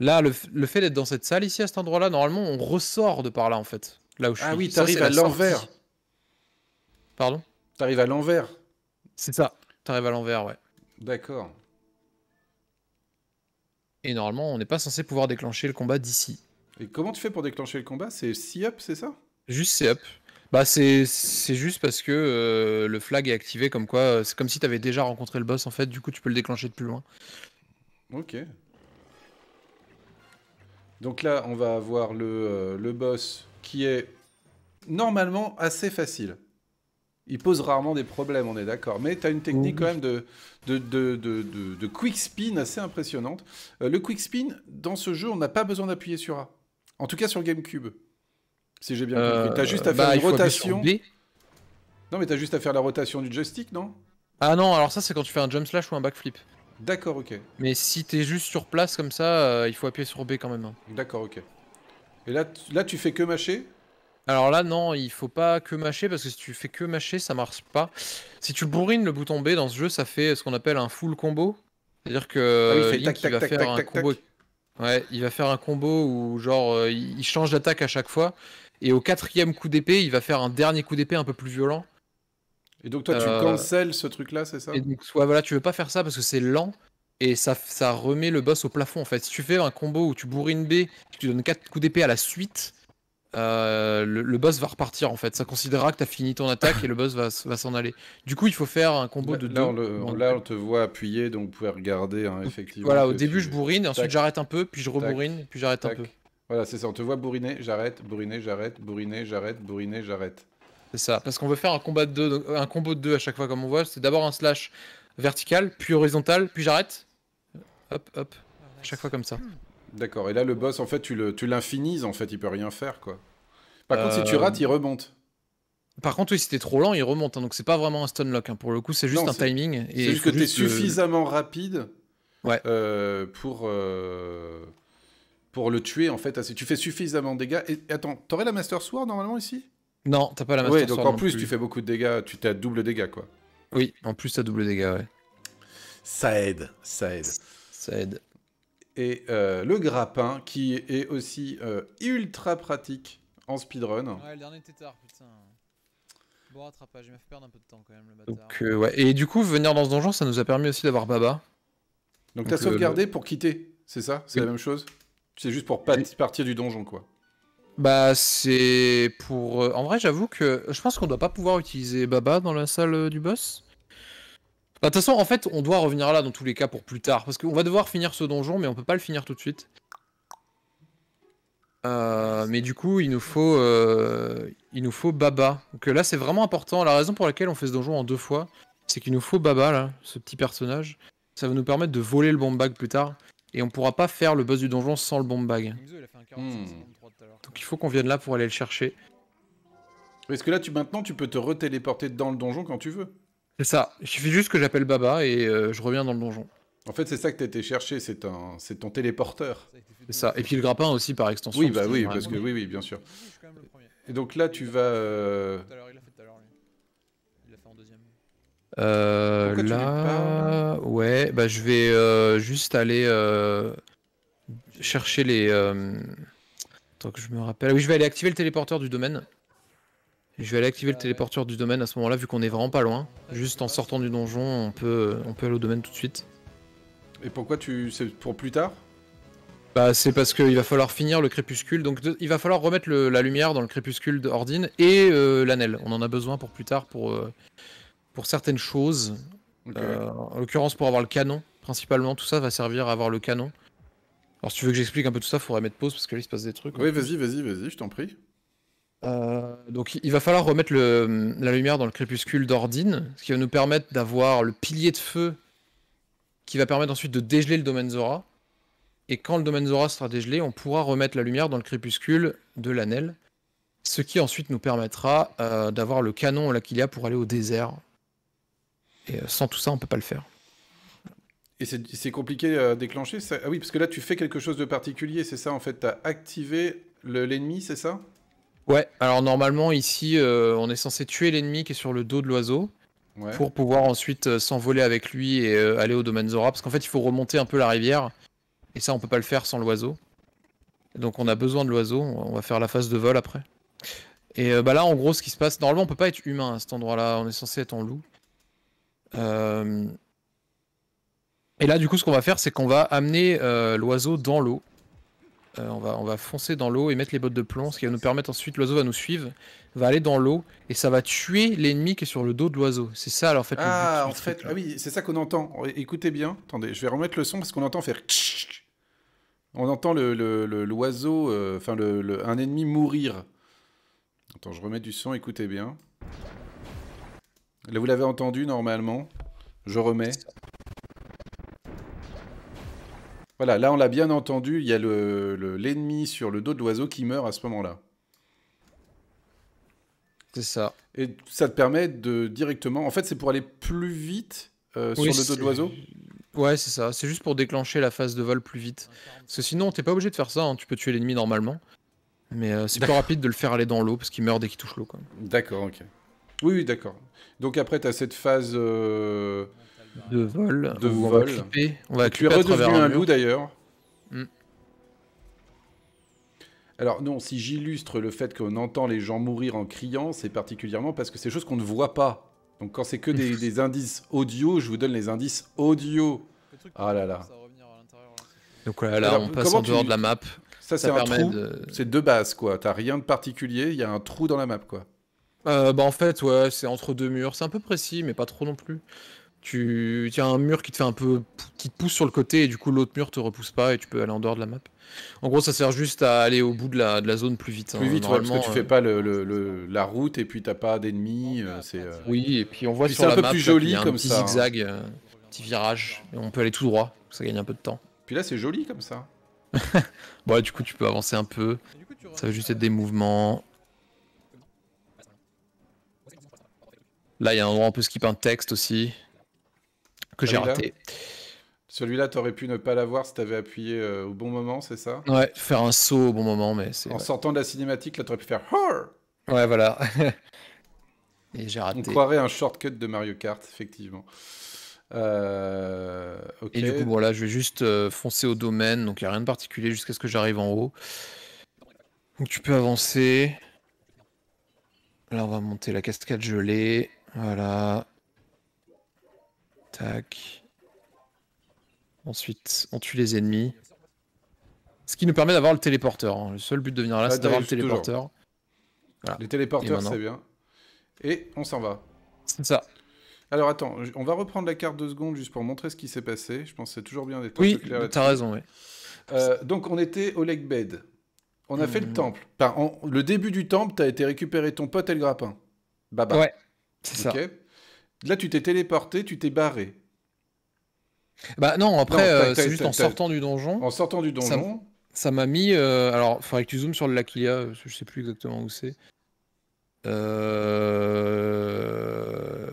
Là, le, fait d'être dans cette salle ici, à cet endroit-là, normalement, on ressort de par là, en fait. Là où je ah suis. Ah oui, t'arrives à l'envers. Pardon T'arrives à l'envers. C'est ça. T'arrives à l'envers, ouais. D'accord. Et normalement, on n'est pas censé pouvoir déclencher le combat d'ici. Et comment tu fais pour déclencher le combat C'est C-up, c'est ça Juste C-up. Bah c'est juste parce que euh, le flag est activé comme quoi euh, c'est comme si tu avais déjà rencontré le boss en fait, du coup tu peux le déclencher de plus loin. Ok. Donc là on va avoir le, euh, le boss qui est normalement assez facile. Il pose rarement des problèmes, on est d'accord. Mais tu as une technique quand même de, de, de, de, de quick spin assez impressionnante. le quick spin, dans ce jeu, on n'a pas besoin d'appuyer sur A. En tout cas sur GameCube. Si j'ai bien compris. Euh, t'as juste à bah, faire une rotation. Non, mais t'as juste à faire la rotation du joystick, non Ah non, alors ça, c'est quand tu fais un jump slash ou un backflip. D'accord, ok. Mais si t'es juste sur place comme ça, euh, il faut appuyer sur B quand même. Hein. D'accord, ok. Et là, là, tu fais que mâcher Alors là, non, il faut pas que mâcher parce que si tu fais que mâcher, ça marche pas. Si tu bourrines le bouton B dans ce jeu, ça fait ce qu'on appelle un full combo. C'est-à-dire que ah il va faire un combo. Ouais, il va faire un combo où genre euh, il change d'attaque à chaque fois et au quatrième coup d'épée, il va faire un dernier coup d'épée un peu plus violent. Et donc toi, tu euh, ce truc-là, c'est ça Et donc, voilà, tu veux pas faire ça parce que c'est lent et ça, ça remet le boss au plafond en fait. Si tu fais un combo où tu bourrines B, tu donnes quatre coups d'épée à la suite, euh, le, boss va repartir en fait. Ça considérera que tu as fini ton attaque et le boss va, s'en aller. Du coup, il faut faire un combo de deux. On là, on te voit appuyer, donc vous pouvez regarder hein, effectivement. Voilà, au début, je bourrine, ensuite j'arrête un peu, puis je rebourrine, puis j'arrête un peu. Voilà, c'est ça, on te voit bourriner, j'arrête, bourriner, j'arrête, bourriner, j'arrête, bourriner, j'arrête. C'est ça, parce qu'on veut faire un combat de deux, un combo de deux à chaque fois comme on voit. C'est d'abord un slash vertical, puis horizontal, puis j'arrête. Hop, hop, à chaque fois comme ça. D'accord, et là le boss, en fait, tu l'infinises, en fait, il peut rien faire, quoi. Par contre, si tu euh, rates, il remonte. Par contre, oui, si t'es trop lent, il remonte, hein, donc c'est pas vraiment un stunlock. Hein. Pour le coup, c'est juste un timing. C'est juste que t'es suffisamment rapide ouais. Euh, pour... Euh, pour le tuer en fait. Tu fais suffisamment de dégâts. Et attends, t'aurais la Master Sword normalement ici Non, t'as pas la Master ouais, Oui, donc en plus, tu fais beaucoup de dégâts, tu à double dégâts quoi. Oui, en plus t'as double dégâts, ouais. Ça aide, ça aide. Ça aide. Et euh, le grappin qui est aussi euh, ultra pratique en speedrun. Ouais, le dernier tard, putain. Bon rattrapage, il m'a fait perdre un peu de temps quand même le bâtard. Euh, Et du coup, venir dans ce donjon, ça nous a permis aussi d'avoir Baba. Donc, t'as sauvegardé pour quitter, c'est ça C'est la même chose c'est juste pour partir du donjon, quoi. Bah, c'est pour. Euh, en vrai, j'avoue que je pense qu'on doit pas pouvoir utiliser Baba dans la salle euh, du boss. Bah, de toute façon, en fait, on doit revenir là dans tous les cas pour plus tard. Parce qu'on va devoir finir ce donjon, mais on peut pas le finir tout de suite. Euh, mais du coup, il nous faut, il nous faut Baba. Donc là, c'est vraiment important. La raison pour laquelle on fait ce donjon en deux fois, c'est qu'il nous faut Baba, là, ce petit personnage. Ça va nous permettre de voler le bomb bag plus tard. Et on pourra pas faire le boss du donjon sans le bomb bag. Hmm. Donc il faut qu'on vienne là pour aller le chercher. Est-ce que là, tu, maintenant, tu peux te re-téléporter dans le donjon quand tu veux C'est ça. Il suffit juste que j'appelle Baba et euh, je reviens dans le donjon. En fait, c'est ça que tu étais chercher, c'est un... ton téléporteur. C'est ça. Et puis le grappin aussi, par extension. Oui, bah oui, parce que oui, oui, bien sûr. Et donc là, tu vas. Euh, euh, là, ouais, bah je vais euh, juste aller euh, chercher les. Tant que je me rappelle, oui, je vais aller activer le téléporteur du domaine. Je vais aller activer le téléporteur du domaine à ce moment-là, vu qu'on est vraiment pas loin. Juste en sortant du donjon, on peut, on peut aller au domaine tout de suite. Et pourquoi tu, c'est pour plus tard bah, c'est parce qu'il va falloir finir le crépuscule, donc il va falloir remettre la lumière dans le crépuscule d'Ordine et l'anel. On en a besoin pour plus tard pour pour certaines choses. Euh, en l'occurrence, pour avoir le canon, principalement, tout ça va servir à avoir le canon. Alors, si tu veux que j'explique un peu tout ça, il faudrait mettre pause parce que il se passe des trucs. Hein. Oui, vas-y, vas-y, vas-y, je t'en prie. Euh, donc, il va falloir remettre la lumière dans le crépuscule d'Ordine, ce qui va nous permettre d'avoir le pilier de feu qui va permettre ensuite de dégeler le domaine Zora. Et quand le domaine Zora sera dégelé, on pourra remettre la lumière dans le crépuscule de l'Anel, ce qui ensuite nous permettra euh, d'avoir le canon qu'il y a pour aller au désert et euh, sans tout ça, on peut pas le faire. Et c'est compliqué à euh, déclencher ça Ah oui, parce que là, tu fais quelque chose de particulier, c'est ça En fait, tu as activé l'ennemi, c'est ça Ouais, alors normalement, ici, euh, on est censé tuer l'ennemi qui est sur le dos de l'oiseau. Pour pouvoir ensuite s'envoler avec lui et aller au domaine Zora. Parce qu'en fait, il faut remonter un peu la rivière. Et ça, on peut pas le faire sans l'oiseau. Donc, on a besoin de l'oiseau. On va faire la phase de vol après. Et bah là, en gros, ce qui se passe, normalement, on peut pas être humain à cet endroit-là. On est censé être en loup. Euh, et là, du coup, ce qu'on va faire, c'est qu'on va amener euh, l'oiseau dans l'eau. Euh, on, va, on va foncer dans l'eau et mettre les bottes de plomb, ce qui va nous permettre ensuite, l'oiseau va nous suivre, va aller dans l'eau et ça va tuer l'ennemi qui est sur le dos de l'oiseau. C'est ça, alors en fait. Ah, en fait, ah oui, c'est ça qu'on entend. Oh, écoutez bien, attendez, je vais remettre le son parce qu'on entend faire. On entend l'oiseau, le, le, enfin le un ennemi mourir. Attends, je remets du son, écoutez bien. Là, vous l'avez entendu normalement. Je remets. Voilà, là on l'a bien entendu, il y a l'ennemi le, sur le dos de l'oiseau qui meurt à ce moment-là. C'est ça. Et ça te permet de directement... En fait, c'est pour aller plus vite euh, sur le dos de l'oiseau Ouais, c'est ça. C'est juste pour déclencher la phase de vol plus vite. Parce que sinon, t'es pas obligé de faire ça, hein. tu peux tuer l'ennemi normalement. Mais euh, c'est plus rapide de le faire aller dans l'eau parce qu'il meurt dès qu'il touche l'eau. D'accord, ok. Oui, d'accord. Donc après, tu as cette phase euh, de vol. De vol. On tu es redevenu un, loup d'ailleurs. Mm. Alors non, si j'illustre le fait qu'on entend les gens mourir en criant, c'est particulièrement parce que c'est chose choses qu'on ne voit pas. Donc quand c'est que des, indices audio, je vous donne les indices audio. Ah là là. Donc là, on passe en dehors de la map. Ça, c'est un trou. C'est de base, quoi. T'as rien de particulier, il y a un trou dans la map, quoi. Euh, bah en fait, ouais, c'est entre deux murs. C'est un peu précis, mais pas trop non plus. Tu as un mur qui te fait un peu, qui te pousse sur le côté et du coup l'autre mur te repousse pas et tu peux aller en dehors de la map. En gros, ça sert juste à aller au bout de la, zone plus vite. Plus hein, vite, parce que tu euh. fais pas la route et puis t'as pas d'ennemis. Euh, c'est Oui, et puis on voit sur la un peu plus joli ça. un hein. petit zigzag, un petit virage, et on peut aller tout droit. Ça gagne un peu de temps. Puis là, c'est joli comme ça. bon, du coup, tu peux avancer un peu. Ça va juste être des mouvements. Là, il y a un endroit on peut skip un texte aussi que j'ai ah, raté. Celui-là, tu aurais pu ne pas l'avoir si tu avais appuyé euh, au bon moment, c'est ça Ouais, faire un saut au bon moment, mais c'est. En sortant de la cinématique, là, tu aurais pu faire Ouais, voilà. Et j'ai raté. On croirait un shortcut de Mario Kart, effectivement. Euh... Et du coup, bon là, je vais juste euh, foncer au domaine, donc il n'y a rien de particulier jusqu'à ce que j'arrive en haut. Donc tu peux avancer. Là, on va monter la cascade gelée. Voilà. Tac. Ensuite, on tue les ennemis. Ce qui nous permet d'avoir le téléporteur. Hein. Le seul but de venir là, c'est d'avoir le téléporteur. Les téléporteurs, c'est bien. Et on s'en va. C'est ça. Alors attends, on va reprendre la carte de secondes juste pour montrer ce qui s'est passé. Je pense que c'est toujours bien d'être Oui, raison, euh, donc on était au Lake Bed. On a fait le mmh. temple. le début du temple, t'as été récupérer ton pote et grappin. Baba. Ouais. C'est ça. Là, tu t'es téléporté, tu t'es barré. Bah non, après, euh, c'est juste en sortant du donjon. En sortant du donjon. Ça m'a mis. Euh, alors, faudrait que tu zoomes sur le lac que je sais plus exactement où c'est. Euh,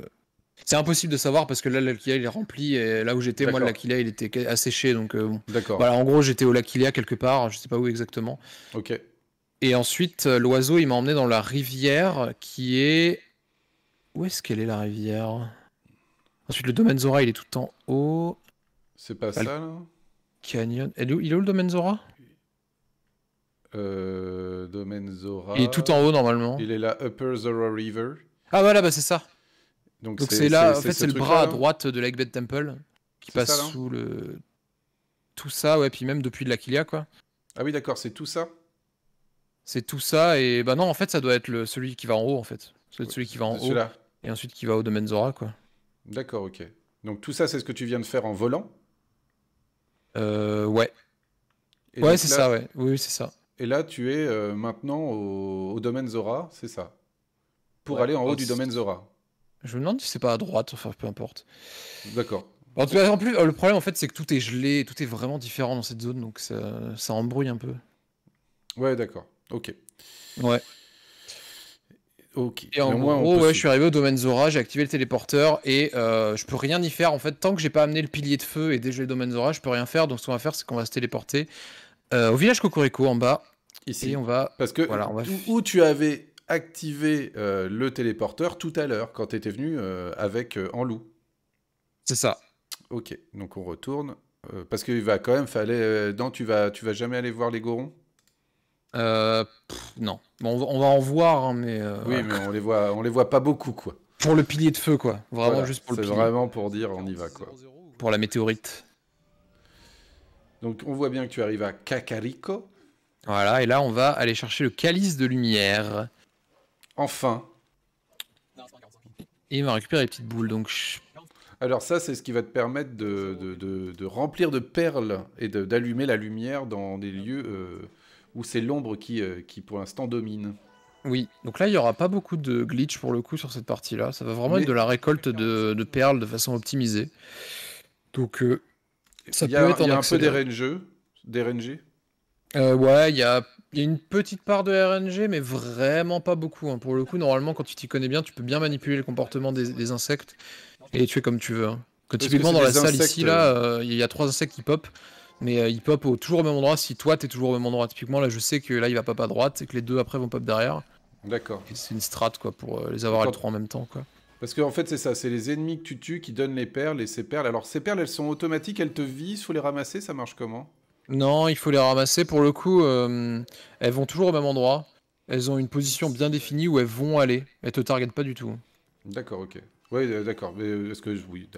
c'est impossible de savoir parce que là, le Laquilia il est rempli et là où j'étais, moi, le Laquilia il était asséché. Donc, D'accord. Voilà, en gros, j'étais au Laquilia quelque part, je ne sais pas où exactement. Ok. Et ensuite, l'oiseau, il m'a emmené dans la rivière qui est où est-ce qu'elle est la rivière Ensuite, le domaine Zora, il est tout en haut. C'est pas ça, là Canyon. Il est où, le domaine Zora euh, Domaine Zora. Il est tout en haut, normalement. Il est là, Upper Zora River. Ah, voilà, bah, c'est ça. Donc, c'est là, en fait, c'est le bras à droite de Lake Temple qui passe sous le. Tout ça, ouais, puis même depuis de l'Aquilia, quoi. Ah, oui, d'accord, c'est tout ça C'est tout ça, et bah non, en fait, ça doit être le... celui qui va en haut, en fait celui qui va en haut. Et ensuite qui va au domaine Zora, quoi. D'accord, ok. Donc tout ça, c'est ce que tu viens de faire en volant euh, Ouais. ouais, c'est ça, ouais. Oui, c'est ça. Et là, tu es euh, maintenant au, domaine Zora, c'est ça. Pour aller en haut du domaine Zora. Je me demande si c'est pas à droite, enfin peu importe. D'accord. En en plus, le problème en fait, c'est que tout est gelé, tout est vraiment différent dans cette zone, donc ça, ça embrouille un peu. Ouais, d'accord. Ok. Ouais. Et en ouais, je suis arrivé au domaine Zora, j'ai activé le téléporteur et je euh, je peux rien y faire. En fait, tant que j'ai pas amené le pilier de feu et déjà le domaine Zora, je peux rien faire. Donc, ce qu'on va faire, c'est qu'on va se téléporter euh, au village Cocorico en bas. Ici. on va. Parce que voilà, où tu avais activé euh, le téléporteur tout à l'heure quand tu étais venu avec en loup. C'est ça. Ok. Donc, on retourne. parce qu'il va quand même fallait. tu vas, tu vas jamais aller voir les Gorons euh, Non. Bon, on, va, en voir, hein, mais. Euh, oui, mais on les voit, on les voit pas beaucoup, quoi. Pour le pilier de feu, quoi. Vraiment juste pour le pilier. C'est vraiment pour dire, on y va, quoi. Pour la météorite. Donc, on voit bien que tu arrives à Kakariko. Voilà, et là, on va aller chercher le calice de lumière. Enfin. Et il va récupérer les petites boules, donc alors ça, c'est ce qui va te permettre de, de, de, remplir de perles et d'allumer la lumière dans des lieux euh, où c'est l'ombre euh, qui, pour l'instant domine. Oui, donc là il n'y aura pas beaucoup de glitch pour le coup sur cette partie-là. Ça va vraiment être de la récolte de, perles de façon optimisée. Donc euh, ça peut être un peu des euh, ouais, il y a, une petite part de RNG, mais vraiment pas beaucoup. Hein. Pour le coup, normalement, quand tu t'y connais bien, tu peux bien manipuler le comportement des, insectes et les tuer comme tu veux. Hein. typiquement, dans la salle ici, là, il y a trois insectes qui pop. Mais euh, il pop au, toujours au même endroit si toi t'es toujours au même endroit. Typiquement, là je sais que là il va pop à droite et que les deux après vont pop derrière. D'accord. C'est une strat quoi pour euh, les avoir les trois en même temps quoi. Parce qu'en en fait c'est ça, c'est les ennemis que tu tues qui donnent les perles et ces perles. Alors ces perles elles sont automatiques, elles te visent, faut les ramasser, ça marche comment Non, il faut les ramasser pour le coup. Euh, elles vont toujours au même endroit. Elles ont une position bien définie où elles vont aller. Elles te targetent pas du tout. D'accord, ok. Euh, euh, oui, d'accord. Mais est-ce que oui,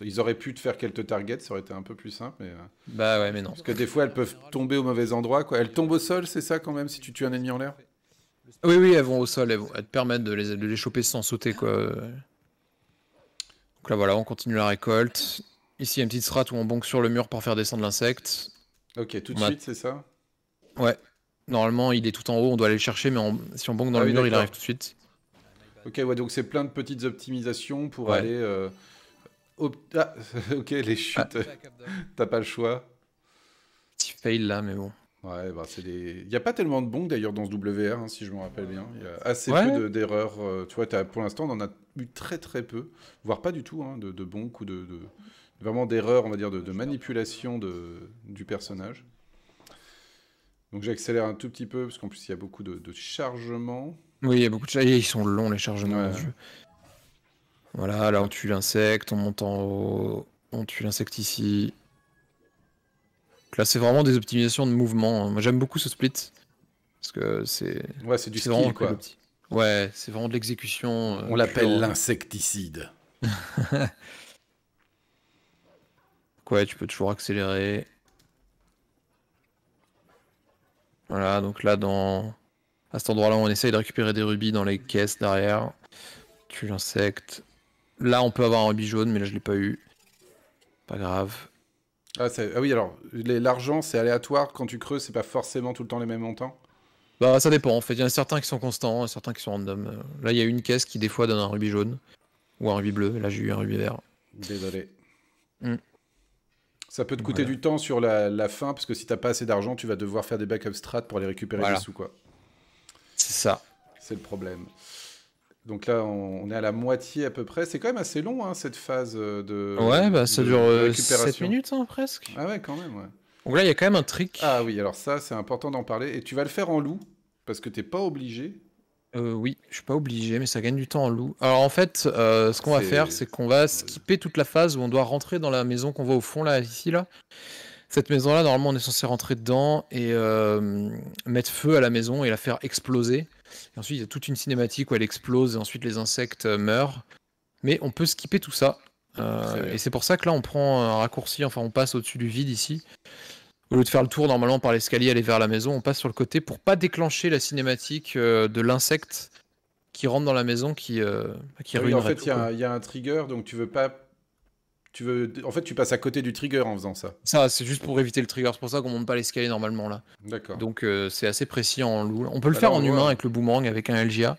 ils auraient pu te faire quelques targets, ça aurait été un peu plus simple. Mais... Euh, bah ouais, mais non. Parce que des fois, elles peuvent tomber au mauvais endroit. Quoi. Elles tombent au sol, c'est ça quand même, si tu tues un ennemi en l'air. Oui, oui, elles vont au sol. Elles, vont... te permettent de les... de choper sans sauter, quoi. Donc là, voilà, on continue la récolte. Ici, il y a une petite strat où on bonque sur le mur pour faire descendre l'insecte. Ok, tout de suite, c'est ça Ouais. Normalement, il est tout en haut, on doit aller le chercher, mais si on bonque dans ah le mur, il arrive tout de suite. Ok, ouais, donc c'est plein de petites optimisations pour aller. Euh, ah, ok, les chutes. Ah. T'as pas le choix. Petit fail là, mais bon. Ouais, bah c'est des. Il n'y a pas tellement de bons d'ailleurs dans ce WR, hein, si je me rappelle bien. Il y a assez peu d'erreurs. Euh, tu vois, as, pour l'instant, on en a eu très très peu, voire pas du tout, hein, de, de ou de, vraiment d'erreurs, on va dire, de, manipulation de, du personnage. Donc j'accélère un tout petit peu, parce qu'en plus il y a beaucoup de, de chargements. Oui, il y a beaucoup de chargements. Ils sont longs, les chargements. Voilà, là, on tue l'insecte, on monte en haut, on tue l'insecte ici. là, c'est vraiment des optimisations de mouvement. Hein. Moi, j'aime beaucoup ce split. Parce que c'est. Ouais, c'est du skill, quoi. Ouais, c'est vraiment de l'exécution. Euh, on l'appelle l'insecticide. ouais, tu peux toujours accélérer. Voilà, donc là, dans à cet endroit-là, on essaye de récupérer des rubis dans les caisses derrière. Tu l'insecte. Là, on peut avoir un rubis jaune, mais là, je l'ai pas eu. Pas grave. Ah, ah oui, alors, l'argent, c'est aléatoire. Quand tu creuses, c'est pas forcément tout le temps les mêmes montants Bah, ça dépend, en fait. Il y en a certains qui sont constants, certains qui sont random. Là, il y a une caisse qui, des fois, donne un rubis jaune. Ou un rubis bleu. Là, j'ai eu un rubis vert. Désolé. Hmm. Ça peut te coûter du temps sur la, fin, parce que si t'as pas assez d'argent, tu vas devoir faire des backup strats pour les récupérer dessous, quoi. C'est ça. C'est le problème. Donc là, on est à la moitié à peu près. C'est quand même assez long, hein, cette phase euh, de. Ouais, bah, ça dure 7 euh, minutes hein, presque. Ah ouais, quand même, ouais. Donc là, il y a quand même un trick. Ah oui, alors ça, c'est important d'en parler. Et tu vas le faire en loup, parce que t'es pas obligé. Euh, oui, je suis pas obligé, mais ça gagne du temps en loup. Alors en fait, ce qu'on va faire, c'est qu'on va skipper toute la phase où on doit rentrer dans la maison qu'on voit au fond, là, ici, là cette maison-là, normalement, on est censé rentrer dedans et euh, mettre feu à la maison et la faire exploser. Et ensuite, il y a toute une cinématique où elle explose et ensuite les insectes euh, meurent. Mais on peut skipper tout ça. Euh, et c'est pour ça que là, on prend un raccourci, enfin, on passe au-dessus du vide ici. Au lieu de faire le tour normalement par l'escalier, aller vers la maison, on passe sur le côté pour pas déclencher la cinématique de l'insecte qui rentre dans la maison qui, qui oui, En fait, il y, y, a un trigger, donc tu veux pas en fait, tu passes à côté du trigger en faisant ça. Ça, c'est juste pour éviter le trigger. C'est pour ça qu'on monte pas l'escalier normalement là. D'accord. Donc euh, c'est assez précis en loup. On peut le ah, faire en humain avec le boomerang, avec un LGA,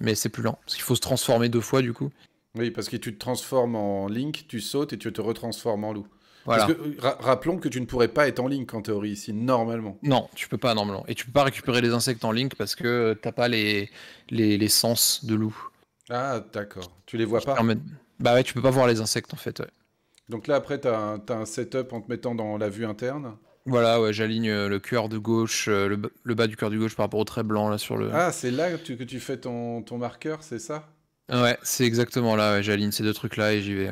mais c'est plus lent parce qu'il faut se transformer deux fois du coup. Oui, parce que tu te transformes en Link, tu sautes et tu te retransformes en loup. rappelons que tu ne pourrais pas être en Link en théorie ici, normalement. Non, tu peux pas normalement. Et tu peux pas récupérer les insectes en Link parce que tu euh, t'as pas les, les, sens de loup. Ah, d'accord. Tu les vois pas. Bah ouais, tu peux pas voir les insectes en fait. Donc là, après, tu as, un, setup en te mettant dans la vue interne. Voilà, ouais, j'aligne euh, le cœur de gauche, euh, le, bas du cœur du gauche par rapport au trait blanc là sur le. Ah, c'est là que tu, fais ton, marqueur, c'est ça Ouais, c'est exactement là. Ouais, j'aligne ces deux trucs là et j'y vais.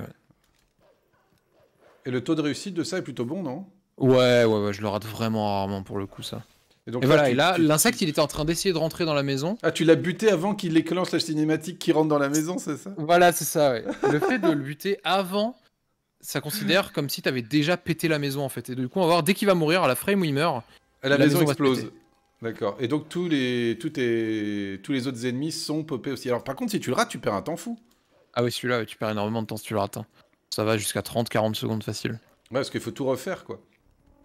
Et le taux de réussite de ça est plutôt bon, non ouais, ouais, ouais, je le rate vraiment rarement pour le coup ça. Et, donc, voilà, et là, l'insecte, il était en train d'essayer de rentrer dans la maison. Ah, tu l'as buté avant qu'il déclenche la cinématique qui rentre dans la maison, c'est ça Voilà, c'est ça, ouais. le fait de le buter avant ça considère comme si t'avais déjà pété la maison en fait. Et du coup, on va voir dès qu'il va mourir, à la frame où il meurt, la, la maison, explose. D'accord. Et donc tous les, tous, tes, tous les autres ennemis sont popés aussi. Alors par contre, si tu le rates, tu perds un temps fou. Ah oui, celui-là, tu perds énormément de temps si tu le rates. Hein. Ça va jusqu'à 30-40 secondes facile. Ouais, parce qu'il faut tout refaire quoi.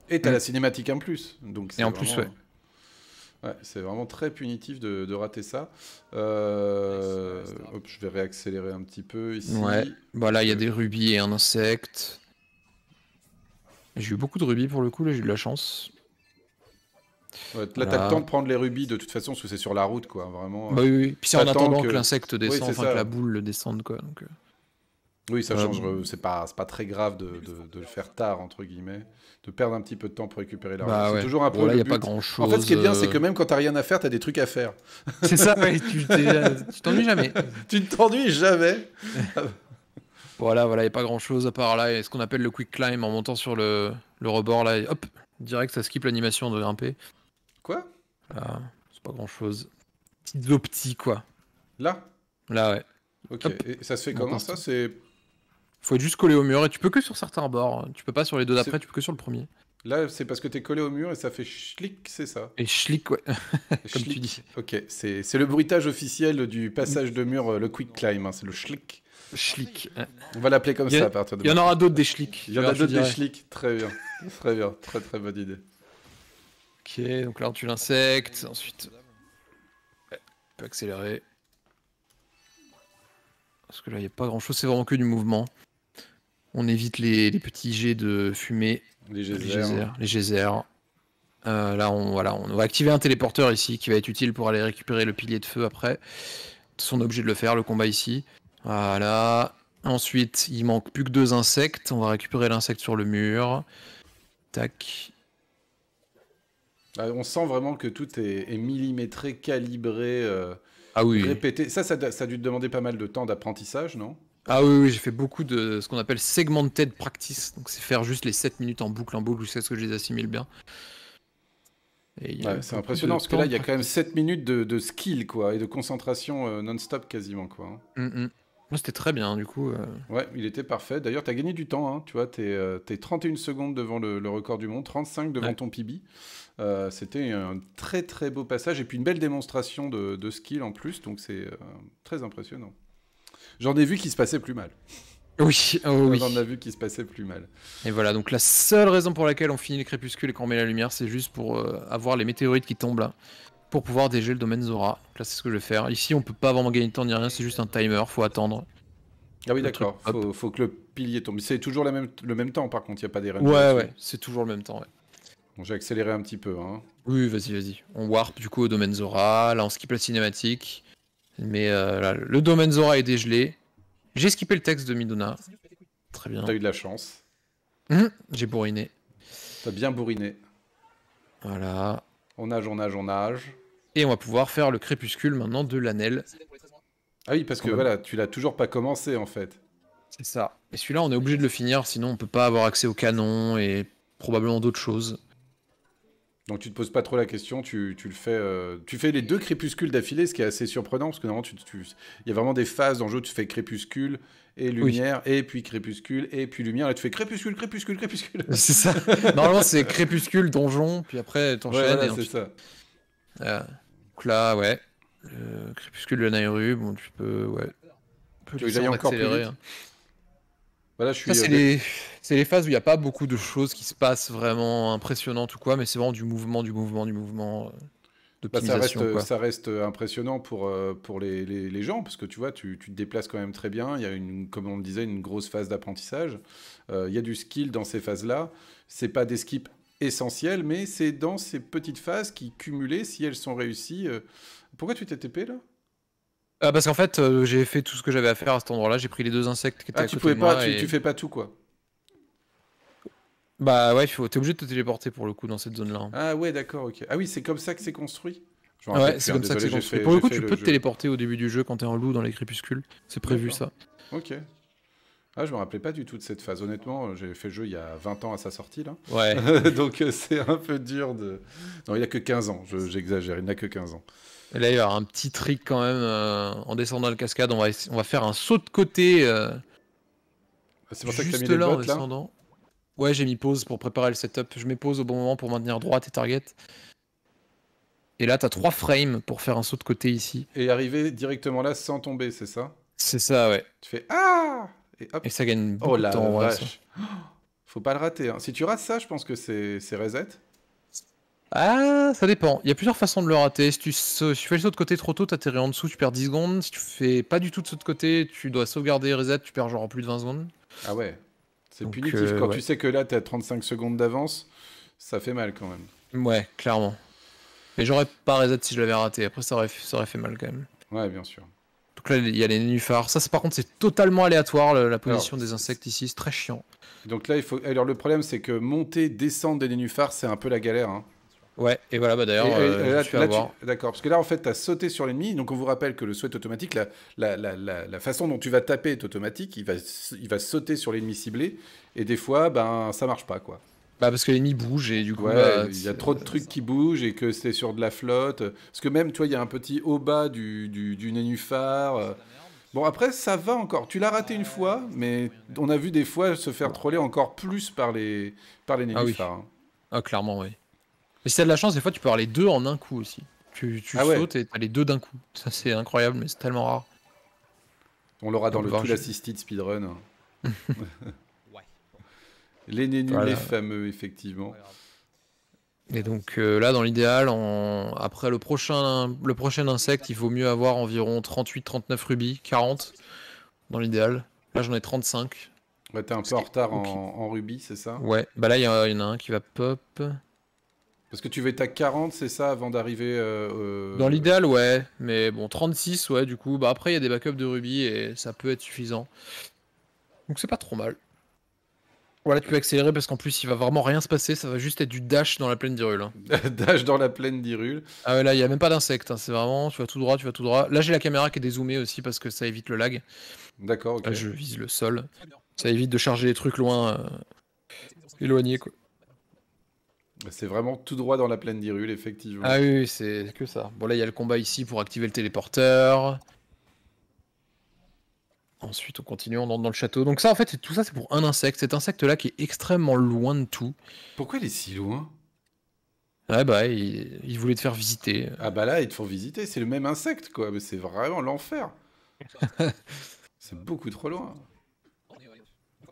Et t'as mm. la cinématique en plus. Donc Et en plus, ouais. Ouais, c'est vraiment très punitif de, rater ça. Euh, je vais réaccélérer un petit peu ici. Ouais, voilà, bah il y a des rubis et un insecte. J'ai eu beaucoup de rubis pour le coup, là j'ai eu de la chance. là, t'as le temps de prendre les rubis de toute façon, parce que c'est sur la route, quoi. Vraiment. Bah oui, oui. Puis c'est en attendant que, l'insecte descende, enfin, que la boule le descende, quoi. Euh. Oui, ça change. Euh, c'est pas, pas très grave de, le faire tard, entre guillemets, de perdre un petit peu de temps pour récupérer la bah C'est toujours un peu. En fait, ce qui est bien, c'est que euh, même quand t'as rien à faire, t'as des trucs à faire. C'est ça, euh, tu t'ennuies jamais. tu ne t'ennuies jamais. voilà, voilà, il n'y a pas grand chose à part là. Et ce qu'on appelle le quick climb en montant sur le, le rebord là, hop, direct, ça skip l'animation de grimper. Quoi c'est pas grand chose. Petite petit, quoi. Là Là, ouais. Ok, et ça se fait comment ça C'est faut être juste collé au mur et tu peux que sur certains bords. Tu peux pas sur les deux d'après, tu peux que sur le premier. Là, c'est parce que tu es collé au mur et ça fait schlick, c'est ça Et schlick, ouais. Comme tu dis. Ok, c'est le bruitage officiel du passage de mur, euh, le quick climb, hein, c'est le schlick. Schlick. On va l'appeler comme ça à partir de Il y en aura d'autres des schlicks. Il y en a d'autres des schlicks, très bien. très bien, très très bonne idée. Ok, donc là on tue l'insecte, ensuite. Ouais, on peut accélérer. Parce que là il n'y a pas grand chose, c'est vraiment que du mouvement. On évite les, petits jets de fumée. Les geysers. Les geysers. Euh, là, on, voilà, on va activer un téléporteur ici qui va être utile pour aller récupérer le pilier de feu après. son objet de le faire, le combat ici. Voilà. Ensuite, il manque plus que deux insectes. On va récupérer l'insecte sur le mur. Tac. Bah, on sent vraiment que tout est, millimétré, calibré, euh, ah oui. répété. Ça, ça, ça a dû te demander pas mal de temps d'apprentissage, non ah oui, j'ai fait beaucoup de ce qu'on appelle segmented practice. Donc c'est faire juste les 7 minutes en boucle en boucle jusqu'à ce que je les assimile bien. c'est impressionnant parce que là, il y a quand même 7 minutes de, skill quoi, et de concentration euh, non-stop quasiment. quoi. Hein. Mm, mm. C'était très bien du coup. Euh. Ouais, il était parfait. D'ailleurs, tu as gagné du temps. Hein, tu vois, tu es, 31 secondes devant le, record du monde, 35 devant ton PB. Euh, c'était un très très beau passage et puis une belle démonstration de skill en plus. Donc c'est très impressionnant. J'en ai vu qui se passait plus mal. Oui, oh oui. On en a vu qui se passait plus mal. Et voilà, donc la seule raison pour laquelle on finit les crépuscules et qu'on met la lumière, c'est juste pour euh, avoir les météorites qui tombent là, pour pouvoir dégeler le domaine Zora. là, c'est ce que je vais faire. Ici, on peut pas vraiment gagner de temps ni rien, c'est juste un timer, faut attendre. Ah oui, d'accord, faut, faut, que le pilier tombe. C'est toujours la même, le même temps, par contre, il n'y a pas des Ouais, ouais, c'est toujours le même temps, ouais. Bon, j'ai accéléré un petit peu, hein. Oui, vas-y, vas-y. On warp du coup au domaine Zora, là on skip la cinématique. Mais euh, le domaine Zora est dégelé. J'ai skippé le texte de Midona. Très bien. T'as eu de la chance. Hum, j'ai bourriné. T'as bien bourriné. Voilà. On nage, on nage, on nage. Et on va pouvoir faire le crépuscule maintenant de l'anel. Ah oui, parce que voilà, tu l'as toujours pas commencé en fait. C'est ça. Et celui-là, on est obligé de le finir, sinon on peut pas avoir accès au canon et probablement d'autres choses. Donc tu te poses pas trop la question, tu, le fais, euh, tu fais les deux crépuscules d'affilée, ce qui est assez surprenant parce que normalement il y a vraiment des phases dans le jeu. Tu fais crépuscule et lumière et puis crépuscule et puis lumière. et tu fais crépuscule, crépuscule, crépuscule. C'est ça. normalement c'est crépuscule, donjon, puis après t'enchaînes. Ouais, c'est ça. Ah, donc là ouais, crépuscule de Nairu, bon tu peux ouais. Tu peux encore plus bah euh, c'est les... phases où il n'y a pas beaucoup de choses qui se passent vraiment impressionnantes ou quoi, mais c'est vraiment du mouvement, du mouvement, du mouvement. Euh, bah, ça, reste, ça reste euh, impressionnant pour, pour les, gens, parce que tu vois, tu, te déplaces quand même très bien. Il y a, une, comme on le disait, une grosse phase d'apprentissage. il y a du skill dans ces phases-là. c'est pas des skips essentiels, mais c'est dans ces petites phases qui, cumulées, si elles sont réussies. Pourquoi tu t'es TP là ah, parce qu'en fait, euh, j'ai fait tout ce que j'avais à faire à cet endroit-là. J'ai pris les deux insectes qui étaient Ah, tu côté pas, tu, fais pas tout quoi. Bah ouais, faut... t'es obligé de te téléporter pour le coup dans cette zone-là. Hein. Ah ouais, d'accord, ok. Ah oui, c'est comme ça que c'est construit. ouais, c'est hein, comme ça que c'est construit. Pour le coup, tu peux te téléporter au début du jeu quand t'es en loup dans les crépuscules. C'est prévu ça. Ok. Ah, je me rappelais pas du tout de cette phase. Honnêtement, j'ai fait le jeu il y a 20 ans à sa sortie là. Ouais. Donc euh, c'est un peu dur de. Non, il a que 15 ans. je- J'exagère. il n'a que 15 ans. Et là, il y aura un petit trick quand même. Euh, en descendant la cascade, on va, on va faire un saut de côté. Euh, c'est pour ça que as mis là, bottes, Là ouais, j'ai mis pause pour préparer le setup. Je mets pause au bon moment pour maintenir droite et target. Et là, t'as 3 frames pour faire un saut de côté ici. Et arriver directement là sans tomber, c'est ça C'est ça, ouais. Tu fais Ah Et, hop. et ça gagne beaucoup oh de temps. Faut pas le rater. Hein. Si tu rates ça, je pense que c'est reset. Ah, ça dépend. Il y a plusieurs façons de le rater. Si tu, fais le saut de côté trop tôt, tu atterris en dessous, tu perds 10 secondes. Si tu fais pas du tout de saut de côté, tu dois sauvegarder reset, tu perds genre plus de 20 secondes. Ah ouais. C'est punitif. Euh, quand tu sais que là, tu à 35 secondes d'avance, ça fait mal quand même. Ouais, clairement. Mais j'aurais pas reset si je l'avais raté. Après, ça aurait, fait mal quand même. Ouais, bien sûr. Donc là, il y a les nénuphars. Ça, par contre, c'est totalement aléatoire, la position des insectes ici. C'est très chiant. Donc là, il faut. Alors, le problème, c'est que monter, descendre des nénuphars, c'est un peu la galère. Hein. Ouais, et voilà, bah d'ailleurs, euh, D'accord, parce que là, en fait, tu as sauté sur l'ennemi. Donc, on vous rappelle que le souhait automatique. La, la, la, la, façon dont tu vas taper est automatique. Il va, il va sauter sur l'ennemi ciblé. Et des fois, ben, ça marche pas, quoi. Bah, parce que l'ennemi bouge et du coup. Bah, il y a euh, trop de trucs qui bougent et que c'est sur de la flotte. Parce que même, tu vois, il y a un petit haut bas du, du, nénuphar. Euh. Bon, après, ça va encore. Tu l'as raté une fois, mais on a vu des fois se faire troller encore plus par les, par les ah nénuphars. Ah, ah clairement, oui. Mais si t'as de la chance, des fois tu peux avoir les deux en un coup aussi. Tu, ah sautes et t'as les deux d'un coup. Ça c'est incroyable, mais c'est tellement rare. On l'aura dans le tout assisted speedrun. les nénus, les fameux, effectivement. Et donc euh, là, dans l'idéal, après le prochain, le prochain insecte, il vaut mieux avoir environ 38, 39 rubis, 40 dans l'idéal. Là, j'en ai 35. Ouais, t'es un peu en retard en, rubis, c'est ça Ouais, bah là, il y, en a un qui va pop. Parce que tu veux être à 40, c'est ça, avant d'arriver. Euh, euh, dans l'idéal, ouais. Mais bon, 36, ouais, du coup. Bah, après, il y a des backups de rubis et ça peut être suffisant. Donc, c'est pas trop mal. Voilà, tu peux accélérer parce qu'en plus, il va vraiment rien se passer. Ça va juste être du dash dans la plaine d'Irule. Hein. dash dans la plaine d'Irule. Ah ouais, là, il n'y a même pas d'insectes. Hein. C'est vraiment, tu vas tout droit, tu vas tout droit. Là, j'ai la caméra qui est dézoomée aussi parce que ça évite le lag. D'accord, ok. je vise le sol. Ça évite de charger les trucs loin, euh, éloignés, quoi. C'est vraiment tout droit dans la plaine d'Irul, effectivement. Ah oui, c'est que ça. Bon, là, il y a le combat ici pour activer le téléporteur. Ensuite, on continue, on entre dans le château. Donc ça, en fait, tout ça, c'est pour un insecte. Cet insecte-là qui est extrêmement loin de tout. Pourquoi il est si loin Ouais, bah, il, voulait te faire visiter. Ah bah là, il te font visiter. C'est le même insecte, quoi. Mais c'est vraiment l'enfer. c'est beaucoup trop loin.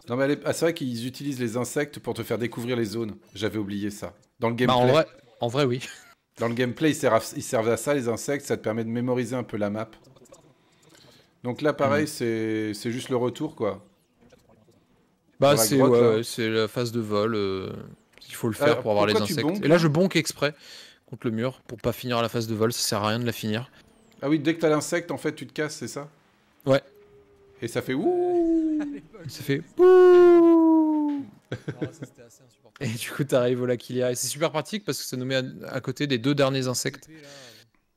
Non, mais ah, c'est vrai qu'ils utilisent les insectes pour te faire découvrir les zones. J'avais oublié ça. Dans le bah, gameplay. en, vrai, en vrai, oui. Dans le gameplay, ils servent, à, ça, les insectes. Ça te permet de mémoriser un peu la map. Donc là, pareil, mm. c'est juste le retour, quoi. Bah, c'est la phase de vol. Euh, il faut le euh, faire pour avoir les insectes. Et là, je bonque exprès contre le mur pour pas finir à la phase de vol. Ça sert à rien de la finir. Ah oui, dès que t'as l'insecte, en fait, tu te casses, c'est ça Ouais. Et ça fait ouh ah, ça fait et du coup, t'arrives au lac a Et c'est super pratique parce que ça nous met à, côté des deux derniers insectes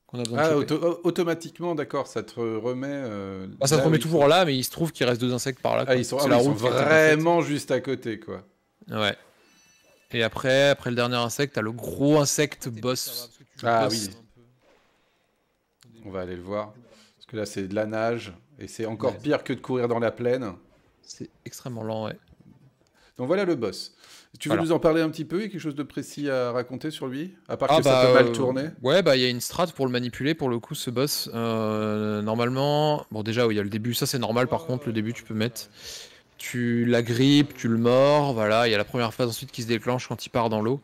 qu'on a besoin ah, Automatiquement, d'accord, ça te remet. Euh, ah, ça te remet toujours là, mais il se trouve qu'il reste deux insectes par là. Ah, ils sont, ah, vraiment juste à côté, quoi. Ouais. Et après, après le dernier insecte, t'as le gros insecte boss. Ah oui. On va aller le voir. Parce que là, c'est de la nage. Et c'est encore pire que de courir dans la plaine. C'est extrêmement lent, ouais. Donc voilà le boss. Tu veux nous en parler un petit peu Il y a quelque chose de précis à raconter sur lui À part ah que ça bah, peut mal euh, tourner Ouais, bah il y a une strat pour le manipuler, pour le coup, ce boss. Euh, normalement, bon, déjà, il y a le début, ça c'est normal par contre, le début tu peux mettre. Tu l'agrippes, tu le mords, voilà, il y a la première phase ensuite qui se déclenche quand il part dans l'eau.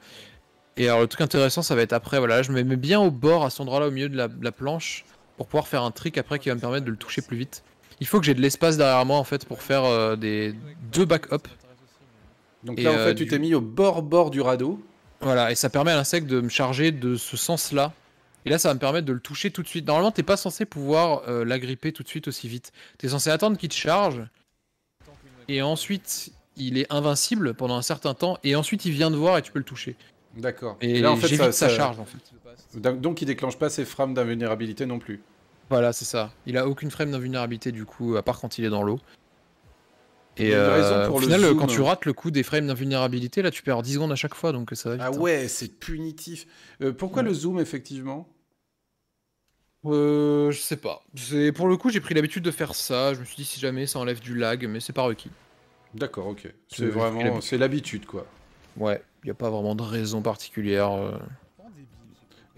Et alors le truc intéressant, ça va être après, voilà, je me mets bien au bord, à cet endroit-là, au milieu de la planche, pour pouvoir faire un trick après qui va me permettre de le toucher plus vite il faut que j'ai de l'espace derrière moi en fait pour faire euh, des deux backups. Donc là en euh, fait tu t'es mis au bord bord du radeau. Voilà et ça permet à l'insecte de me charger de ce sens là. Et là ça va me permettre de le toucher tout de suite. Normalement t'es pas censé pouvoir euh, l'agripper tout de suite aussi vite. T'es censé attendre qu'il te charge. Et ensuite il est invincible pendant un certain temps et ensuite il vient de voir et tu peux le toucher. D'accord. Et là en fait ça, charge en fait. Donc il déclenche pas ses frames d'invulnérabilité non plus. Voilà, c'est ça. Il a aucune frame d'invulnérabilité du coup, à part quand il est dans l'eau. Et euh, au final, quand tu rates le coup des frames d'invulnérabilité, là tu perds 10 secondes à chaque fois, donc ça va vite, Ah hein. ouais, c'est punitif. Euh, pourquoi le zoom effectivement euh, Je sais pas. Pour le coup, j'ai pris l'habitude de faire ça. Je me suis dit si jamais ça enlève du lag, mais c'est pas requis. D'accord, ok. C'est vraiment, c'est l'habitude quoi. Ouais, il n'y a pas vraiment de raison particulière. Euh.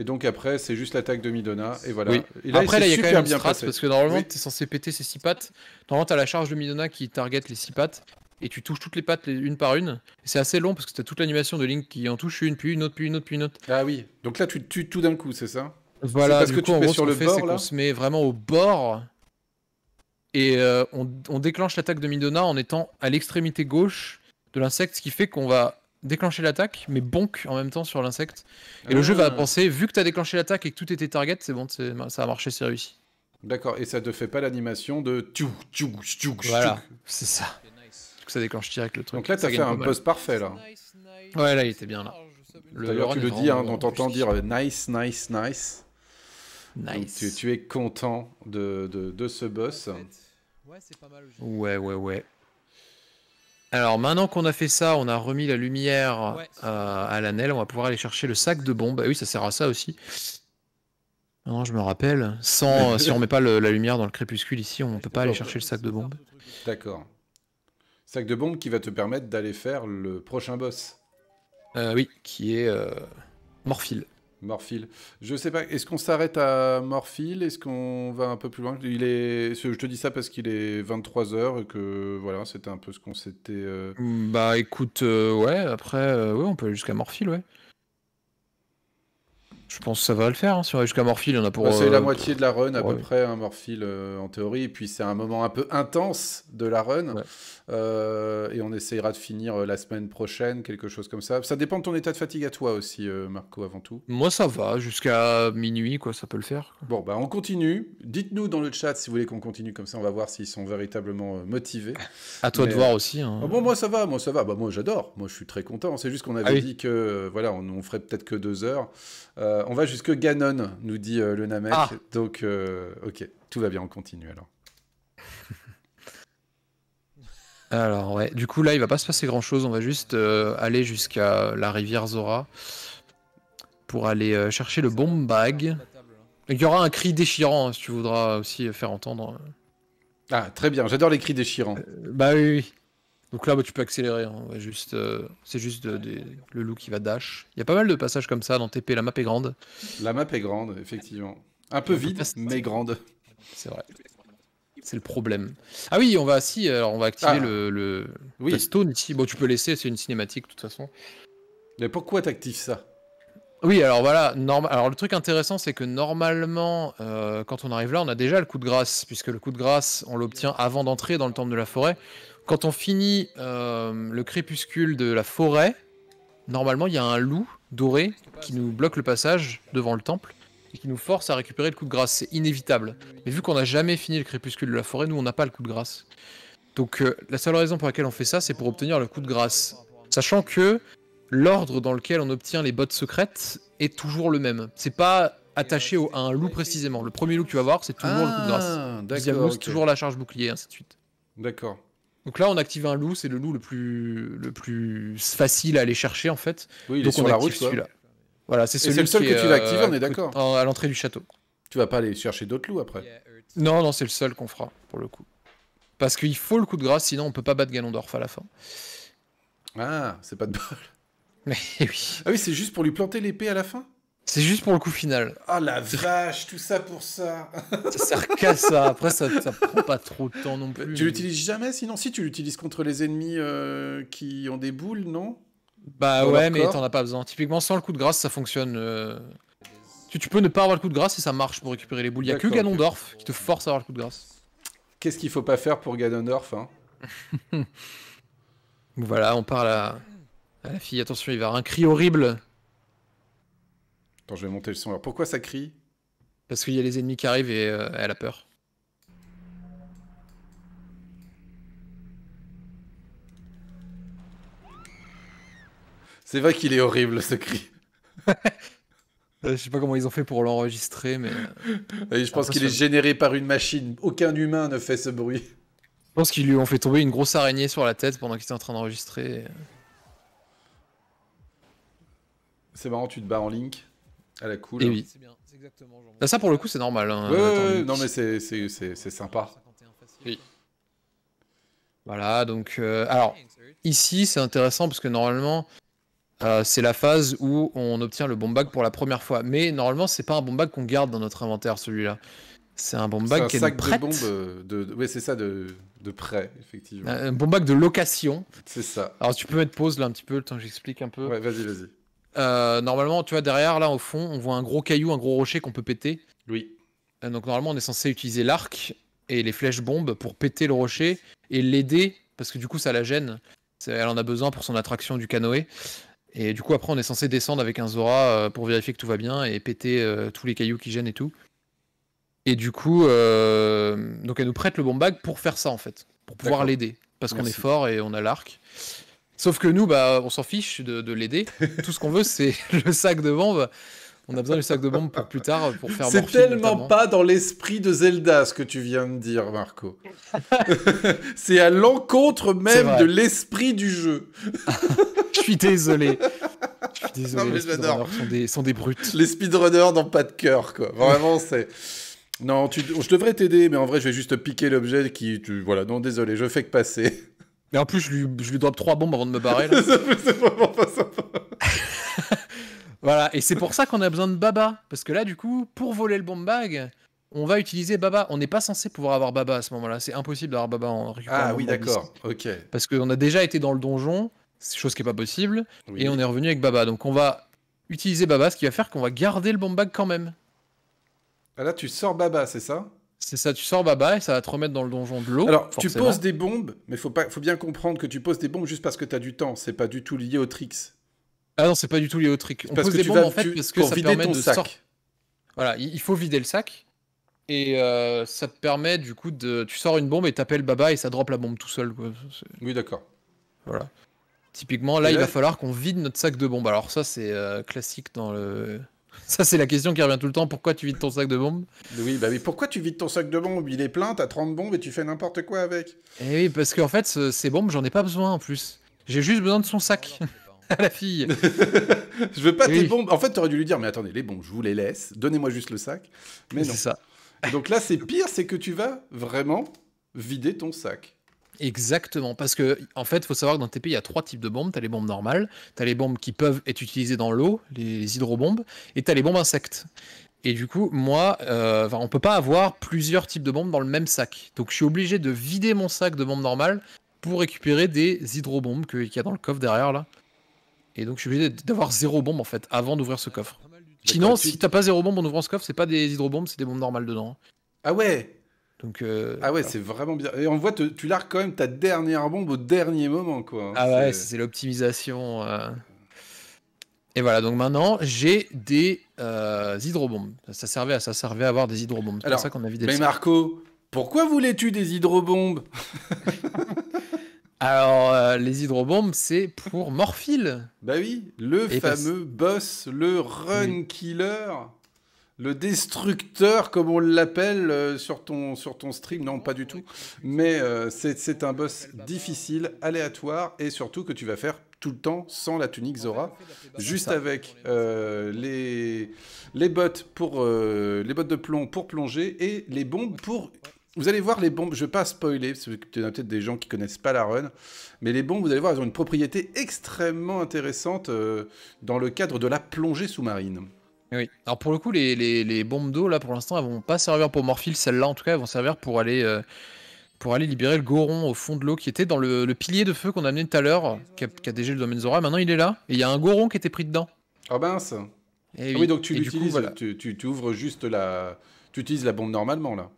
Et donc après, c'est juste l'attaque de Midona. Et voilà. après, là, il y a quand même bien strat, parce que normalement, tu es censé péter ces six pattes. Normalement, tu as la charge de Midona qui target les six pattes. Et tu touches toutes les pattes une par une. C'est assez long parce que tu as toute l'animation de Link qui en touche une, puis une autre, puis une autre, puis une autre. Ah oui. Donc là, tu tues tout d'un coup, c'est ça Voilà. Parce du que coup, en gros, sur ce qu'on fait, c'est qu'on se met vraiment au bord. Et euh, on, on déclenche l'attaque de Midona en étant à l'extrémité gauche de l'insecte, ce qui fait qu'on va déclencher l'attaque, mais bonk en même temps sur l'insecte. Et le ah. jeu va penser, vu que tu as déclenché l'attaque et que tout était target, c'est bon, bah, ça a marché, c'est réussi. D'accord, et ça te fait pas l'animation de tchou, Voilà, c'est ça. Que ça déclenche direct le truc. Donc là, as fait un boss parfait, là. Ouais, là, il était bien, là. D'ailleurs, tu le dis, hein, on t'entend dire nice, nice, nice. Nice. Tu, tu, es content de, de, de ce boss. Ouais, ouais, ouais. Alors maintenant qu'on a fait ça, on a remis la lumière euh, à l'anel, on va pouvoir aller chercher le sac de bombes. Ah oui, ça sert à ça aussi. Non, je me rappelle. Sans, euh, si on met pas la lumière dans le crépuscule ici, on ne peut pas aller chercher le sac de bombes. D'accord. Sac de bombes qui va te permettre d'aller faire le prochain boss. Euh, oui, qui est euh, Morphile. Morphil. Je sais pas, est-ce qu'on s'arrête à morphile Est-ce qu'on va un peu plus loin Il est je te dis ça parce qu'il est 23h et que voilà, c'était un peu ce qu'on s'était euh. Bah écoute euh, ouais, après euh, ouais, on peut aller jusqu'à Morphil, ouais. Je pense que ça va le faire. Hein. Si on va jusqu'à Morphil, on a pour. Bah, c'est la moitié de la run à peu près, hein, Morphil en théorie. Et puis c'est un moment un peu intense de la run. Ouais. Euh, et on essayera de finir euh, la semaine prochaine, quelque chose comme ça. Ça dépend de ton état de fatigue à toi aussi, euh, Marco, avant tout. Moi, ça va, jusqu'à minuit, quoi, ça peut le faire. Bon, bah, on continue. Dites-nous dans le chat si vous voulez qu'on continue comme ça, on va voir s'ils sont véritablement motivés. À toi de voir aussi. Hein. Ah bon, moi, ça va, moi, ça va. Bah, moi, j'adore. Moi, je suis très content. C'est juste qu'on ah avait dit que, voilà, on, ferait peut-être que deux heures. on va jusque Ganon, nous dit le Namek. Ah. Donc, ok, tout va bien, on continue alors. Alors ouais, du coup là il va pas se passer grand chose, on va juste euh, aller jusqu'à la rivière Zora pour aller euh, chercher le bomb bag. Il y aura un cri déchirant hein, si tu voudras aussi faire entendre. Ah très bien, j'adore les cris déchirants. Euh, bah oui, Donc là bah, tu peux accélérer, hein. juste, c'est juste le loup qui va dash. Il y a pas mal de passages comme ça dans TP, la map est grande. La map est grande, effectivement. Un peu vide, mais grande. C'est vrai. C'est le problème. Ah oui, on va si, alors on va activer ah. le, stone ici. Bon, tu peux laisser, c'est une cinématique de toute façon. Mais pourquoi t'actives ça Oui, alors voilà. Alors le truc intéressant, c'est que normalement, euh, quand on arrive là, on a déjà le coup de grâce, puisque le coup de grâce, on l'obtient avant d'entrer dans le temple de la forêt. Quand on finit euh, le crépuscule de la forêt, normalement, il y a un loup doré qui nous bloque le passage devant le temple et qui nous force à récupérer le coup de grâce. C'est inévitable. Mais vu qu'on n'a jamais fini le crépuscule de la forêt, nous on n'a pas le coup de grâce. Donc euh, la seule raison pour laquelle on fait ça, c'est pour obtenir le coup de grâce. Sachant que l'ordre dans lequel on obtient les bottes secrètes est toujours le même. C'est pas attaché à un loup précisément. Le premier loup que tu vas voir, c'est toujours le coup de grâce. Ah, d'accord. deuxième loup, toujours la charge bouclier, ainsi de suite. D'accord. Donc là, on active un loup, c'est le loup le plus, le plus facile à aller chercher en fait. Oui, Donc on la route, celui-là. Voilà, c'est le seul que tu vas activer, euh, on est d'accord. À l'entrée du château. Tu vas pas aller chercher d'autres loups après. Non, non, c'est le seul qu'on fera pour le coup. Parce qu'il faut le coup de grâce, sinon on peut pas battre Ganondorf à la fin. Ah, c'est pas de bol. Mais oui. Ah oui, c'est juste pour lui planter l'épée à la fin C'est juste pour le coup final. Ah la vache, tout ça pour ça. ça sert qu'à ça. Après, ça, prend pas trop de temps non plus. Tu l'utilises jamais sinon Si, tu l'utilises contre les ennemis euh, qui ont des boules, non bah ouais, mais t'en as pas besoin. Typiquement, sans le coup de grâce, ça fonctionne. Euh. Tu, peux ne pas avoir le coup de grâce et ça marche pour récupérer les boules. Il y a que Ganondorf qui te force à avoir le coup de grâce. Qu'est-ce qu'il faut pas faire pour Ganondorf hein Voilà, on parle à... la fille. Attention, il va avoir un cri horrible. Attends, je vais monter le son. Alors pourquoi ça crie Parce qu'il y a les ennemis qui arrivent et euh, elle a peur. C'est vrai qu'il est horrible ce cri. Je sais pas comment ils ont fait pour l'enregistrer, mais. Euh, je pense qu'il est généré par une machine. Aucun humain ne fait ce bruit. Je pense qu'ils lui ont fait tomber une grosse araignée sur la tête pendant qu'il était en train d'enregistrer. C'est marrant, tu te bats en link à la cool. Et oui. Bien, ah, Ça, pour le coup, c'est normal. Hein. non, mais c'est sympa. Oui. Voilà, donc. Euh, alors, ici, c'est intéressant parce que normalement, euh, c'est la phase où on obtient le bomb bag pour la première fois. Mais normalement, c'est pas un bomb bag qu'on garde dans notre inventaire, celui-là. C'est un bomb bag qui est de bombes. Euh, de, Ouais, c'est ça, de, prêt, effectivement. Un, un bomb de location. C'est ça. Alors, tu peux mettre pause là un petit peu, le temps que j'explique un peu. Ouais, vas-y, vas-y. Euh, normalement, tu vois, derrière, là, au fond, on voit un gros caillou, un gros rocher qu'on peut péter. Oui. donc, normalement, on est censé utiliser l'arc et les flèches bombes pour péter le rocher et l'aider, parce que du coup, ça la gêne. Elle en a besoin pour son attraction du canoë. Et du coup, après, on est censé descendre avec un Zora euh, pour vérifier que tout va bien et péter euh, tous les cailloux qui gênent et tout. Et du coup, euh, donc elle nous prête le bon bag pour faire ça en fait, pour pouvoir l'aider. Parce qu'on est fort et on a l'arc. Sauf que nous, bah, on s'en fiche de, l'aider. tout ce qu'on veut, c'est le sac de Bah, on a besoin du sac de bombes pour plus tard, pour faire C'est tellement pas dans l'esprit de Zelda ce que tu viens de dire, Marco. c'est à l'encontre même de l'esprit du jeu. Je suis désolé. Je suis désolé. les speedrunners sont des, brutes. Les speedrunners n'ont pas de cœur, quoi. Vraiment, c'est. Non, je devrais t'aider, mais en vrai, je vais juste piquer l'objet qui. Voilà, non, désolé, je fais que passer. Mais en plus, je lui, je lui drop trois bombes avant de me barrer. c'est vraiment pas sympa. Voilà, et c'est pour ça qu'on a besoin de Baba. Parce que là, du coup, pour voler le bomb bag, on va utiliser Baba. On n'est pas censé pouvoir avoir Baba à ce moment-là. C'est impossible d'avoir Baba en récupérant. Ah oui, d'accord. Ok. Parce qu'on a déjà été dans le donjon, chose qui n'est pas possible, et on est revenu avec Baba. Donc on va utiliser Baba, ce qui va faire qu'on va garder le bomb bag quand même. Ah là, tu sors Baba, c'est ça c'est ça, tu sors Baba et ça va te remettre dans le donjon de l'eau. Alors, tu poses des bombes, mais faut faut bien comprendre que tu poses des bombes juste parce que tu as du temps. C'est pas du tout lié au tricks. Ah non, c'est pas du tout les autres tricks parce que des tu bombes en fait parce que ça permet de sac. Voilà, il faut vider le sac. Et euh, ça te permet du coup de. Tu sors une bombe et t'appelles Baba et ça drop la bombe tout seul. Quoi. Oui, d'accord. Voilà. Typiquement, là, il va falloir qu'on vide notre sac de bombes. Alors, ça, c'est euh, classique dans le. Ça, c'est la question qui revient tout le temps. Pourquoi tu vides ton sac de bombes Oui, bah oui. Pourquoi tu vides ton sac de bombes Il est plein, t'as 30 bombes et tu fais n'importe quoi avec. Eh oui, parce qu'en fait, ces bombes, j'en ai pas besoin en plus. J'ai juste besoin de son sac. Ah à la fille. je veux pas tes bombes. En fait, tu aurais dû lui dire, mais attendez, les bombes, je vous les laisse, donnez-moi juste le sac. Mais C'est ça. donc là, c'est pire, c'est que tu vas vraiment vider ton sac. Exactement, parce que en fait, il faut savoir que dans TP, il y a trois types de bombes. Tu as les bombes normales, tu as les bombes qui peuvent être utilisées dans l'eau, les, hydrobombes, et tu les bombes insectes. Et du coup, moi, euh, on peut pas avoir plusieurs types de bombes dans le même sac. Donc je suis obligé de vider mon sac de bombes normales pour récupérer des hydrobombes qu'il y a dans le coffre derrière là. Et donc je suis obligé d'avoir zéro bombe en fait avant d'ouvrir ce coffre. Sinon, bah, si t'as pas zéro bombe en ouvrant ce coffre, c'est pas des hydrobombes, c'est des bombes normales dedans. Hein. Ah ouais donc, euh, ah ouais, c'est vraiment bien. Et on voit, tu larges quand même ta dernière bombe au dernier moment, quoi. Ah ouais, c'est l'optimisation. Euh. Et voilà, donc maintenant, j'ai des euh, hydrobombes. Ça servait, à, ça servait à avoir des hydrobombes. C'est pour ça qu'on a vidé Mais Marco, pourquoi voulais-tu des hydrobombes Alors, euh, les hydrobombes, c'est pour Morphile. Bah oui, le fameux boss, le run killer, le destructeur, comme on l'appelle euh, sur, ton, sur ton stream. Non, pas du tout. Mais euh, c'est un boss difficile, aléatoire, et surtout que tu vas faire tout le temps sans la tunique Zora, juste avec les, les bottes pour les bottes de plomb pour plonger et les bombes pour vous allez voir les bombes, je ne vais pas spoiler, parce que tu as peut-être des gens qui connaissent pas la run, mais les bombes, vous allez voir, elles ont une propriété extrêmement intéressante euh, dans le cadre de la plongée sous-marine. Oui, alors pour le coup, les, bombes d'eau, là, pour l'instant, elles vont pas servir pour Morphil, celle là en tout cas, elles vont servir euh, pour aller, libérer le goron au fond de l'eau, qui était dans le, pilier de feu qu'on a amené tout à l'heure, qui a, qui a dégé le domaine Zora, maintenant il est là, et il y a un goron qui était pris dedans. Ah ben et eh ah oui. donc tu l'utilises, tu, tu ouvres juste la... Tu utilises la bombe normalement, là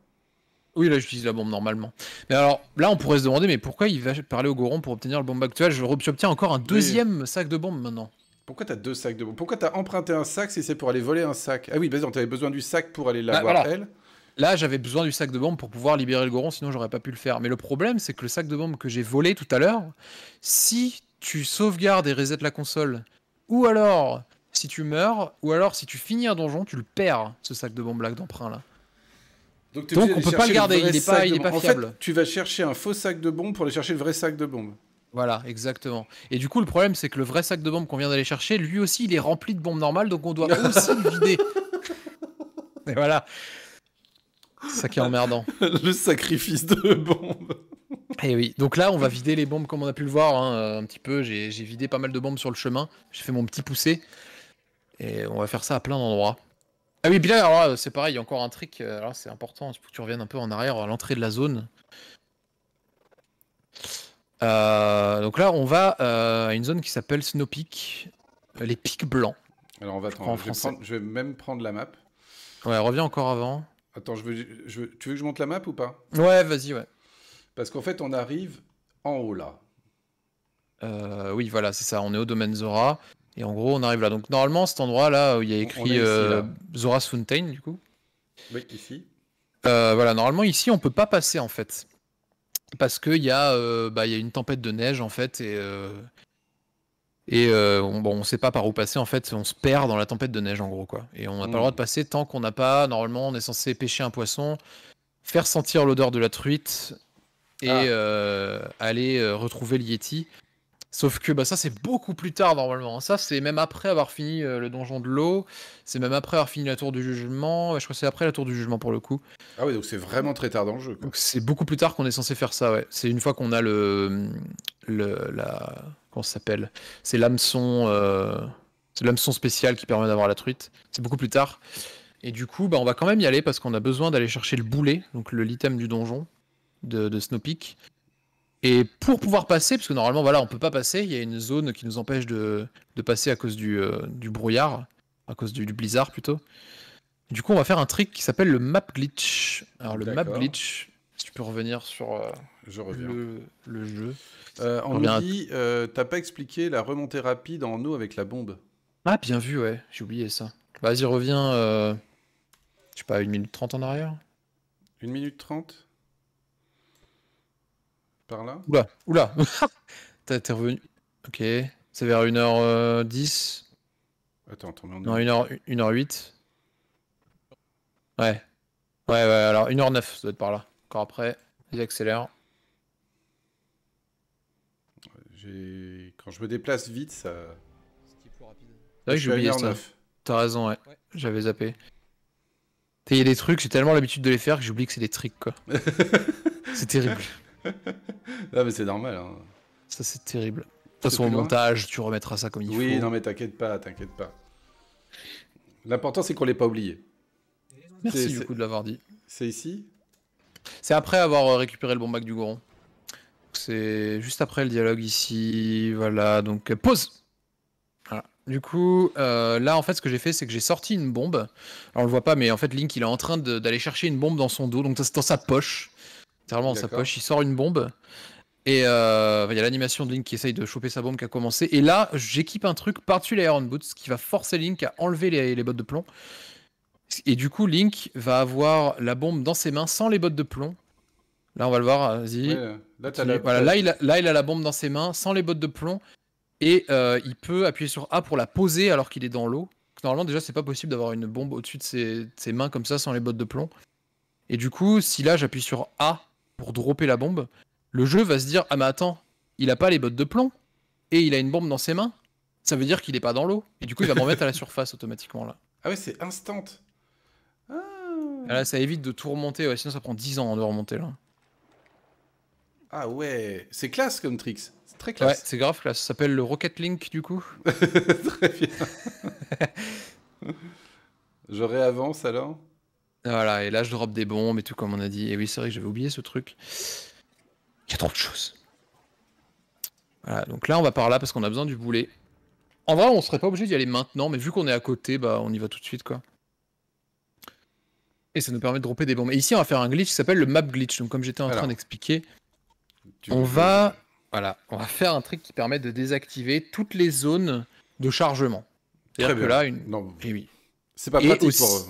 oui, là, j'utilise la bombe normalement. Mais alors, là, on pourrait se demander, mais pourquoi il va parler au Goron pour obtenir le bombe actuelle re-obtiens encore un deuxième sac de bombe maintenant. Pourquoi t'as deux sacs de bombes Pourquoi t'as emprunté un sac si c'est pour aller voler un sac Ah oui, bah tu t'avais besoin du sac pour aller la bah, voir, elle. Là, j'avais besoin du sac de bombes pour pouvoir libérer le Goron, sinon j'aurais pas pu le faire. Mais le problème, c'est que le sac de bombe que j'ai volé tout à l'heure, si tu sauvegardes et resets la console, ou alors si tu meurs, ou alors si tu finis un donjon, tu le perds, ce sac de bombe là d'emprunt là. Donc, on ne peut pas le garder, il n'est pas, en Fait, tu vas chercher un faux sac de bombes pour aller chercher le vrai sac de bombes. Voilà, exactement. Et du coup, le problème, c'est que le vrai sac de bombes qu'on vient d'aller chercher, lui aussi, il est rempli de bombes normales, donc on doit aussi le vider. Et voilà. C'est Ça qui est emmerdant. le sacrifice de bombes. Et eh oui, donc là, on va vider les bombes comme on a pu le voir hein, euh, un petit peu. J'ai vidé pas mal de bombes sur le chemin. J'ai fait mon petit poussé. Et on va faire ça à plein d'endroits. Ah oui, puis alors euh, c'est pareil, il y a encore un trick, euh, alors c'est important, il faut que tu reviennes un peu en arrière à l'entrée de la zone. Euh, donc là, on va à une zone qui s'appelle Snow Peak, les pics blancs. Alors on va je, vais même prendre la map. Ouais, reviens encore avant. Attends, je veux, tu veux que je monte la map ou pas Ouais, vas-y, ouais. Parce qu'en fait, on arrive en haut là. oui, voilà, c'est ça, on est au domaine Zora. Et en gros, on arrive là. Donc normalement, cet endroit-là il y a écrit euh, Zora's Fountain, du coup. Oui, ici. Euh, voilà, normalement ici, on peut pas passer en fait, parce qu'il euh, bah, y a, une tempête de neige en fait et et on, bon, on sait pas par où passer en fait, on se perd dans la tempête de neige en gros quoi. Et on n'a pas le droit de mm. passer tant qu'on n'a pas. Normalement, on est censé pêcher un poisson, faire sentir l'odeur de la truite et ah. aller retrouver le yeti. Sauf que bah, ça, c'est beaucoup plus tard normalement. Hein. Ça, c'est même après avoir fini euh, le donjon de l'eau. C'est même après avoir fini la tour du jugement. Je crois que c'est après la tour du jugement pour le coup. Ah oui, donc c'est vraiment très tard dans le jeu. Donc c'est beaucoup plus tard qu'on est censé faire ça, ouais. C'est une fois qu'on a le. le la... Comment ça s'appelle C'est l'hameçon. Euh, c'est spécial qui permet d'avoir la truite. C'est beaucoup plus tard. Et du coup, bah, on va quand même y aller parce qu'on a besoin d'aller chercher le boulet, donc le l'item du donjon de, de Snowpeak. Et pour pouvoir passer, parce que normalement, voilà, on peut pas passer, il y a une zone qui nous empêche de, de passer à cause du, euh, du brouillard, à cause du, blizzard plutôt. Du coup, on va faire un trick qui s'appelle le map glitch. Alors, le map glitch, si tu peux revenir sur euh, Je Le, le, jeu. Euh, on nous dit, euh, t'as pas expliqué la remontée rapide en eau avec la bombe. Ah, bien vu, ouais, j'ai oublié ça. Vas-y, reviens, je sais pas, 1 minute 30 en arrière 1 minute 30 par là Oula, oula T'es revenu. Ok, c'est vers 1h10. Euh, attends, attends, on Non, 1h, 1h8. Ouais. Ouais, ouais, alors 1h09, ça doit être par là. Encore après, ils accélèrent. Quand je me déplace vite, ça. C'est vrai que j'ai oublié ça. T'as raison, ouais. J'avais zappé. Il y des trucs, j'ai tellement l'habitude de les faire que j'oublie que c'est des tricks, quoi. c'est terrible non, mais c'est normal. Hein. Ça, c'est terrible. De toute façon, au montage, tu remettras ça comme il oui, faut. Oui, non, mais t'inquiète pas, t'inquiète pas. L'important, c'est qu'on l'ait pas oublié. Merci du coup de l'avoir dit. C'est ici C'est après avoir euh, récupéré le bon bac du Goron. C'est juste après le dialogue ici. Voilà, donc euh, pause Du coup, euh, là, en fait, ce que j'ai fait, c'est que j'ai sorti une bombe. Alors, on le voit pas, mais en fait, Link, il est en train d'aller chercher une bombe dans son dos, donc c'est dans sa poche sa poche. Il sort une bombe. Et euh, il y a l'animation de Link qui essaye de choper sa bombe qui a commencé. Et là, j'équipe un truc par-dessus les Iron Boots qui va forcer Link à enlever les, bottes de plomb. Et du coup, Link va avoir la bombe dans ses mains sans les bottes de plomb. Là, on va le voir. Vas-y. Euh, là, il a, la bombe dans ses mains sans les bottes de plomb. Et euh, il peut appuyer sur A pour la poser alors qu'il est dans l'eau. Normalement, déjà, c'est pas possible d'avoir une bombe au-dessus de ses, de ses mains comme ça sans les bottes de plomb. Et du coup, si là, j'appuie sur A pour dropper la bombe, le jeu va se dire Ah, mais attends, il a pas les bottes de plomb et il a une bombe dans ses mains. Ça veut dire qu'il est pas dans l'eau. Et du coup, il va m'en mettre à la surface automatiquement là. Ah ouais, c'est instant. Ah. Ah ça évite de tout remonter. sinon, ça prend 10 ans hein, de remonter là. Ah ouais, c'est classe comme tricks. C'est très classe. c'est grave classe. Ça s'appelle le Rocket Link du coup. très bien. Je réavance alors voilà, et là je drop des bombes et tout comme on a dit. Et oui, c'est vrai que j'avais oublié ce truc. Il y a trop de choses. Voilà, donc là on va par là parce qu'on a besoin du boulet. En vrai, on serait pas obligé d'y aller maintenant, mais vu qu'on est à côté, bah on y va tout de suite quoi. Et ça nous permet de dropper des bombes. Et ici, on va faire un glitch qui s'appelle le map glitch. Donc comme j'étais en train d'expliquer, on va voilà, on va faire un truc qui permet de désactiver toutes les zones de chargement. cest à que là, une. Non, oui. C'est pas pratique pour euh,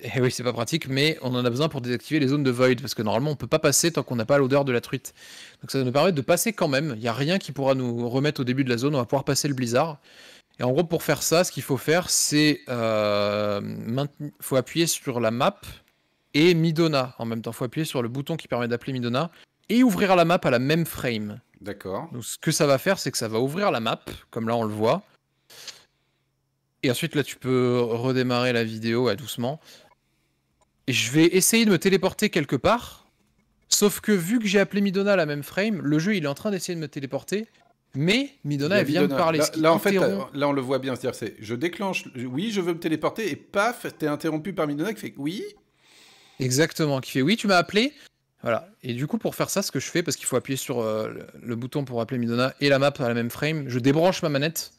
eh oui, c'est pas pratique, mais on en a besoin pour désactiver les zones de void, parce que normalement on peut pas passer tant qu'on n'a pas l'odeur de la truite. Donc ça nous permet de passer quand même, il n'y a rien qui pourra nous remettre au début de la zone, on va pouvoir passer le blizzard. Et en gros, pour faire ça, ce qu'il faut faire, c'est. Euh, faut appuyer sur la map et Midona en même temps. faut appuyer sur le bouton qui permet d'appeler Midona et ouvrir la map à la même frame. D'accord. Donc ce que ça va faire, c'est que ça va ouvrir la map, comme là on le voit. Et ensuite, là, tu peux redémarrer la vidéo à doucement je vais essayer de me téléporter quelque part. Sauf que vu que j'ai appelé Midona à la même frame, le jeu il est en train d'essayer de me téléporter. Mais Midona, elle vient de parler. Là, en fait, euh, là, on le voit bien. C'est-à-dire, c'est je déclenche, oui, je veux me téléporter, et paf, t'es interrompu par Midona qui fait oui. Exactement, qui fait oui, tu m'as appelé. Voilà. Et du coup, pour faire ça, ce que je fais, parce qu'il faut appuyer sur euh, le, bouton pour appeler Midona et la map à la même frame, je débranche ma manette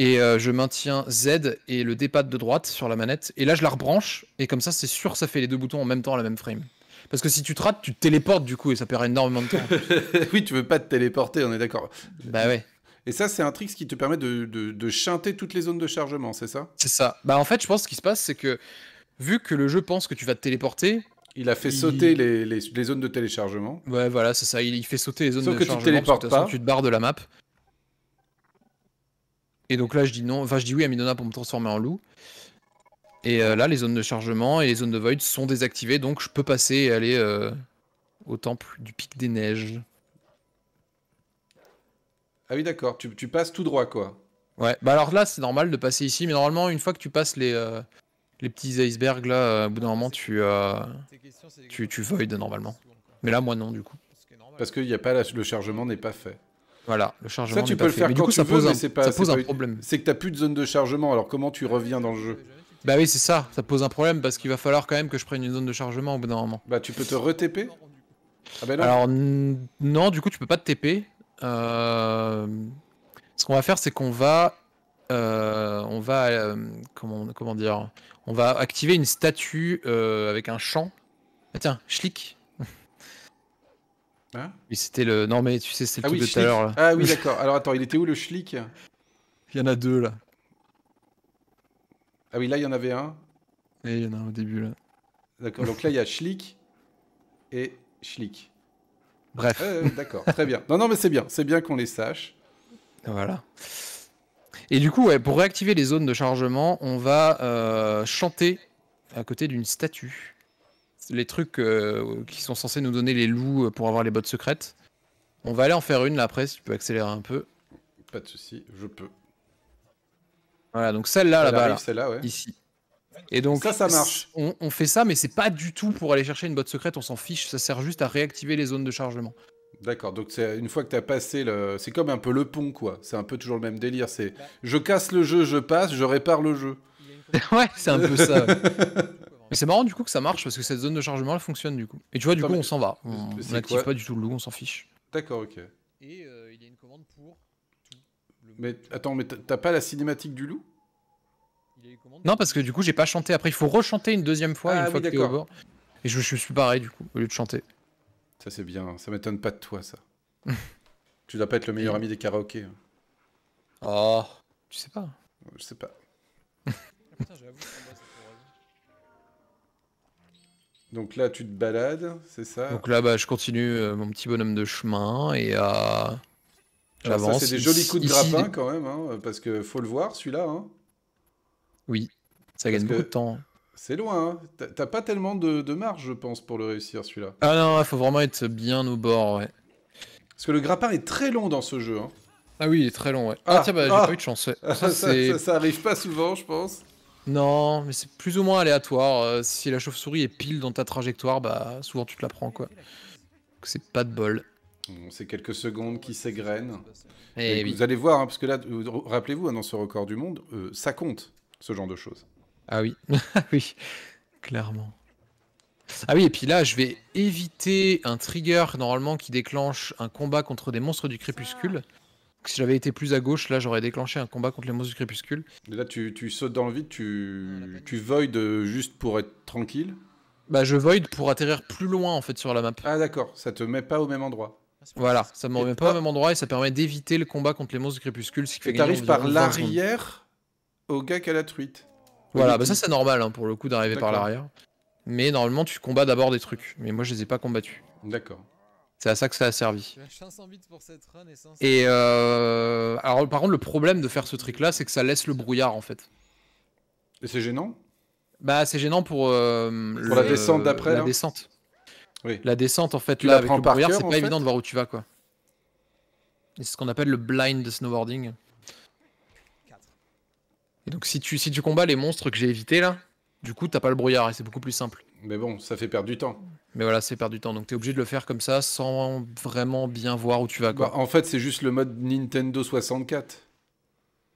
et euh, je maintiens Z et le D-pad de droite sur la manette. Et là, je la rebranche, et comme ça, c'est sûr, ça fait les deux boutons en même temps à la même frame. Parce que si tu te rates, tu te téléportes du coup, et ça perd énormément de temps. oui, tu veux pas te téléporter, on est d'accord. Bah ouais. Et ça, c'est un trick qui te permet de, de, chanter toutes les zones de chargement, c'est ça C'est ça. Bah en fait, je pense que ce qui se passe, c'est que vu que le jeu pense que tu vas te téléporter, il a fait sauter les, zones de téléchargement. Ouais, voilà, c'est ça. Il, fait sauter les zones de téléchargement. Sauf que tu te téléportes tu te barres de la map. Et donc là, je dis non, enfin, je dis oui à Midona pour me transformer en loup. Et euh, là, les zones de chargement et les zones de void sont désactivées, donc je peux passer et aller euh, au temple du pic des neiges. Ah oui, d'accord, tu, passes tout droit, quoi. Ouais, bah alors là, c'est normal de passer ici, mais normalement, une fois que tu passes les, euh, les petits icebergs, là, au bout d'un moment, tu, tu, tu normalement. Mais là, moi, non, du coup. Parce que y a pas le chargement n'est pas fait. Voilà, le chargement. Ça, tu peux le faire coup, ça pose un problème. C'est que tu n'as plus de zone de chargement, alors comment tu reviens dans le jeu Bah oui, c'est ça, ça pose un problème parce qu'il va falloir quand même que je prenne une zone de chargement au bout d'un moment. Bah tu peux te re-TP ah, bah Alors, non, du coup, tu peux pas te TP. Euh, ce qu'on va faire, c'est qu'on va. Euh, on va. Euh, comment, comment dire On va activer une statue avec un champ. Ah, tiens, schlick. Hein oui c'était le. Non, mais tu sais, c'est le ah, oui, de tout à Ah oui, d'accord. Alors attends, il était où le schlick Il y en a deux là. Ah oui, là, il y en avait un. Et il y en a un au début là. D'accord, donc là, il y a schlick et schlick. Bref. d'accord, très bien. Non, non, mais c'est bien. C'est bien qu'on les sache. Voilà. Et du coup, ouais, pour réactiver les zones de chargement, on va euh, chanter à côté d'une statue les trucs euh, qui sont censés nous donner les loups pour avoir les bottes secrètes. On va aller en faire une là après, si tu peux accélérer un peu. Pas de souci, je peux. Voilà, donc celle-là, là-bas, là, là bas celle là ouais. ici. Et donc ça, ça marche. On, fait ça, mais c'est pas du tout pour aller chercher une botte secrète. On s'en fiche. Ça sert juste à réactiver les zones de chargement. D'accord. Donc c'est une fois que tu as passé le, c'est comme un peu le pont, quoi. C'est un peu toujours le même délire. C'est je casse le jeu, je passe, je répare le jeu. ouais, c'est un peu ça. Mais c'est marrant du coup que ça marche parce que cette zone de chargement elle fonctionne du coup. Et tu vois, du coup, on s'en va. On n'active pas du tout le loup, on s'en fiche. D'accord, ok. Et euh, il y a une commande pour Mais attends, mais t'as pas la cinématique du loup non, parce que du coup, j'ai pas chanté. Après, il faut rechanter une deuxième fois, une ah fois que t'es au bord. Et je, suis pareil, du coup, au lieu de chanter. Ça, c'est bien. Ça m'étonne pas de toi, ça. tu dois pas être le meilleur ami des karaokés. Oh, tu sais pas. Je sais pas. Ah, putain, donc là, tu te balades, c'est ça Donc là, bah, je continue euh, mon petit bonhomme de chemin et Euh, J'avance. C'est des jolis coups de grappin quand même, hein, parce que faut le voir celui-là. Hein. Oui, ça gagne beaucoup de temps. C'est loin, hein. t'as pas tellement de, marge, je pense, pour le réussir celui-là. Ah non, il faut vraiment être bien au bord, ouais. Parce que le grappin est très long dans ce jeu. Hein. Ah oui, il est très long, ouais. Ah, ah tiens, bah, j'ai ah. pas eu de chance. ça, arrive pas souvent, je pense. Non, mais c'est plus ou moins aléatoire. Euh, si la chauve-souris est pile dans ta trajectoire, bah souvent tu te la prends quoi. C'est pas de bol. c'est quelques secondes qui s'égrènent. Et, eh Vous allez voir, hein, parce que là, rappelez-vous, hein, dans ce record du monde, euh, ça compte ce genre de choses. Ah oui, oui, clairement. Ah oui, et puis là, je vais éviter un trigger normalement qui déclenche un combat contre des monstres du crépuscule si j'avais été plus à gauche, là, j'aurais déclenché un combat contre les monstres du crépuscule. là, tu, sautes dans le vide, tu, euh, juste pour être tranquille Bah, je void pour atterrir plus loin, en fait, sur la map. Ah, d'accord, ça te met pas au même endroit. Ah, voilà, ça me remet pas au même endroit et ça permet d'éviter le combat contre les monstres du crépuscule. Et qui fait t'arrives par l'arrière au gars qui a la truite. Voilà, bah ça c'est normal hein, pour le coup d'arriver par l'arrière. Mais normalement tu combats d'abord des trucs. Mais moi je les ai pas combattus. D'accord. C'est à ça que ça a servi. et, euh, alors par contre le problème de faire ce trick là c'est que ça laisse le brouillard en fait. Et c'est gênant Bah c'est gênant pour, euh, la descente d'après. La descente. Oui. La descente en fait là avec le brouillard c'est pas évident de voir où tu vas quoi. C'est ce qu'on appelle le blind snowboarding. Et donc si tu, si tu combats les monstres que j'ai évités là, du coup t'as pas le brouillard et c'est beaucoup plus simple. Mais bon ça fait perdre du temps. Mais voilà, c'est perdu du temps. Donc tu es obligé de le faire comme ça sans vraiment bien voir où tu vas. Quoi. Bah, en fait, c'est juste le mode Nintendo 64.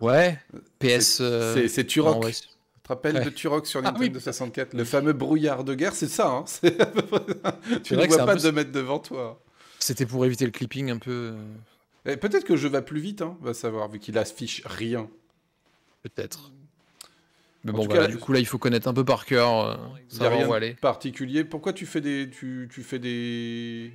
Ouais, PS. Euh, c'est Turok. Tu te rappelles de Turok sur ah Nintendo 64 Le fameux brouillard de guerre, c'est ça. Hein. Tu ne vois pas de mettre devant toi. C'était pour éviter le clipping un peu. Euh. Peut-être que je vais plus vite, hein, va savoir, vu qu'il affiche rien. Peut-être. Mais bon, du coup, là, il faut connaître un peu par cœur. Euh, rien particulier. Pourquoi tu fais des. Tu, fais des.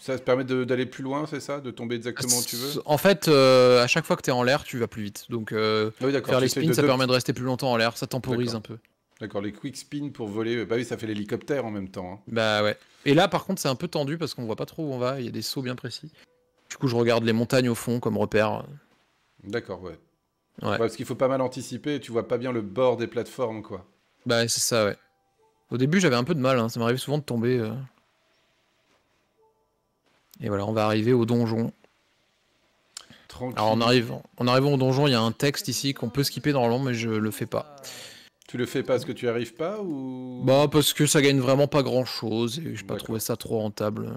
Ça te permet d'aller plus loin, c'est ça De tomber exactement où tu veux En fait, euh, à chaque fois que tu es en l'air, tu vas plus vite. Donc, euh, ah faire les spins, ça permet de rester plus longtemps en l'air. Ça temporise un peu. D'accord, les quick spins pour voler. Bah oui, ça fait l'hélicoptère en même temps. Hein. Bah ouais. Et là, par contre, c'est un peu tendu parce qu'on voit pas trop où on va. Il y a des sauts bien précis. Du coup, je regarde les montagnes au fond comme repère. D'accord, ouais. Parce qu'il faut pas mal anticiper, tu vois pas bien le bord des plateformes, quoi. Bah, c'est ça, ouais. Au début, j'avais un peu de mal, hein. ça m'arrivait souvent de tomber. Euh. Et voilà, on va arriver au donjon. Tranquille. Alors, en arrivant, au donjon, il y a un texte ici qu'on peut skipper normalement, mais je le fais pas. Tu le fais pas parce que tu arrives pas ou Bah, parce que ça gagne vraiment pas grand chose et j'ai pas trouvé ça trop rentable.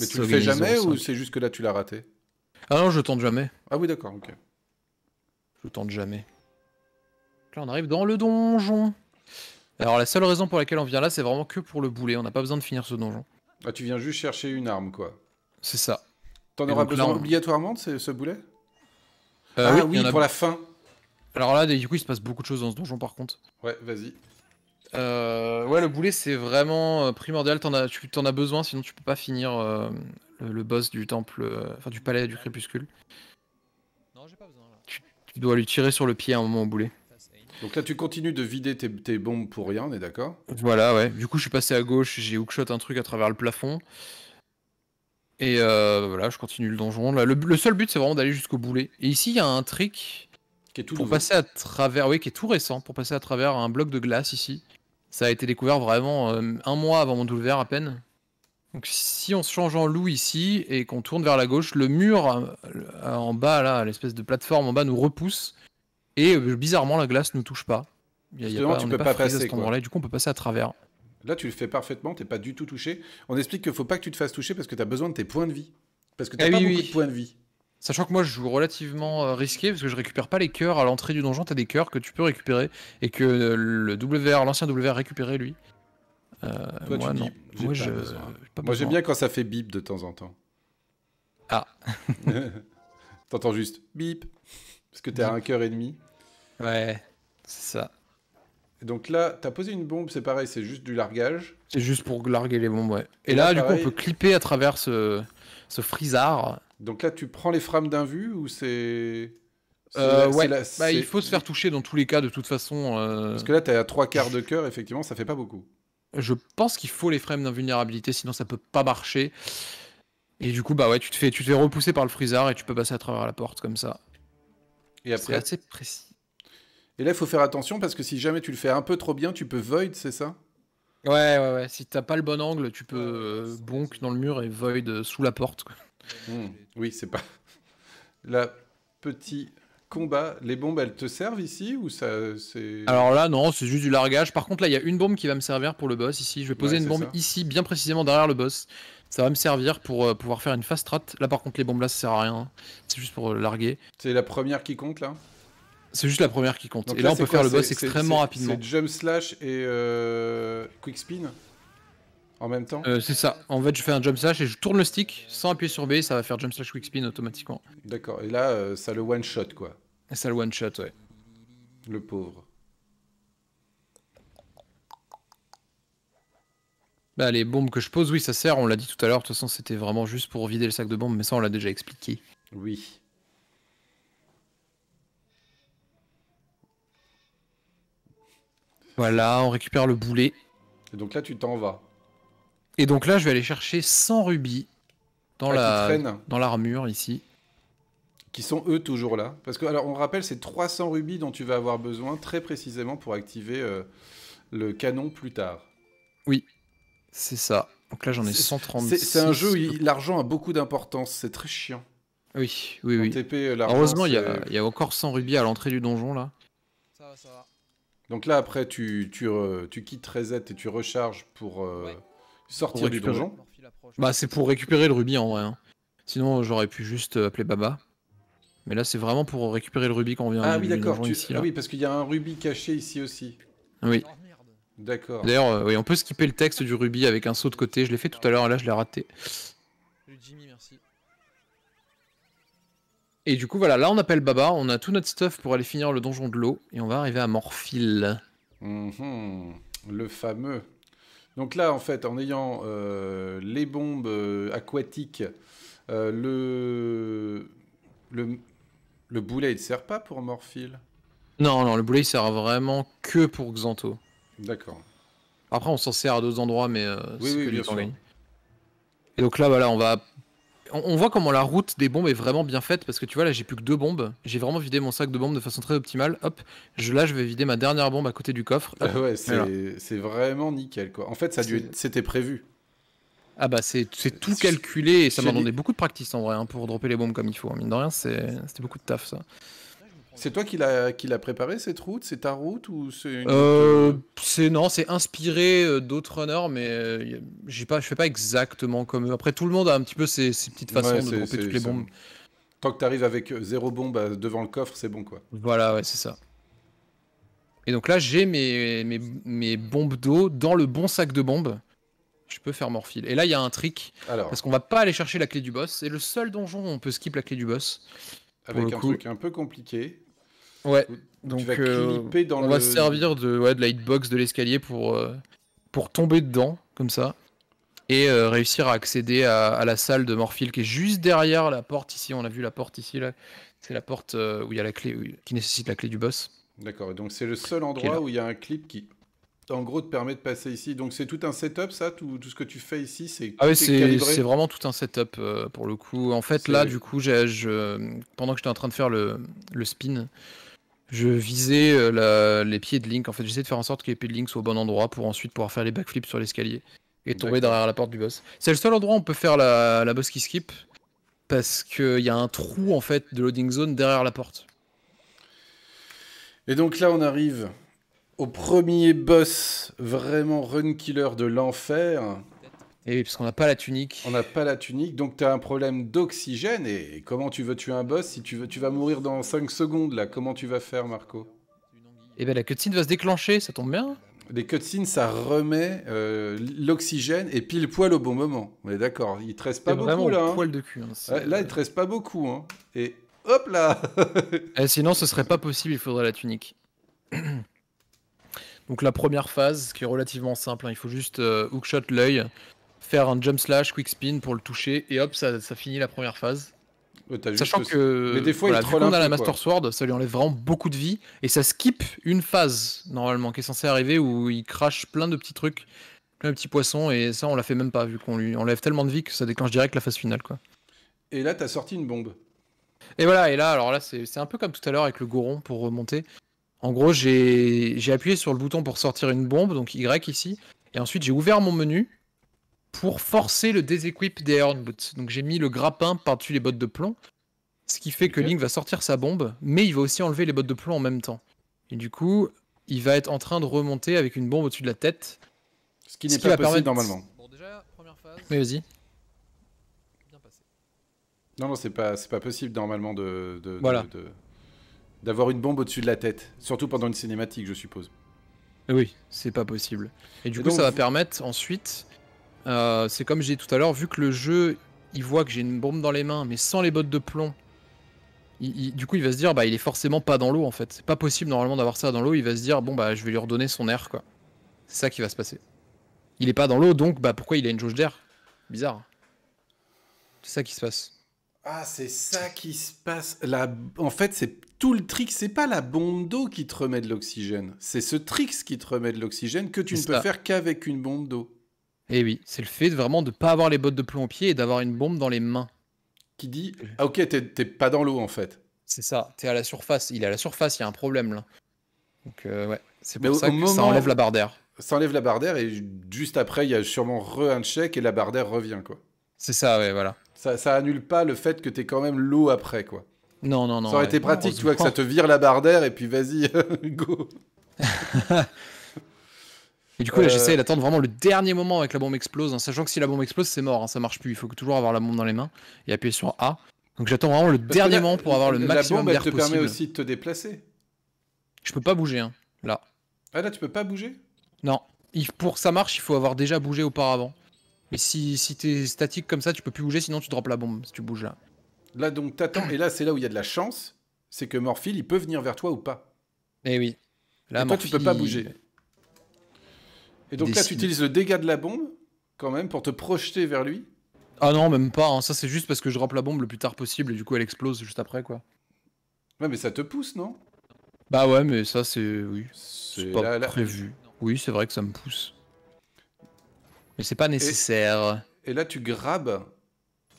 Mais tu le fais jamais ou c'est juste que là tu l'as raté Ah non, je tente jamais. Ah oui, d'accord, ok. Je tente jamais. Là, on arrive dans le donjon. Alors, la seule raison pour laquelle on vient là, c'est vraiment que pour le boulet. On n'a pas besoin de finir ce donjon. Ah, tu viens juste chercher une arme, quoi. C'est ça. T'en auras besoin obligatoirement de ce, boulet euh, Ah oui, pour la fin. Alors là, du coup, il se passe beaucoup de choses dans ce donjon, par contre. Ouais, vas-y. Euh, ouais, le boulet, c'est vraiment euh, primordial. T'en as, tu as besoin, sinon tu peux pas finir le, le, boss du temple, enfin du palais du crépuscule. Non, j'ai pas besoin. Tu dois lui tirer sur le pied à un moment au boulet. Donc là, tu continues de vider tes, bombes pour rien, on est d'accord Voilà, ouais. Du coup, je suis passé à gauche, j'ai hookshot un truc à travers le plafond. Et euh, voilà, je continue le donjon. le, seul but, c'est vraiment d'aller jusqu'au boulet. Et ici, il y a un trick qui est tout à travers, oui, qui est tout récent, pour passer à travers un bloc de glace ici. Ça a été découvert vraiment euh, un mois avant mon double à peine. Donc si on se change en loup ici et qu'on tourne vers la gauche, le mur euh, en bas, là, l'espèce de plateforme en bas nous repousse. Et euh, bizarrement, la glace ne nous touche pas. il y a tu peux pas, À là du coup, on peut passer à travers. Là, tu le fais parfaitement, t'es pas du tout touché. On explique qu'il faut pas que tu te fasses toucher parce que tu as besoin de tes points de vie. Parce que tu as eh pas beaucoup de points de vie. Sachant que moi, je joue relativement euh, risqué parce que je récupère pas les cœurs à l'entrée du donjon. Tu as des cœurs que tu peux récupérer et que le WR, l'ancien WR récupérait lui moi, j'aime bien quand ça fait bip de temps en temps. Ah. T'entends juste bip. Parce que t'es à un cœur et demi. Ouais, c'est ça. Donc là, t'as posé une bombe, c'est pareil, c'est juste du largage. C'est juste pour larguer les bombes, ouais. Et, là, du coup, on peut clipper à travers ce, ce frisard. Donc là, tu prends les frames d'un vu ou c'est. Euh, ouais, bah, il faut se faire toucher dans tous les cas, de toute façon. Euh. Parce que là, t'es à trois quarts de cœur, effectivement, ça fait pas beaucoup je pense qu'il faut les frames d'invulnérabilité, sinon ça peut pas marcher. Et du coup, bah ouais, tu te fais, tu te fais repousser par le frisard et tu peux passer à travers la porte comme ça. Et après, c'est assez précis. Et là, il faut faire attention parce que si jamais tu le fais un peu trop bien, tu peux void, c'est ça Ouais, ouais, ouais. Si t'as pas le bon angle, tu peux ah, euh, bonk dans le mur et void euh, sous la porte. Hmm. Oui, c'est pas. La petite les bombes, elles te servent ici ou ça c'est Alors là non, c'est juste du largage. Par contre là, il y a une bombe qui va me servir pour le boss ici. Je vais poser une bombe ici, bien précisément derrière le boss. Ça va me servir pour euh, pouvoir faire une fast strat. Là par contre, les bombes là, ça sert à rien. C'est juste pour euh, larguer. C'est la première qui compte là. C'est juste la première qui compte. et là, on peut faire le boss extrêmement rapidement. C'est jump slash et euh, quick spin. En même temps C'est ça. En fait, je fais un jump slash et je tourne le stick sans appuyer sur B, ça va faire jump slash quick spin automatiquement. D'accord. Et là, ça le one shot quoi. Et ça le one shot, ouais. Le pauvre. Bah, les bombes que je pose, oui, ça sert. On l'a dit tout à l'heure. De toute façon, c'était vraiment juste pour vider le sac de bombes, mais ça, on l'a déjà expliqué. Oui. Voilà, on récupère le boulet. Et donc là, tu t'en vas. Et donc là, je vais aller chercher 100 rubis dans ah, la dans l'armure ici qui sont eux toujours là. Parce que, alors, on rappelle, c'est 300 rubis dont tu vas avoir besoin très précisément pour activer euh, le canon plus tard. Oui, c'est ça. Donc là, j'en ai 136. C'est un jeu où l'argent a beaucoup d'importance, c'est très chiant. Oui, oui, oui. Euh, Heureusement, il y, a encore 100 rubis à l'entrée du donjon là. Ça va, ça va. Donc là, après, tu, tu, euh, quittes Reset et tu recharges pour sortir du donjon. Bah, c'est pour récupérer le rubis en vrai. Hein. Sinon, j'aurais pu juste appeler Baba. Mais là, c'est vraiment pour récupérer le rubis qu'on vient. Ah oui, d'accord. Ah oui, parce qu'il y a un rubis caché ici aussi. Oui. D'accord. D'ailleurs, euh, oui, on peut skipper le texte du rubis avec un saut de côté. Je l'ai fait tout à l'heure, là, je l'ai raté. Jimmy, merci. Et du coup, voilà, là, on appelle Baba. On a tout notre stuff pour aller finir le donjon de l'eau. Et on va arriver à Morphil. Mhm, le fameux. Donc là, en fait, en ayant euh, les bombes euh, aquatiques, le... le le boulet, il ne sert pas pour Morphil Non, non, le boulet, il sert vraiment que pour Xanto. D'accord. Après, on s'en sert à d'autres endroits, mais euh, oui, c'est oui, Et donc là, voilà, on va... On, voit comment la route des bombes est vraiment bien faite, parce que tu vois, là, j'ai plus que deux bombes. J'ai vraiment vidé mon sac de bombes de façon très optimale. Hop, là, je vais vider ma dernière bombe à côté du coffre. c'est vraiment nickel, quoi. En fait, ça c'était prévu. Ah bah c'est euh, tout calculé et ça m'a demandé beaucoup de practice en vrai hein, pour dropper les bombes comme il faut. Hein, mine de rien, c'était beaucoup de taf ça. C'est toi qui l'as préparé cette route C'est ta route ou c'est euh, euh, non, c'est inspiré d'autres runners, mais j'ai pas, je fais pas exactement comme eux. Après, tout le monde a un petit peu ses, petites façons de dropper toutes les bombes. Tant que t'arrives avec zéro bombe devant le coffre, c'est bon quoi. Voilà, ouais, c'est ça. Et donc là, j'ai mes, mes, mes bombes d'eau dans le bon sac de bombes. Je peux faire Morphile. Et là, il y a un trick. Parce qu'on va pas aller chercher la clé du boss. C'est le seul donjon où on peut skip la clé du boss. Avec un truc un peu compliqué. Ouais. Donc, euh, dans on va se servir de, ouais, de la hitbox de l'escalier pour, euh, pour tomber dedans, comme ça. Et euh, réussir à accéder à, la salle de Morphile qui est juste derrière la porte ici. On a vu la porte ici. là. C'est la porte où il y a la clé, qui nécessite la clé du boss. D'accord. donc, c'est le seul endroit où il y a un clip qui en gros, te permet de passer ici. Donc, c'est tout un setup, ça tout, ce que tu fais ici, c'est. Ah oui, c'est vraiment tout un setup euh, pour le coup. En fait, là, du coup, je, pendant que j'étais en train de faire le, spin, je visais euh, les pieds de Link. En fait, j'essayais de faire en sorte que les pieds de Link soient au bon endroit pour ensuite pouvoir faire les backflips sur l'escalier et tomber derrière la porte du boss. C'est le seul endroit où on peut faire la, la boss qui skip parce qu'il y a un trou en fait de loading zone derrière la porte. Et donc là, on arrive au premier boss vraiment run killer de l'enfer. Et oui, parce qu'on n'a pas la tunique. On n'a pas la tunique, donc tu as un problème d'oxygène. Et comment tu veux tuer un boss si tu, veux, tu vas mourir dans 5 secondes là Comment tu vas faire, Marco Eh bien, la cutscene va se déclencher, ça tombe bien. Les cutscenes, ça remet euh, l'oxygène et pile poil au bon moment. On est d'accord, il te reste pas beaucoup là. Hein. de hein, là, il te reste pas beaucoup. Hein. Et hop là et eh, Sinon, ce serait pas possible, il faudrait la tunique. Donc la première phase, qui est relativement simple, hein, il faut juste euh, hookshot l'œil, faire un jump slash, quick spin pour le toucher, et hop, ça, finit la première phase. Sachant que, mais des fois, on a la Master Sword, ça lui enlève vraiment beaucoup de vie, et ça skip une phase, normalement, qui est censée arriver, où il crache plein de petits trucs, plein de petits poissons, et ça, on la fait même pas, vu qu'on lui enlève tellement de vie que ça déclenche direct la phase finale. quoi. Et là, t'as sorti une bombe. Et voilà, et là, alors là, c'est un peu comme tout à l'heure avec le Goron pour remonter. En gros, j'ai appuyé sur le bouton pour sortir une bombe, donc Y ici, et ensuite j'ai ouvert mon menu pour forcer le déséquip des Iron Donc j'ai mis le grappin par-dessus les bottes de plomb, ce qui fait que Link va sortir sa bombe, mais il va aussi enlever les bottes de plomb en même temps. Et du coup, il va être en train de remonter avec une bombe au-dessus de la tête. Ce qui n'est pas possible normalement. Bon, déjà, première phase. Mais vas-y. Non, non, c'est pas, pas possible normalement de. voilà. de d'avoir une bombe au-dessus de la tête, surtout pendant une cinématique, je suppose. Oui, c'est pas possible. Et du coup, ça va permettre ensuite. Euh, c'est comme j'ai dit tout à l'heure, vu que le jeu, il voit que j'ai une bombe dans les mains, mais sans les bottes de plomb. du coup, il va se dire, bah, il est forcément pas dans l'eau en fait. C'est pas possible normalement d'avoir ça dans l'eau. Il va se dire, bon, bah, je vais lui redonner son air, quoi. C'est ça qui va se passer. Il est pas dans l'eau, donc, bah, pourquoi il a une jauge d'air Bizarre. C'est ça qui se passe. Ah, c'est ça qui se passe. La... En fait, c'est tout le trick, c'est pas la bombe d'eau qui te remet de l'oxygène, c'est ce trix qui te remet de l'oxygène que tu ne peux faire qu'avec une bombe d'eau. Et eh oui, c'est le fait vraiment de pas avoir les bottes de plomb au pied et d'avoir une bombe dans les mains. Qui dit, ah ok, t'es pas dans l'eau en fait. C'est ça, t'es à la surface, il est à la surface, il y a un problème là. Donc euh, ouais, c'est pour ça que ça enlève la barre d'air. Ça enlève la barre et juste après, il y a sûrement re un check et la barre d'air revient quoi. C'est ça, ouais, voilà. Ça, ça annule pas le fait que t'es quand même l'eau après quoi. Non, non, non. Ça aurait été pratique, oh, tu vois, que ça oh. te vire la barre d'air et puis vas-y, go. et du coup, là, j'essaie euh. d'attendre vraiment le dernier moment avec la bombe explose, hein, sachant que si la bombe explose, c'est mort, hein, ça marche plus. Il faut toujours avoir la bombe dans les mains et appuyer sur A. Donc j'attends vraiment le dernier moment pour avoir le maximum d'air possible. La bombe, te permet aussi de te déplacer. Je peux pas bouger, hein, là. Ah là, tu peux pas bouger Non. pour que ça marche, il faut avoir déjà bougé auparavant. Mais si, si t'es statique comme ça, tu peux plus bouger, sinon tu drops la bombe si tu bouges là. Là, donc, t'attends. Et là, c'est là où il y a de la chance. C'est que Morphil, il peut venir vers toi ou pas. Eh oui. Là, et toi, tu peux pas bouger. Et donc là, tu utilises le dégât de la bombe, quand même, pour te projeter vers lui. Ah non, même pas. Hein. Ça, c'est juste parce que je rampe la bombe le plus tard possible et du coup, elle explose juste après, quoi. Ouais, mais ça te pousse, non Bah ouais, mais ça, c'est. Oui. C'est pas prévu. Oui, c'est vrai que ça me pousse. Mais c'est pas nécessaire. Et, et là, tu grabes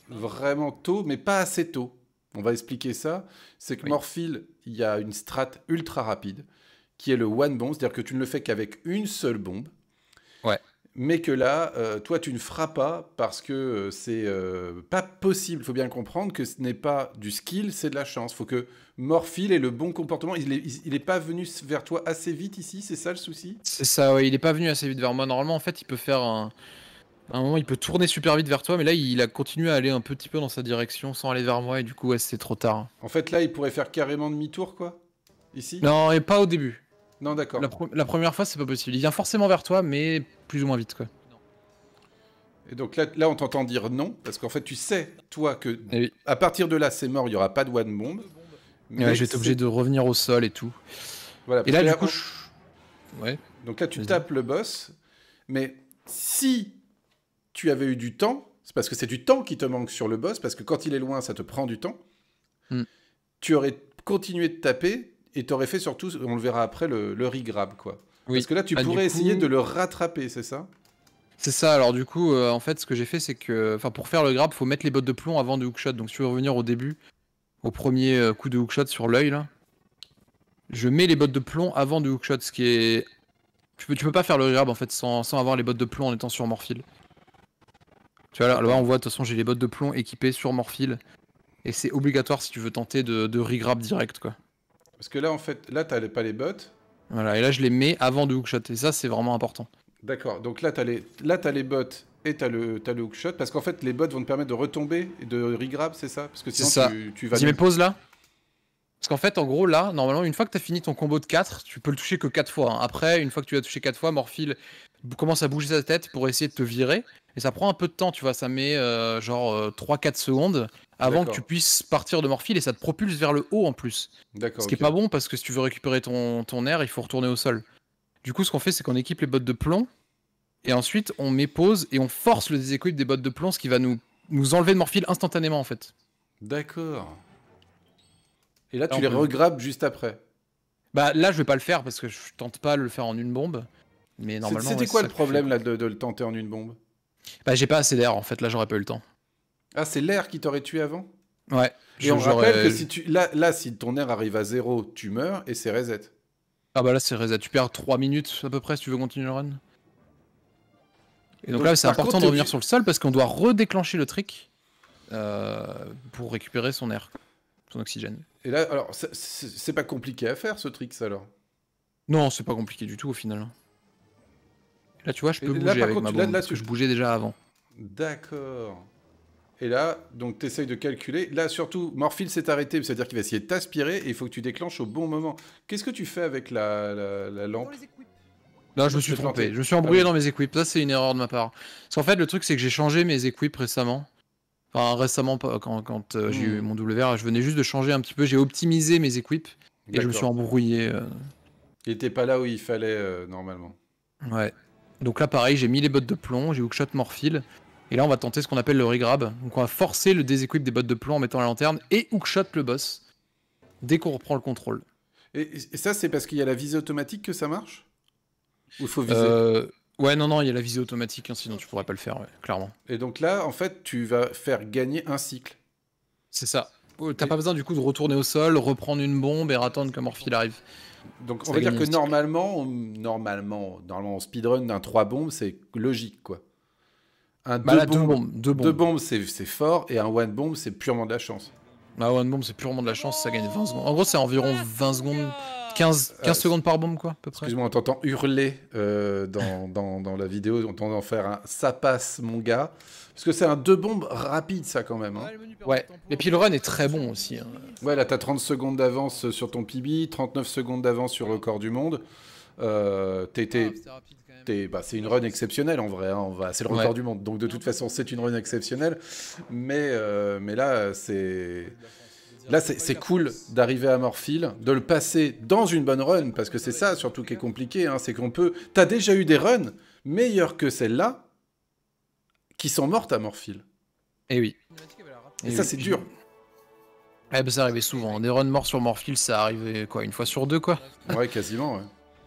vraiment tôt, mais pas assez tôt. On va expliquer ça. C'est que oui. Morphil, il y a une strate ultra rapide qui est le one bomb, c'est-à-dire que tu ne le fais qu'avec une seule bombe. Ouais. Mais que là, euh, toi, tu ne frappes pas parce que euh, c'est euh, pas possible. Il faut bien comprendre que ce n'est pas du skill, c'est de la chance. Il faut que Morphil ait le bon comportement. Il n'est pas venu vers toi assez vite ici, c'est ça le souci C'est ça, oui. Il n'est pas venu assez vite vers moi. Normalement, en fait, il peut faire un à un moment, il peut tourner super vite vers toi, mais là, il a continué à aller un petit peu dans sa direction sans aller vers moi, et du coup, c'est trop tard. En fait, là, il pourrait faire carrément demi-tour, quoi Ici Non, et pas au début. Non, d'accord. La, première fois, c'est pas possible. Il vient forcément vers toi, mais plus ou moins vite, quoi. Et donc là, là on t'entend dire non, parce qu'en fait, tu sais, toi, que eh à partir de là, c'est mort, il n'y aura pas de one bomb. Mais j'ai j'étais obligé de revenir au sol et tout. Voilà, et là, là, du coup, ouais. Donc là, tu tapes le boss, mais si tu avais eu du temps, c'est parce que c'est du temps qui te manque sur le boss, parce que quand il est loin, ça te prend du temps. Hmm. Tu aurais continué de taper et tu aurais fait surtout, on le verra après, le, le grab quoi. Parce que là, tu ah, pourrais essayer de le rattraper, c'est ça c'est ça, alors du coup, euh, en fait, ce que j'ai fait, c'est que pour faire le grab, faut mettre les bottes de plomb avant de hookshot. Donc, si tu veux revenir au début, au premier euh, coup de hookshot sur l'œil, je mets les bottes de plomb avant de hookshot, ce qui est. Tu peux, tu peux pas faire le grab en fait sans, sans avoir les bottes de plomb en étant sur Morphile. Tu là, on voit, de toute façon, j'ai les bottes de plomb équipées sur Morphil. Et c'est obligatoire si tu veux tenter de, de regrab direct, quoi. Parce que là, en fait, là, t'as pas les bottes. Voilà, et là, je les mets avant de hookshot. Et ça, c'est vraiment important. D'accord. Donc là, t'as les, là, les bottes et t'as le, le hookshot. Parce qu'en fait, les bottes vont te permettre de retomber et de regrab, c'est ça Parce que sinon, ça. tu, vas. Tu mets pause là. Parce qu'en fait, en gros, là, normalement, une fois que t'as fini ton combo de 4, tu peux le toucher que 4 fois. Hein. Après, une fois que tu l'as touché 4 fois, Morphil commence à bouger sa tête pour essayer de te virer. Et ça prend un peu de temps, tu vois. Ça met euh, genre 3-4 euh, secondes avant que tu puisses partir de morphile et ça te propulse vers le haut en plus. D'accord. Ce qui est pas bon parce que si tu veux récupérer ton, ton air, il faut retourner au sol. Du coup, ce qu'on fait, c'est qu'on équipe les bottes de plomb et ensuite on met pause et on force le déséquilibre des bottes de plomb, ce qui va nous, nous enlever de morphile instantanément en fait. D'accord. Et là, tu les regrappes juste après. Bah là, je vais pas le faire parce que je tente pas de le faire en une bombe. Mais normalement. C'était quoi le problème là de, le tenter en une bombe bah, j'ai pas assez d'air en fait, là j'aurais pas eu le temps. Ah, c'est l'air qui t'aurait tué avant Ouais. Et on rappelle que si tu... là, là, si ton air arrive à zéro, tu meurs et c'est reset. Ah bah là c'est reset, tu perds 3 minutes à peu près si tu veux continuer le run. Et donc, là c'est important de revenir sur le sol parce qu'on doit redéclencher le trick euh, pour récupérer son air, son oxygène. Et là, alors, c'est pas compliqué à faire ce trick ça alors Non, c'est pas compliqué du tout au final. Là, tu vois, je peux bouger là, ma bombe, que je bougeais déjà avant. D'accord. Et là, donc, tu essayes de calculer. Là, surtout, Morphil s'est arrêté, c'est-à-dire qu'il va essayer de t'aspirer et il faut que tu déclenches au bon moment. Qu'est-ce que tu fais avec la, lampe Là, je me suis trompé. Je me suis embrouillé ah dans mes équipes. Ça, c'est une erreur de ma part. Parce qu'en fait, le truc, c'est que j'ai changé mes équipes récemment. Enfin, récemment, quand, quand euh, j'ai eu hmm. mon WR, je venais juste de changer un petit peu. J'ai optimisé mes équipes et je me suis embrouillé. Euh. Il n'était pas là où il fallait, euh, normalement. Ouais. Donc là, pareil, j'ai mis les bottes de plomb, j'ai hookshot Morphile, Et là, on va tenter ce qu'on appelle le regrab. Donc on va forcer le déséquilibre des bottes de plomb en mettant la lanterne et hookshot le boss dès qu'on reprend le contrôle. Et, ça, c'est parce qu'il y a la visée automatique que ça marche Ou il faut viser euh, Ouais, non, non, il y a la visée automatique, hein, sinon tu pourrais pas le faire, clairement. Et donc là, en fait, tu vas faire gagner un cycle. C'est ça t'as pas besoin du coup de retourner au sol, reprendre une bombe et attendre que Morphy arrive. Donc on va dire que normalement, normalement, normalement, en speedrun d'un 3 bombes, c'est logique quoi. Un 2 bah, bombes, deux bombes, deux bombes c'est fort et un one bomb, c'est purement de la chance. Bah, un 1 bomb, c'est purement de la chance, ça gagne 20 secondes. En gros, c'est environ 20 secondes 15, euh, secondes par bombe, quoi, à peu près. Excuse-moi, on t'entend hurler euh, dans, dans, dans, la vidéo, on t'entend faire un ça passe, mon gars. Parce que c'est un deux bombes rapide, ça, quand même. Hein. Ouais, et puis le run est très bon aussi. Hein. Ouais, là, t'as 30 secondes d'avance sur ton PB, 39 secondes d'avance sur le record du monde. Euh, ah, c'est bah, une run exceptionnelle en vrai. Hein, on va, c'est le record du monde. Donc de toute façon, c'est une run exceptionnelle. Mais, euh, mais là, c'est. Là, c'est cool d'arriver à Morphil, de le passer dans une bonne run, parce que c'est ça surtout qui est compliqué, hein, c'est qu'on peut... T'as déjà eu des runs meilleures que celles-là, qui sont mortes à Morphil. Eh oui. Et, ça, c'est dur. Eh ben, ça arrivait souvent. Des runs morts sur Morphil, ça arrivait quoi, une fois sur deux, quoi Ouais, quasiment,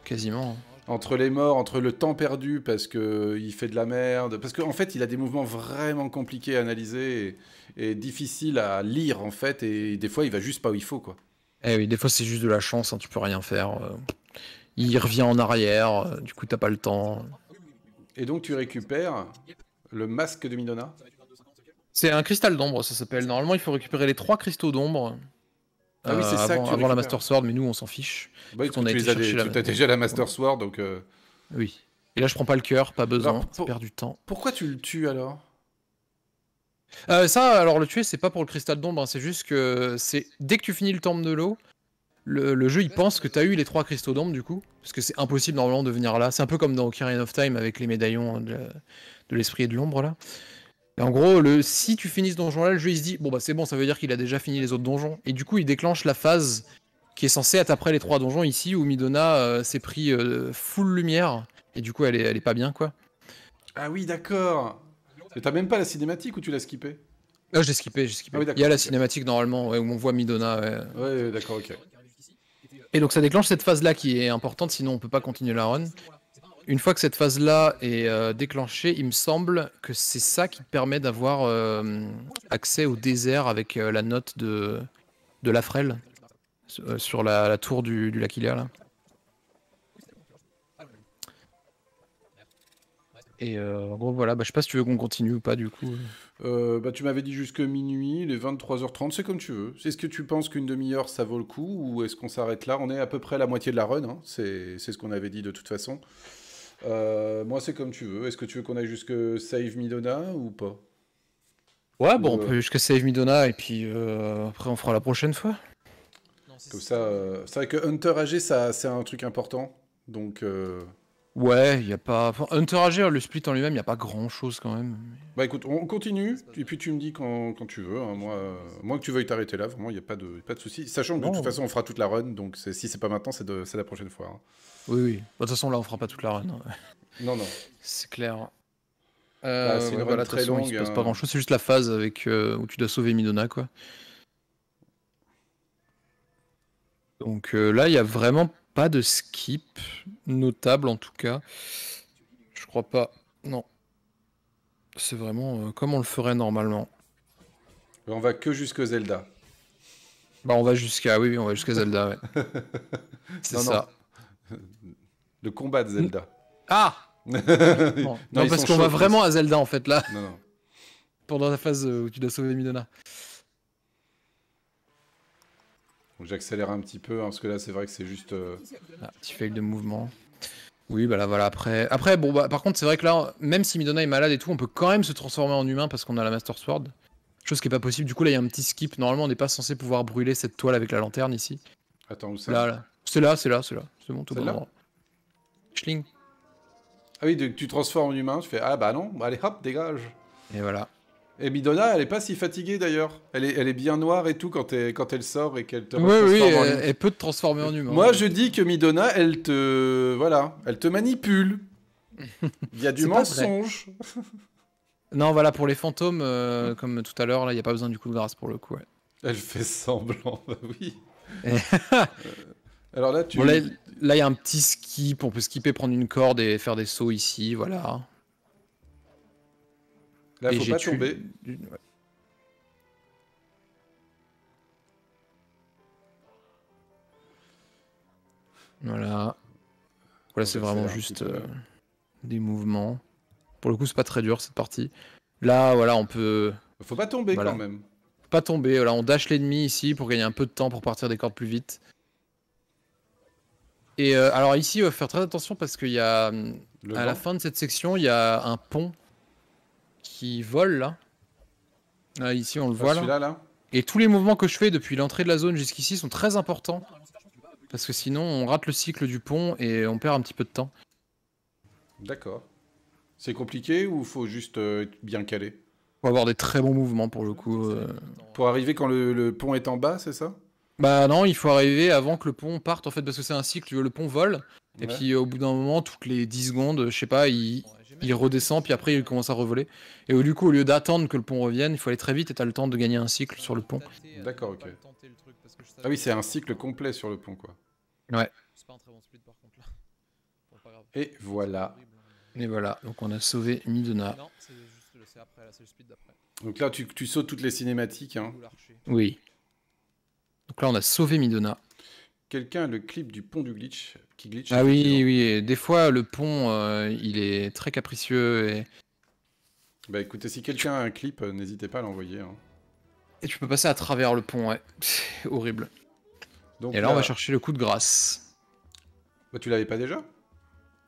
Quasiment. Hein. Entre les morts, entre le temps perdu parce que il fait de la merde, parce qu'en fait, il a des mouvements vraiment compliqués à analyser. Et est difficile à lire en fait. Et des fois, il va juste pas où il faut quoi. Eh oui, des fois c'est juste de la chance, hein, tu peux rien faire. Euh. il revient en arrière, euh, du coup t'as pas le temps. Et donc tu récupères le masque de Midona C'est un cristal d'ombre, ça s'appelle. Normalement, il faut récupérer les trois cristaux d'ombre. Ah oui, c'est euh, ça avant, la Master Sword, mais nous on s'en fiche. Bah, parce a tu as, la... déjà la Master Sword, donc. Oui. Et là, je prends pas le cœur, pas besoin, du temps. Pourquoi tu le tues alors euh, ça, alors le tuer, c'est pas pour le cristal d'ombre, hein. c'est juste que c'est dès que tu finis le temple de l'eau, le, jeu il pense que t'as eu les trois cristaux d'ombre du coup, parce que c'est impossible normalement de venir là. C'est un peu comme dans Ocarina of Time avec les médaillons de, l'esprit et de l'ombre là. Et en gros, le, si tu finis ce donjon là, le jeu il se dit bon bah c'est bon, ça veut dire qu'il a déjà fini les autres donjons. Et du coup, il déclenche la phase qui est censée être après les trois donjons ici où Midona euh, s'est pris euh, full lumière et du coup elle elle est pas bien quoi. Ah oui, d'accord. Mais t'as même pas la cinématique ou tu l'as skippé Ah, j'ai skippé, j'ai skippé. Ah il y a la cinématique normalement où on voit Midona. ouais. d'accord, ok. Et donc ça déclenche cette phase-là qui est importante, sinon on peut pas continuer la run. Une fois que cette phase-là est euh, déclenchée, il me semble que c'est ça qui permet d'avoir euh, accès au désert avec euh, la note de, de la frêle sur la, tour du, du lac là. Et euh, en gros, voilà, bah, je sais pas si tu veux qu'on continue ou pas du coup. Euh, bah, tu m'avais dit jusque minuit, les 23h30, c'est comme tu veux. Est-ce que tu penses qu'une demi-heure ça vaut le coup ou est-ce qu'on s'arrête là On est à peu près à la moitié de la run, hein. c'est ce qu'on avait dit de toute façon. Euh, moi, c'est comme tu veux. Est-ce que tu veux qu'on aille jusque Save Midona ou pas Ouais, bon, on peut jusque Save Midona et puis après on fera la prochaine fois. ça, c'est vrai que Hunter AG, c'est un truc important. Donc. Ouais, il n'y a pas. Interagir, le split en lui-même, il n'y a pas grand-chose quand même. Bah écoute, on continue, et puis tu me dis quand, quand tu veux. Hein, moi, euh, moi, que tu veuilles t'arrêter là, vraiment, il n'y a pas de, pas de souci. Sachant que de toute façon, on fera toute la run, donc si c'est pas maintenant, c'est la prochaine fois. Hein. Oui, oui. Bah, de toute façon, là, on fera pas toute la run. Hein. Non, non. c'est clair. Bah, c'est une euh, voilà, très longue. Il se passe pas grand-chose, c'est juste la phase avec, euh, où tu dois sauver Midona, quoi. Donc là, il y a vraiment pas de skip notable en tout cas. Je crois pas. Non. C'est vraiment euh, comme on le ferait normalement. On va que jusqu'au Zelda. Bah on va jusqu'à oui, on va jusqu'à Zelda. C'est ça. Le combat de Zelda. Ah. non, parce qu'on va vraiment à Zelda en fait là. Non non. Pendant la phase euh, où tu dois sauver Midona. Donc j'accélère un petit peu, hein, parce que là c'est vrai que c'est juste... Euh, ah, petit fail de mouvement. Oui, bah là voilà, après... Après, bon, bah, par contre c'est vrai que là, même si Midona est malade et tout, on peut quand même se transformer en humain parce qu'on a la Master Sword. Chose qui n'est pas possible, du coup là il y a un petit skip, normalement on n'est pas censé pouvoir brûler cette toile avec la lanterne ici. Attends, où c'est C'est là, c'est là, c'est là. C'est bon, tout bon. Schling. Ah oui, tu transformes en humain, tu fais Ah bah non, bah allez hop, dégage. Et voilà. Et Midonna, elle est pas si fatiguée d'ailleurs. Elle est, elle est bien noire et tout quand, elle, quand elle sort et qu'elle te Oui, oui, elle, peut te transformer en humain. Moi, je dis que Midona, elle te. Voilà, elle te manipule. Il y a du mensonge. non, voilà, pour les fantômes, euh, comme tout à l'heure, là, il n'y a pas besoin du coup de grâce pour le coup. Elle fait semblant, bah oui. Euh, alors là, tu. là, il y a un petit skip. On peut skipper, prendre une corde et faire des sauts ici, voilà. Là, faut pas tomber. Voilà. Voilà, c'est vraiment juste euh, des mouvements. Pour le coup, c'est pas très dur cette partie. Là, voilà, on peut. Faut pas tomber quand même. pas tomber. Voilà, on dash l'ennemi ici pour gagner un peu de temps pour partir des cordes plus vite. Et euh, alors ici, il faut faire très attention parce qu'il y a à la fin de cette section, il y a un pont qui vole là. là ah, ici, on le ah, voit là. Et tous les mouvements que je fais depuis l'entrée de la zone jusqu'ici sont très importants. Parce que sinon, on rate le cycle du pont et on perd un petit peu de temps. D'accord. C'est compliqué ou faut juste euh, être bien calé Faut avoir des très bons mouvements pour le coup. Euh. Pour arriver quand le, pont est en bas, c'est ça Bah non, il faut arriver avant que le pont parte en fait, parce que c'est un cycle, le pont vole. Et puis au bout d'un moment, toutes les 10 secondes, je sais pas, il, il redescend, puis après il commence à revoler. Et du coup, au lieu d'attendre que le pont revienne, il faut aller très vite et t'as le temps de gagner un cycle sur le pont. D'accord, ok. Ah, ah oui, c'est un cycle complet sur le pont, quoi. Ouais. Et voilà. Hein. Et voilà, donc on a sauvé Midona. Donc là, tu, sautes toutes les cinématiques. Hein. Oui. Donc là, on a sauvé Midona. Quelqu'un a le clip du pont du glitch ah oui, oui, des fois le pont, euh, il est très capricieux. Et... Bah écoutez, si quelqu'un a un clip, euh, n'hésitez pas à l'envoyer. Hein. Et tu peux passer à travers le pont, ouais. C'est horrible. Donc, et là, on va euh, chercher le coup de grâce. Bah tu l'avais pas déjà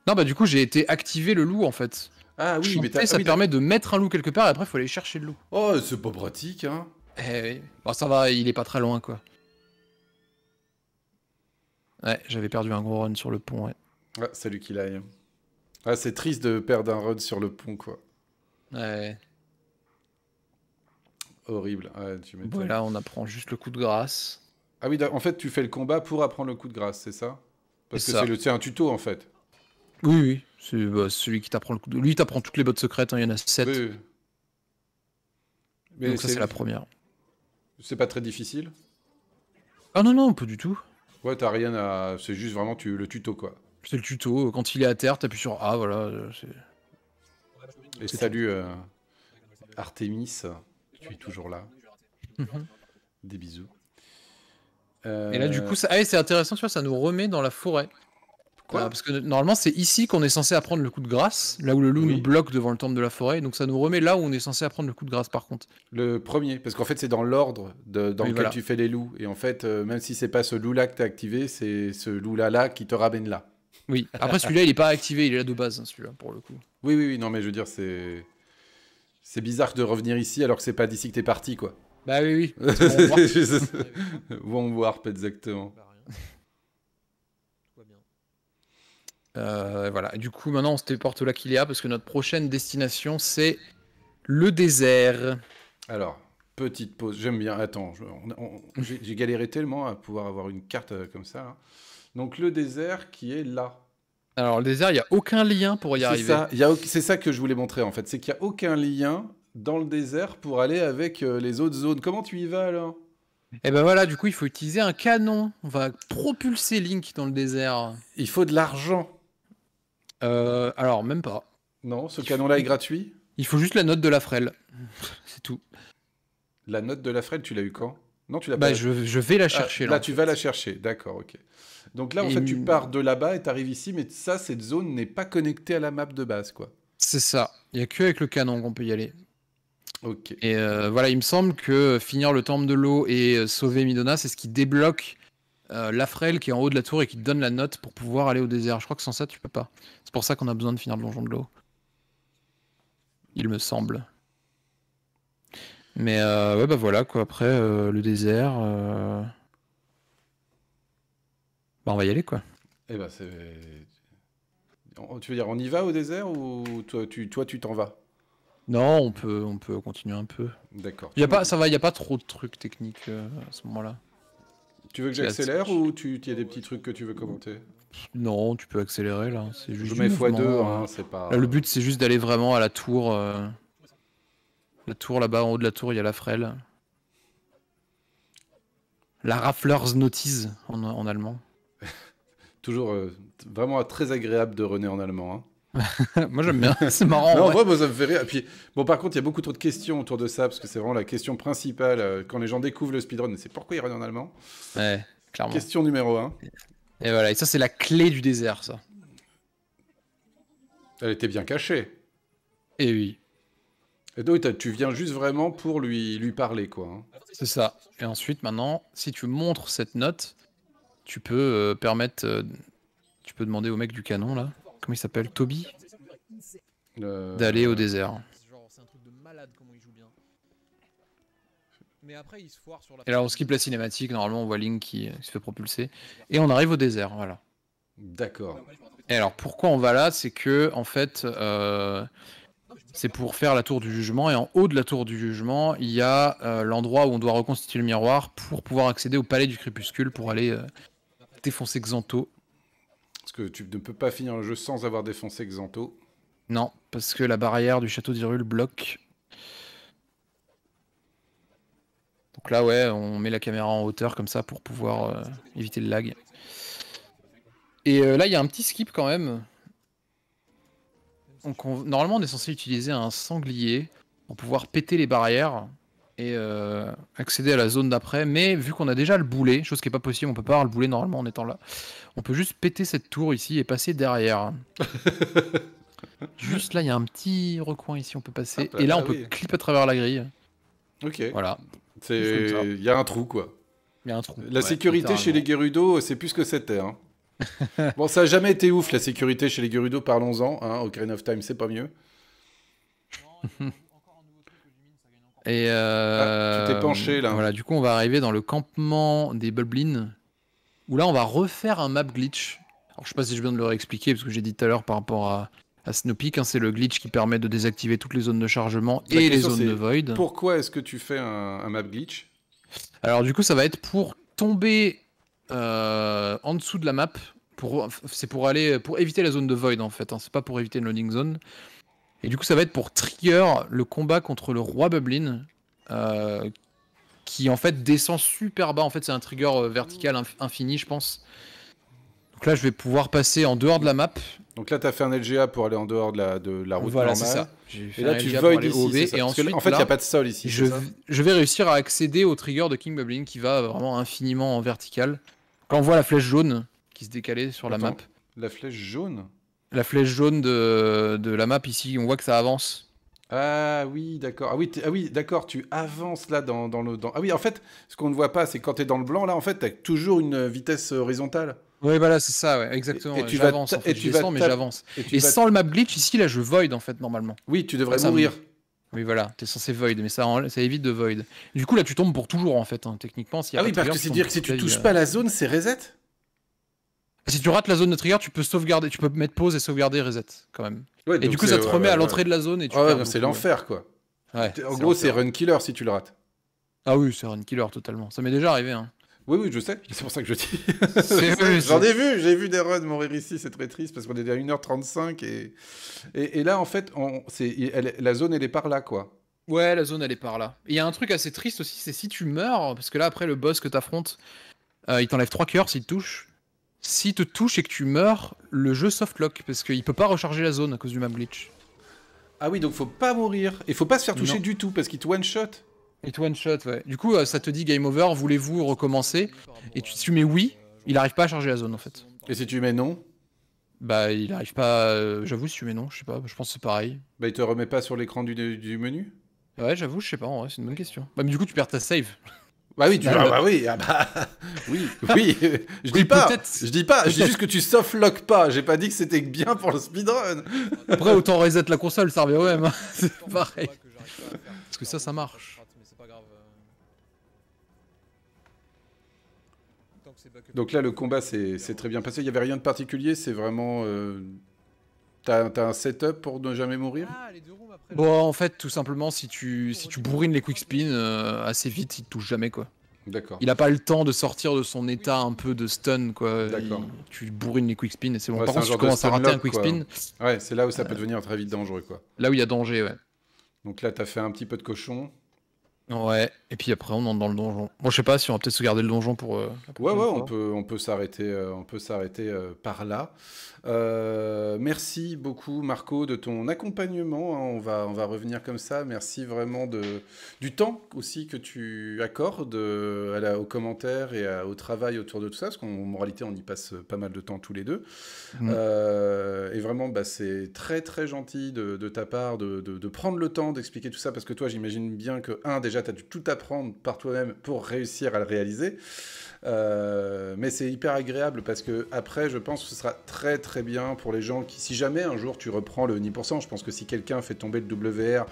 Non, bah du coup, j'ai été activé le loup en fait. Ah oui, ça ah permet de mettre un loup quelque part et après, il faut aller chercher le loup. Oh, c'est pas pratique, hein. Eh oui. ça va, il est pas très loin, quoi. Ouais, j'avais perdu un gros run sur le pont, ouais. Ouais, c'est lui qui Ah, c'est triste de perdre un run sur le pont, quoi. Ouais. Horrible. Ouais, tu voilà, on apprend juste le coup de grâce. Ah oui, en fait, tu fais le combat pour apprendre le coup de grâce, c'est ça Parce que c'est un tuto, en fait. Oui, oui. C'est bah, celui qui t'apprend le coup de... Lui, t'apprend toutes les bottes secrètes, hein, il y en a sept. Mais Donc ça, c'est la première. C'est pas très difficile Ah non, non, pas du tout. Ouais, t'as rien à. C'est juste vraiment tu... le tuto, quoi. C'est le tuto. Quand il est à terre, t'appuies sur A, voilà. Euh, Et salut euh, Artemis, tu es toujours là. Mhm. Des bisous. Et là, du euh, coup, ça... Ah, c'est intéressant, tu vois, ça nous remet dans la forêt. Parce que normalement, c'est ici qu'on est censé apprendre le coup de grâce, là où le loup nous bloque devant le temple de la forêt. Donc ça nous remet là où on est censé apprendre le coup de grâce, par contre. Le premier, parce qu'en fait, c'est dans l'ordre dans lequel tu fais les loups. Et en fait, euh, même si c'est pas ce loup-là que tu as activé, c'est ce loup-là là qui te ramène là. Oui. Après, celui-là, il est pas activé, il est là de base, hein, celui-là, pour le coup. Oui, oui, oui. Non, mais je veux dire, c'est. C'est bizarre de revenir ici alors que c'est pas d'ici que t'es parti, quoi. Bah oui, oui. Bon, on exactement. Bah, euh, voilà. Du coup, maintenant, on se là qu'il y a, parce que notre prochaine destination, c'est le désert. Alors, petite pause. J'aime bien. Attends, j'ai galéré tellement à pouvoir avoir une carte euh, comme ça. Hein. Donc, le désert qui est là. Alors, le désert, il n'y a aucun lien pour y arriver. C'est ça que je voulais montrer, en fait. C'est qu'il n'y a aucun lien dans le désert pour aller avec euh, les autres zones. Comment tu y vas, alors et eh ben voilà, du coup, il faut utiliser un canon. On va propulser Link dans le désert. Il faut de l'argent. Euh, alors, même pas. Non, ce canon-là est gratuit Il faut juste la note de la frêle. C'est tout. La note de la frêle, tu l'as eu quand Non, tu l'as bah, pas je, je, vais la ah, chercher. là, tu vas la chercher, d'accord, ok. Donc là, en fait, tu pars de là-bas et tu arrives ici, mais ça, cette zone n'est pas connectée à la map de base, quoi. C'est ça. Il n'y a que avec le canon qu'on peut y aller. Ok. Et euh, voilà, il me semble que finir le temple de l'eau et euh, sauver Midona, c'est ce qui débloque euh, la frêle qui est en haut de la tour et qui te donne la note pour pouvoir aller au désert. Je crois que sans ça, tu peux pas. C'est pour ça qu'on a besoin de finir le donjon de l'eau. Il me semble. Mais euh, ouais, bah voilà quoi. Après, euh, le désert. Bah, on va y aller quoi. Eh bah c'est. Tu veux dire, on y va au désert ou toi, tu t'en toi, tu vas non, on peut, on peut continuer un peu. D'accord. Y a pas, ça va, il n'y a pas trop de trucs techniques à ce moment-là. Tu veux que j'accélère ou tu y a des petits trucs que tu veux commenter Non, tu peux accélérer là. Je mets x2, hein, euh. c'est pas. le but, c'est juste d'aller vraiment à la tour. Euh, la tour là-bas, en haut de la tour, il y a la frêle. La Rafflers Notice en, allemand. Toujours euh, vraiment très agréable de René en allemand. Hein. moi j'aime bien, c'est marrant. puis, bon, par contre, il y a beaucoup trop de questions autour de ça, parce que c'est vraiment la question principale. Euh, quand les gens découvrent le speedrun, c'est pourquoi il revient en allemand Ouais, clairement. Question numéro 1. Et voilà, et ça c'est la clé du désert, ça. Elle était bien cachée. Et eh oui. Et donc, tu viens juste vraiment pour lui, lui parler, quoi. Hein. C'est ça. Et ensuite, maintenant, si tu montres cette note, tu peux euh, permettre. Euh, tu peux demander au mec du canon, là comment il s'appelle Toby euh, D'aller au désert. Et alors on skip la cinématique, normalement on voit Link euh, qui, se fait propulser. Et on arrive au désert, voilà. D'accord. Et alors pourquoi on va là C'est que en fait euh, c'est pour faire la tour du jugement. Et en haut de la tour du jugement, il y a l'endroit où on doit reconstituer le miroir pour pouvoir accéder au palais du crépuscule pour aller défoncer Xanto. Parce que tu ne peux pas finir le jeu sans avoir défoncé Xanto. Non, parce que la barrière du château d'Irul bloque. Donc là, ouais, on met la caméra en hauteur comme ça pour pouvoir euh, éviter le lag. Et euh, là, il y a un petit skip quand même. Normalement, on est censé utiliser un sanglier pour pouvoir péter les barrières. Euh, accéder à la zone d'après. Mais vu qu'on a déjà le boulet, chose qui n'est pas possible, on peut pas avoir le boulet normalement en étant là. On peut juste péter cette tour ici et passer derrière. juste là, il y a un petit recoin ici, on peut passer. Ah, bah et là, on peut clipper clip à travers la grille. Ok. Voilà. Il y a un trou quoi. Il y La sécurité chez les Gerudo, c'est plus que cette terre hein. bon, ça a jamais été ouf la sécurité chez les Gerudo, parlons-en. Hein. au Crane of Time, c'est pas mieux. Et euh, tu t'es euh, penché là. Voilà, du coup, on va arriver dans le campement des Bublins, où là, on va refaire un map glitch. Alors, je sais pas si je viens de le réexpliquer, parce que j'ai dit tout à l'heure par rapport à, à Snoopy, hein, c'est le glitch qui permet de désactiver toutes les zones de chargement et les zones de void. Pourquoi est-ce que tu fais un, map glitch Alors, du coup, ça va être pour tomber euh, en dessous de la map. Pour, c'est pour aller pour éviter la zone de void en fait. Hein. c'est pas pour éviter une loading zone. Et du coup, ça va être pour trigger le combat contre le roi Bublin, euh, qui en fait descend super bas. En fait, c'est un trigger euh, vertical infini, je pense. Donc là, je vais pouvoir passer en dehors de la map. Donc là, tu as fait un LGA pour aller en dehors de la, de la route voilà, normale. Voilà, c'est ça. et là, tu voides ici. en fait, il n'y a pas de sol ici. Je, vais réussir à accéder au trigger de King Bublin qui va vraiment infiniment en vertical. Quand on voit la flèche jaune qui se décalait sur la map. La flèche jaune la flèche jaune de, la map ici, on voit que ça avance. Ah oui, d'accord. Ah oui, ah oui d'accord, tu avances là dans, dans le... Ah oui, en fait, ce qu'on ne voit pas, c'est quand tu es dans le blanc, là, en fait, tu as toujours une vitesse horizontale. Oui, voilà, c'est ça, exactement. Et, tu avances. en fait. et tu mais j'avance. Et, sans le map glitch, ici, là, je void, en fait, normalement. Oui, tu devrais mourir. Oui, voilà, es censé void, mais ça, ça évite de void. Du coup, là, tu tombes pour toujours, en fait, hein, techniquement. ah oui, parce que c'est dire que si tu touches euh, pas la zone, c'est reset si tu rates la zone de trigger, tu peux sauvegarder, tu peux mettre pause et sauvegarder reset quand même. et du coup, ça te remet à l'entrée de la zone et tu. c'est l'enfer quoi. en gros, c'est run killer si tu le rates. Ah oui, c'est run killer totalement. Ça m'est déjà arrivé. Hein. Oui, oui, je sais. C'est pour ça que je dis. J'en ai vu, j'ai vu des runs mourir ici, c'est très triste parce qu'on est à 1h35 et, et, là, en fait, la zone, elle est par là, quoi. Ouais, la zone, elle est par là. Il y a un truc assez triste aussi, c'est si tu meurs, parce que là, après, le boss que t'affrontes, euh, il t'enlève 3 coeurs s'il te touche si te touche et que tu meurs, le jeu softlock parce qu'il peut pas recharger la zone à cause du map glitch. Ah oui, donc faut pas mourir et faut pas se faire toucher du tout parce qu'il te one shot. Il te one shot, ouais. Du coup, euh, ça te dit game over, voulez-vous recommencer Et tu, si tu mets oui, il arrive pas à charger la zone en fait. Et si tu mets non Bah, il n'arrive pas. Euh, j'avoue, si tu mets non, je sais pas, je pense que c'est pareil. Bah, il te remet pas sur l'écran du, menu Ouais, j'avoue, je sais pas, c'est une bonne question. Bah, mais du coup, tu perds ta save. Bah oui, tu ah bah, ah bah oui, oui, oui, je dis pas, je dis pas, je juste que tu soft-lock pas, j'ai pas dit que c'était bien pour le speedrun. Après, autant reset la console, ça revient au même, hein. c'est pareil. Parce que ça, ça marche. Donc là, le combat c'est très bien passé, il n'y avait rien de particulier, c'est vraiment... Euh, T'as un setup pour ne jamais mourir ah, Bon, en fait, tout simplement, si tu, si tu bourrines les quick euh, assez vite, il te touche jamais, quoi. D'accord. Il n'a pas le temps de sortir de son état un peu de stun, quoi. D'accord. Tu bourrines les quick et c'est bon. Par contre, si tu commences à rater un quick spin. Ouais, c'est là où ça peut euh, devenir très vite dangereux, quoi. Là où il y a danger, ouais. Donc là, t'as fait un petit peu de cochon. Ouais, et puis après on entre dans le donjon. Bon, je sais pas si on va peut-être se garder le donjon pour. Euh, ouais, ouais, on peut, on peut s'arrêter, euh, on peut s'arrêter euh, par là. merci beaucoup Marco de ton accompagnement. Hein. On va, on va revenir comme ça. Merci vraiment de du temps aussi que tu accordes à la, aux commentaires et au travail autour de tout ça, parce qu'en moralité on y passe pas mal de temps tous les deux. Mm. et vraiment, bah, c'est très très gentil de, ta part de, de prendre le temps d'expliquer tout ça, parce que toi j'imagine bien que un déjà tu as dû tout apprendre par toi-même pour réussir à le réaliser. Euh, mais c'est hyper agréable parce que après, je pense que ce sera très très bien pour les gens qui, si jamais un jour tu reprends le 9%, je pense que si quelqu'un fait tomber le WR,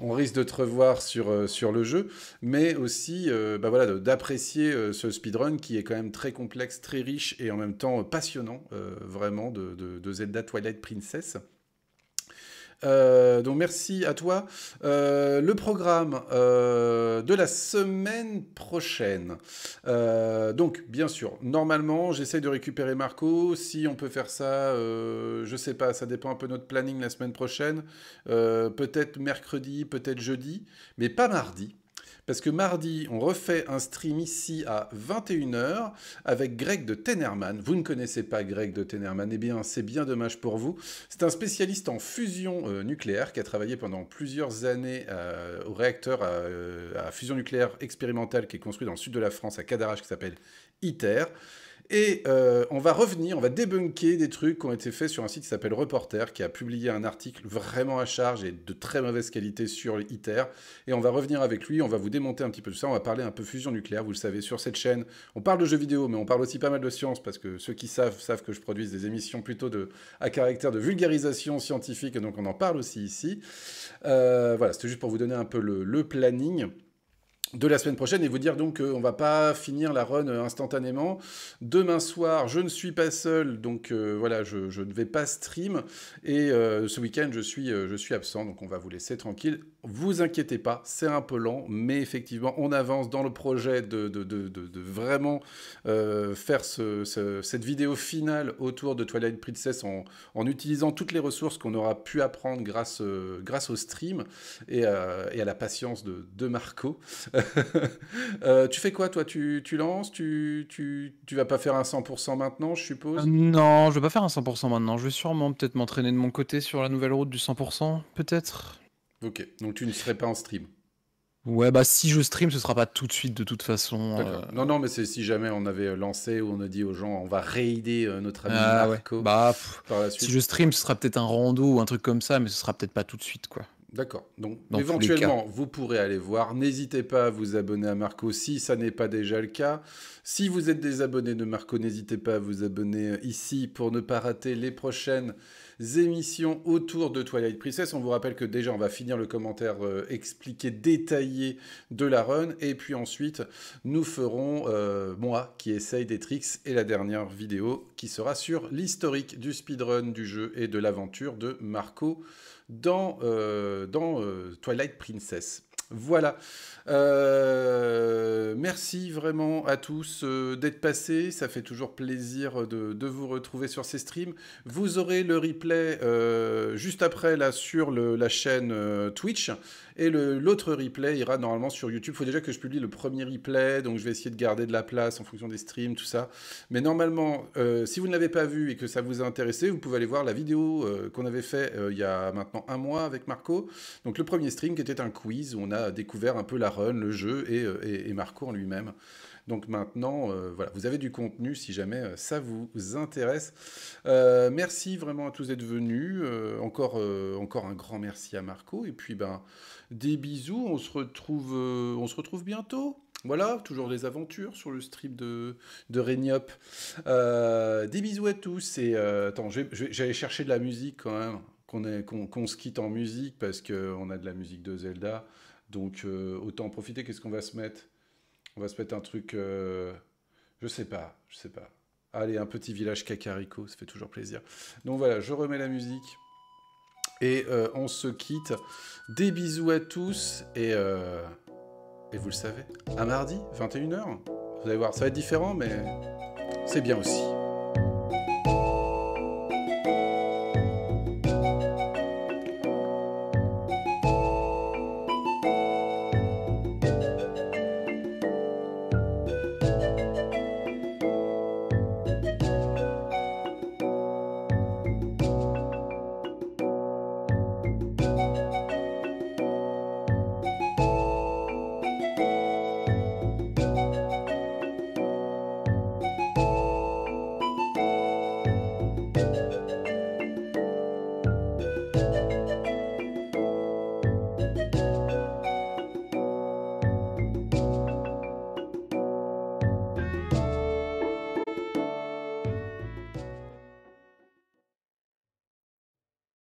on risque de te revoir sur, euh, sur le jeu, mais aussi euh, bah voilà, d'apprécier ce speedrun qui est quand même très complexe, très riche et en même temps passionnant, vraiment, de, de Zelda Twilight Princess. Euh, donc merci à toi. Euh, le programme euh, de la semaine prochaine. donc bien sûr, normalement j'essaie de récupérer Marco. Si on peut faire ça, je sais pas, ça dépend un peu de notre planning la semaine prochaine. peut-être mercredi, peut-être jeudi, mais pas mardi. Parce que mardi, on refait un stream ici à 21h avec Greg de Tenerman. Vous ne connaissez pas Greg de Tenerman Eh bien, c'est bien dommage pour vous. C'est un spécialiste en fusion euh, nucléaire qui a travaillé pendant plusieurs années euh, au réacteur à, euh, à fusion nucléaire expérimentale qui est construit dans le sud de la France, à Cadarache, qui s'appelle ITER. Et euh, on va revenir, on va débunker des trucs qui ont été faits sur un site qui s'appelle Reporter, qui a publié un article vraiment à charge et de très mauvaise qualité sur ITER. Et on va revenir avec lui, on va vous démonter un petit peu tout ça, on va parler un peu fusion nucléaire, vous le savez, sur cette chaîne. On parle de jeux vidéo, mais on parle aussi pas mal de science, parce que ceux qui savent, savent que je produise des émissions plutôt de, à caractère de vulgarisation scientifique, donc on en parle aussi ici. Euh, voilà, c'était juste pour vous donner un peu le, le planning de la semaine prochaine et vous dire donc qu'on va pas finir la run euh, instantanément. Demain soir, je ne suis pas seul, donc euh, voilà, je, ne vais pas stream. Et euh, ce week-end, je suis, je suis absent, donc on va vous laisser tranquille vous inquiétez pas, c'est un peu lent, mais effectivement, on avance dans le projet de, de, de, vraiment euh, faire cette vidéo finale autour de Twilight Princess en, en utilisant toutes les ressources qu'on aura pu apprendre grâce, euh, grâce au stream et, euh, et, à la patience de, Marco. tu fais quoi, toi tu, tu, lances tu, tu, tu, vas pas faire un 100% maintenant, je suppose Non, je vais pas faire un 100% maintenant. Je vais sûrement peut-être m'entraîner de mon côté sur la nouvelle route du 100%, peut-être Ok, donc tu ne serais pas en stream Ouais, bah si je stream, ce sera pas tout de suite de toute façon. Euh. Non, non, mais c'est si jamais on avait euh, lancé ou on a dit aux gens, on va raider euh, notre ami ah, Marco. Bah, par la suite. si je stream, ce sera peut-être un rando ou un truc comme ça, mais ce sera peut-être pas tout de suite, quoi. D'accord. Donc éventuellement, vous pourrez aller voir. N'hésitez pas à vous abonner à Marco si ça n'est pas déjà le cas. Si vous êtes des abonnés de Marco, n'hésitez pas à vous abonner ici pour ne pas rater les prochaines émissions autour de Twilight Princess. On vous rappelle que déjà, on va finir le commentaire euh, expliqué, détaillé de la run. Et puis ensuite, nous ferons euh, moi qui essaye des tricks et la dernière vidéo qui sera sur l'historique du speedrun du jeu et de l'aventure de Marco dans, euh, dans Twilight Princess. Voilà. Euh, merci vraiment à tous euh, d'être passés. Ça fait toujours plaisir de, vous retrouver sur ces streams. Vous aurez le replay euh, juste après là sur la chaîne Twitch. Et l'autre replay ira normalement sur YouTube. Il faut déjà que je publie le premier replay, donc je vais essayer de garder de la place en fonction des streams, tout ça. Mais normalement, si vous ne l'avez pas vu et que ça vous a intéressé, vous pouvez aller voir la vidéo qu'on avait fait il y a maintenant un mois avec Marco. Donc le premier stream qui était un quiz où on a découvert un peu la le jeu euh, et, Marco en lui-même. Donc maintenant, euh, voilà, vous avez du contenu si jamais euh, ça vous intéresse. merci vraiment à tous d'être venus. encore, encore un grand merci à Marco. Et puis ben, des bisous. On se retrouve, on se retrouve bientôt. Voilà, toujours des aventures sur le strip de, de des bisous à tous. Et attends, j'allais chercher de la musique quand même. Qu'on se quitte en musique parce qu'on a de la musique de Zelda. Donc euh, autant en profiter. Qu'est-ce qu'on va se mettre On va se mettre un truc. Euh, je sais pas, je sais pas. Allez, un petit village cacarico, ça fait toujours plaisir. Donc voilà, je remets la musique. Et euh, on se quitte. Des bisous à tous. Et, et vous le savez, à mardi, 21h. Vous allez voir, ça va être différent, mais c'est bien aussi.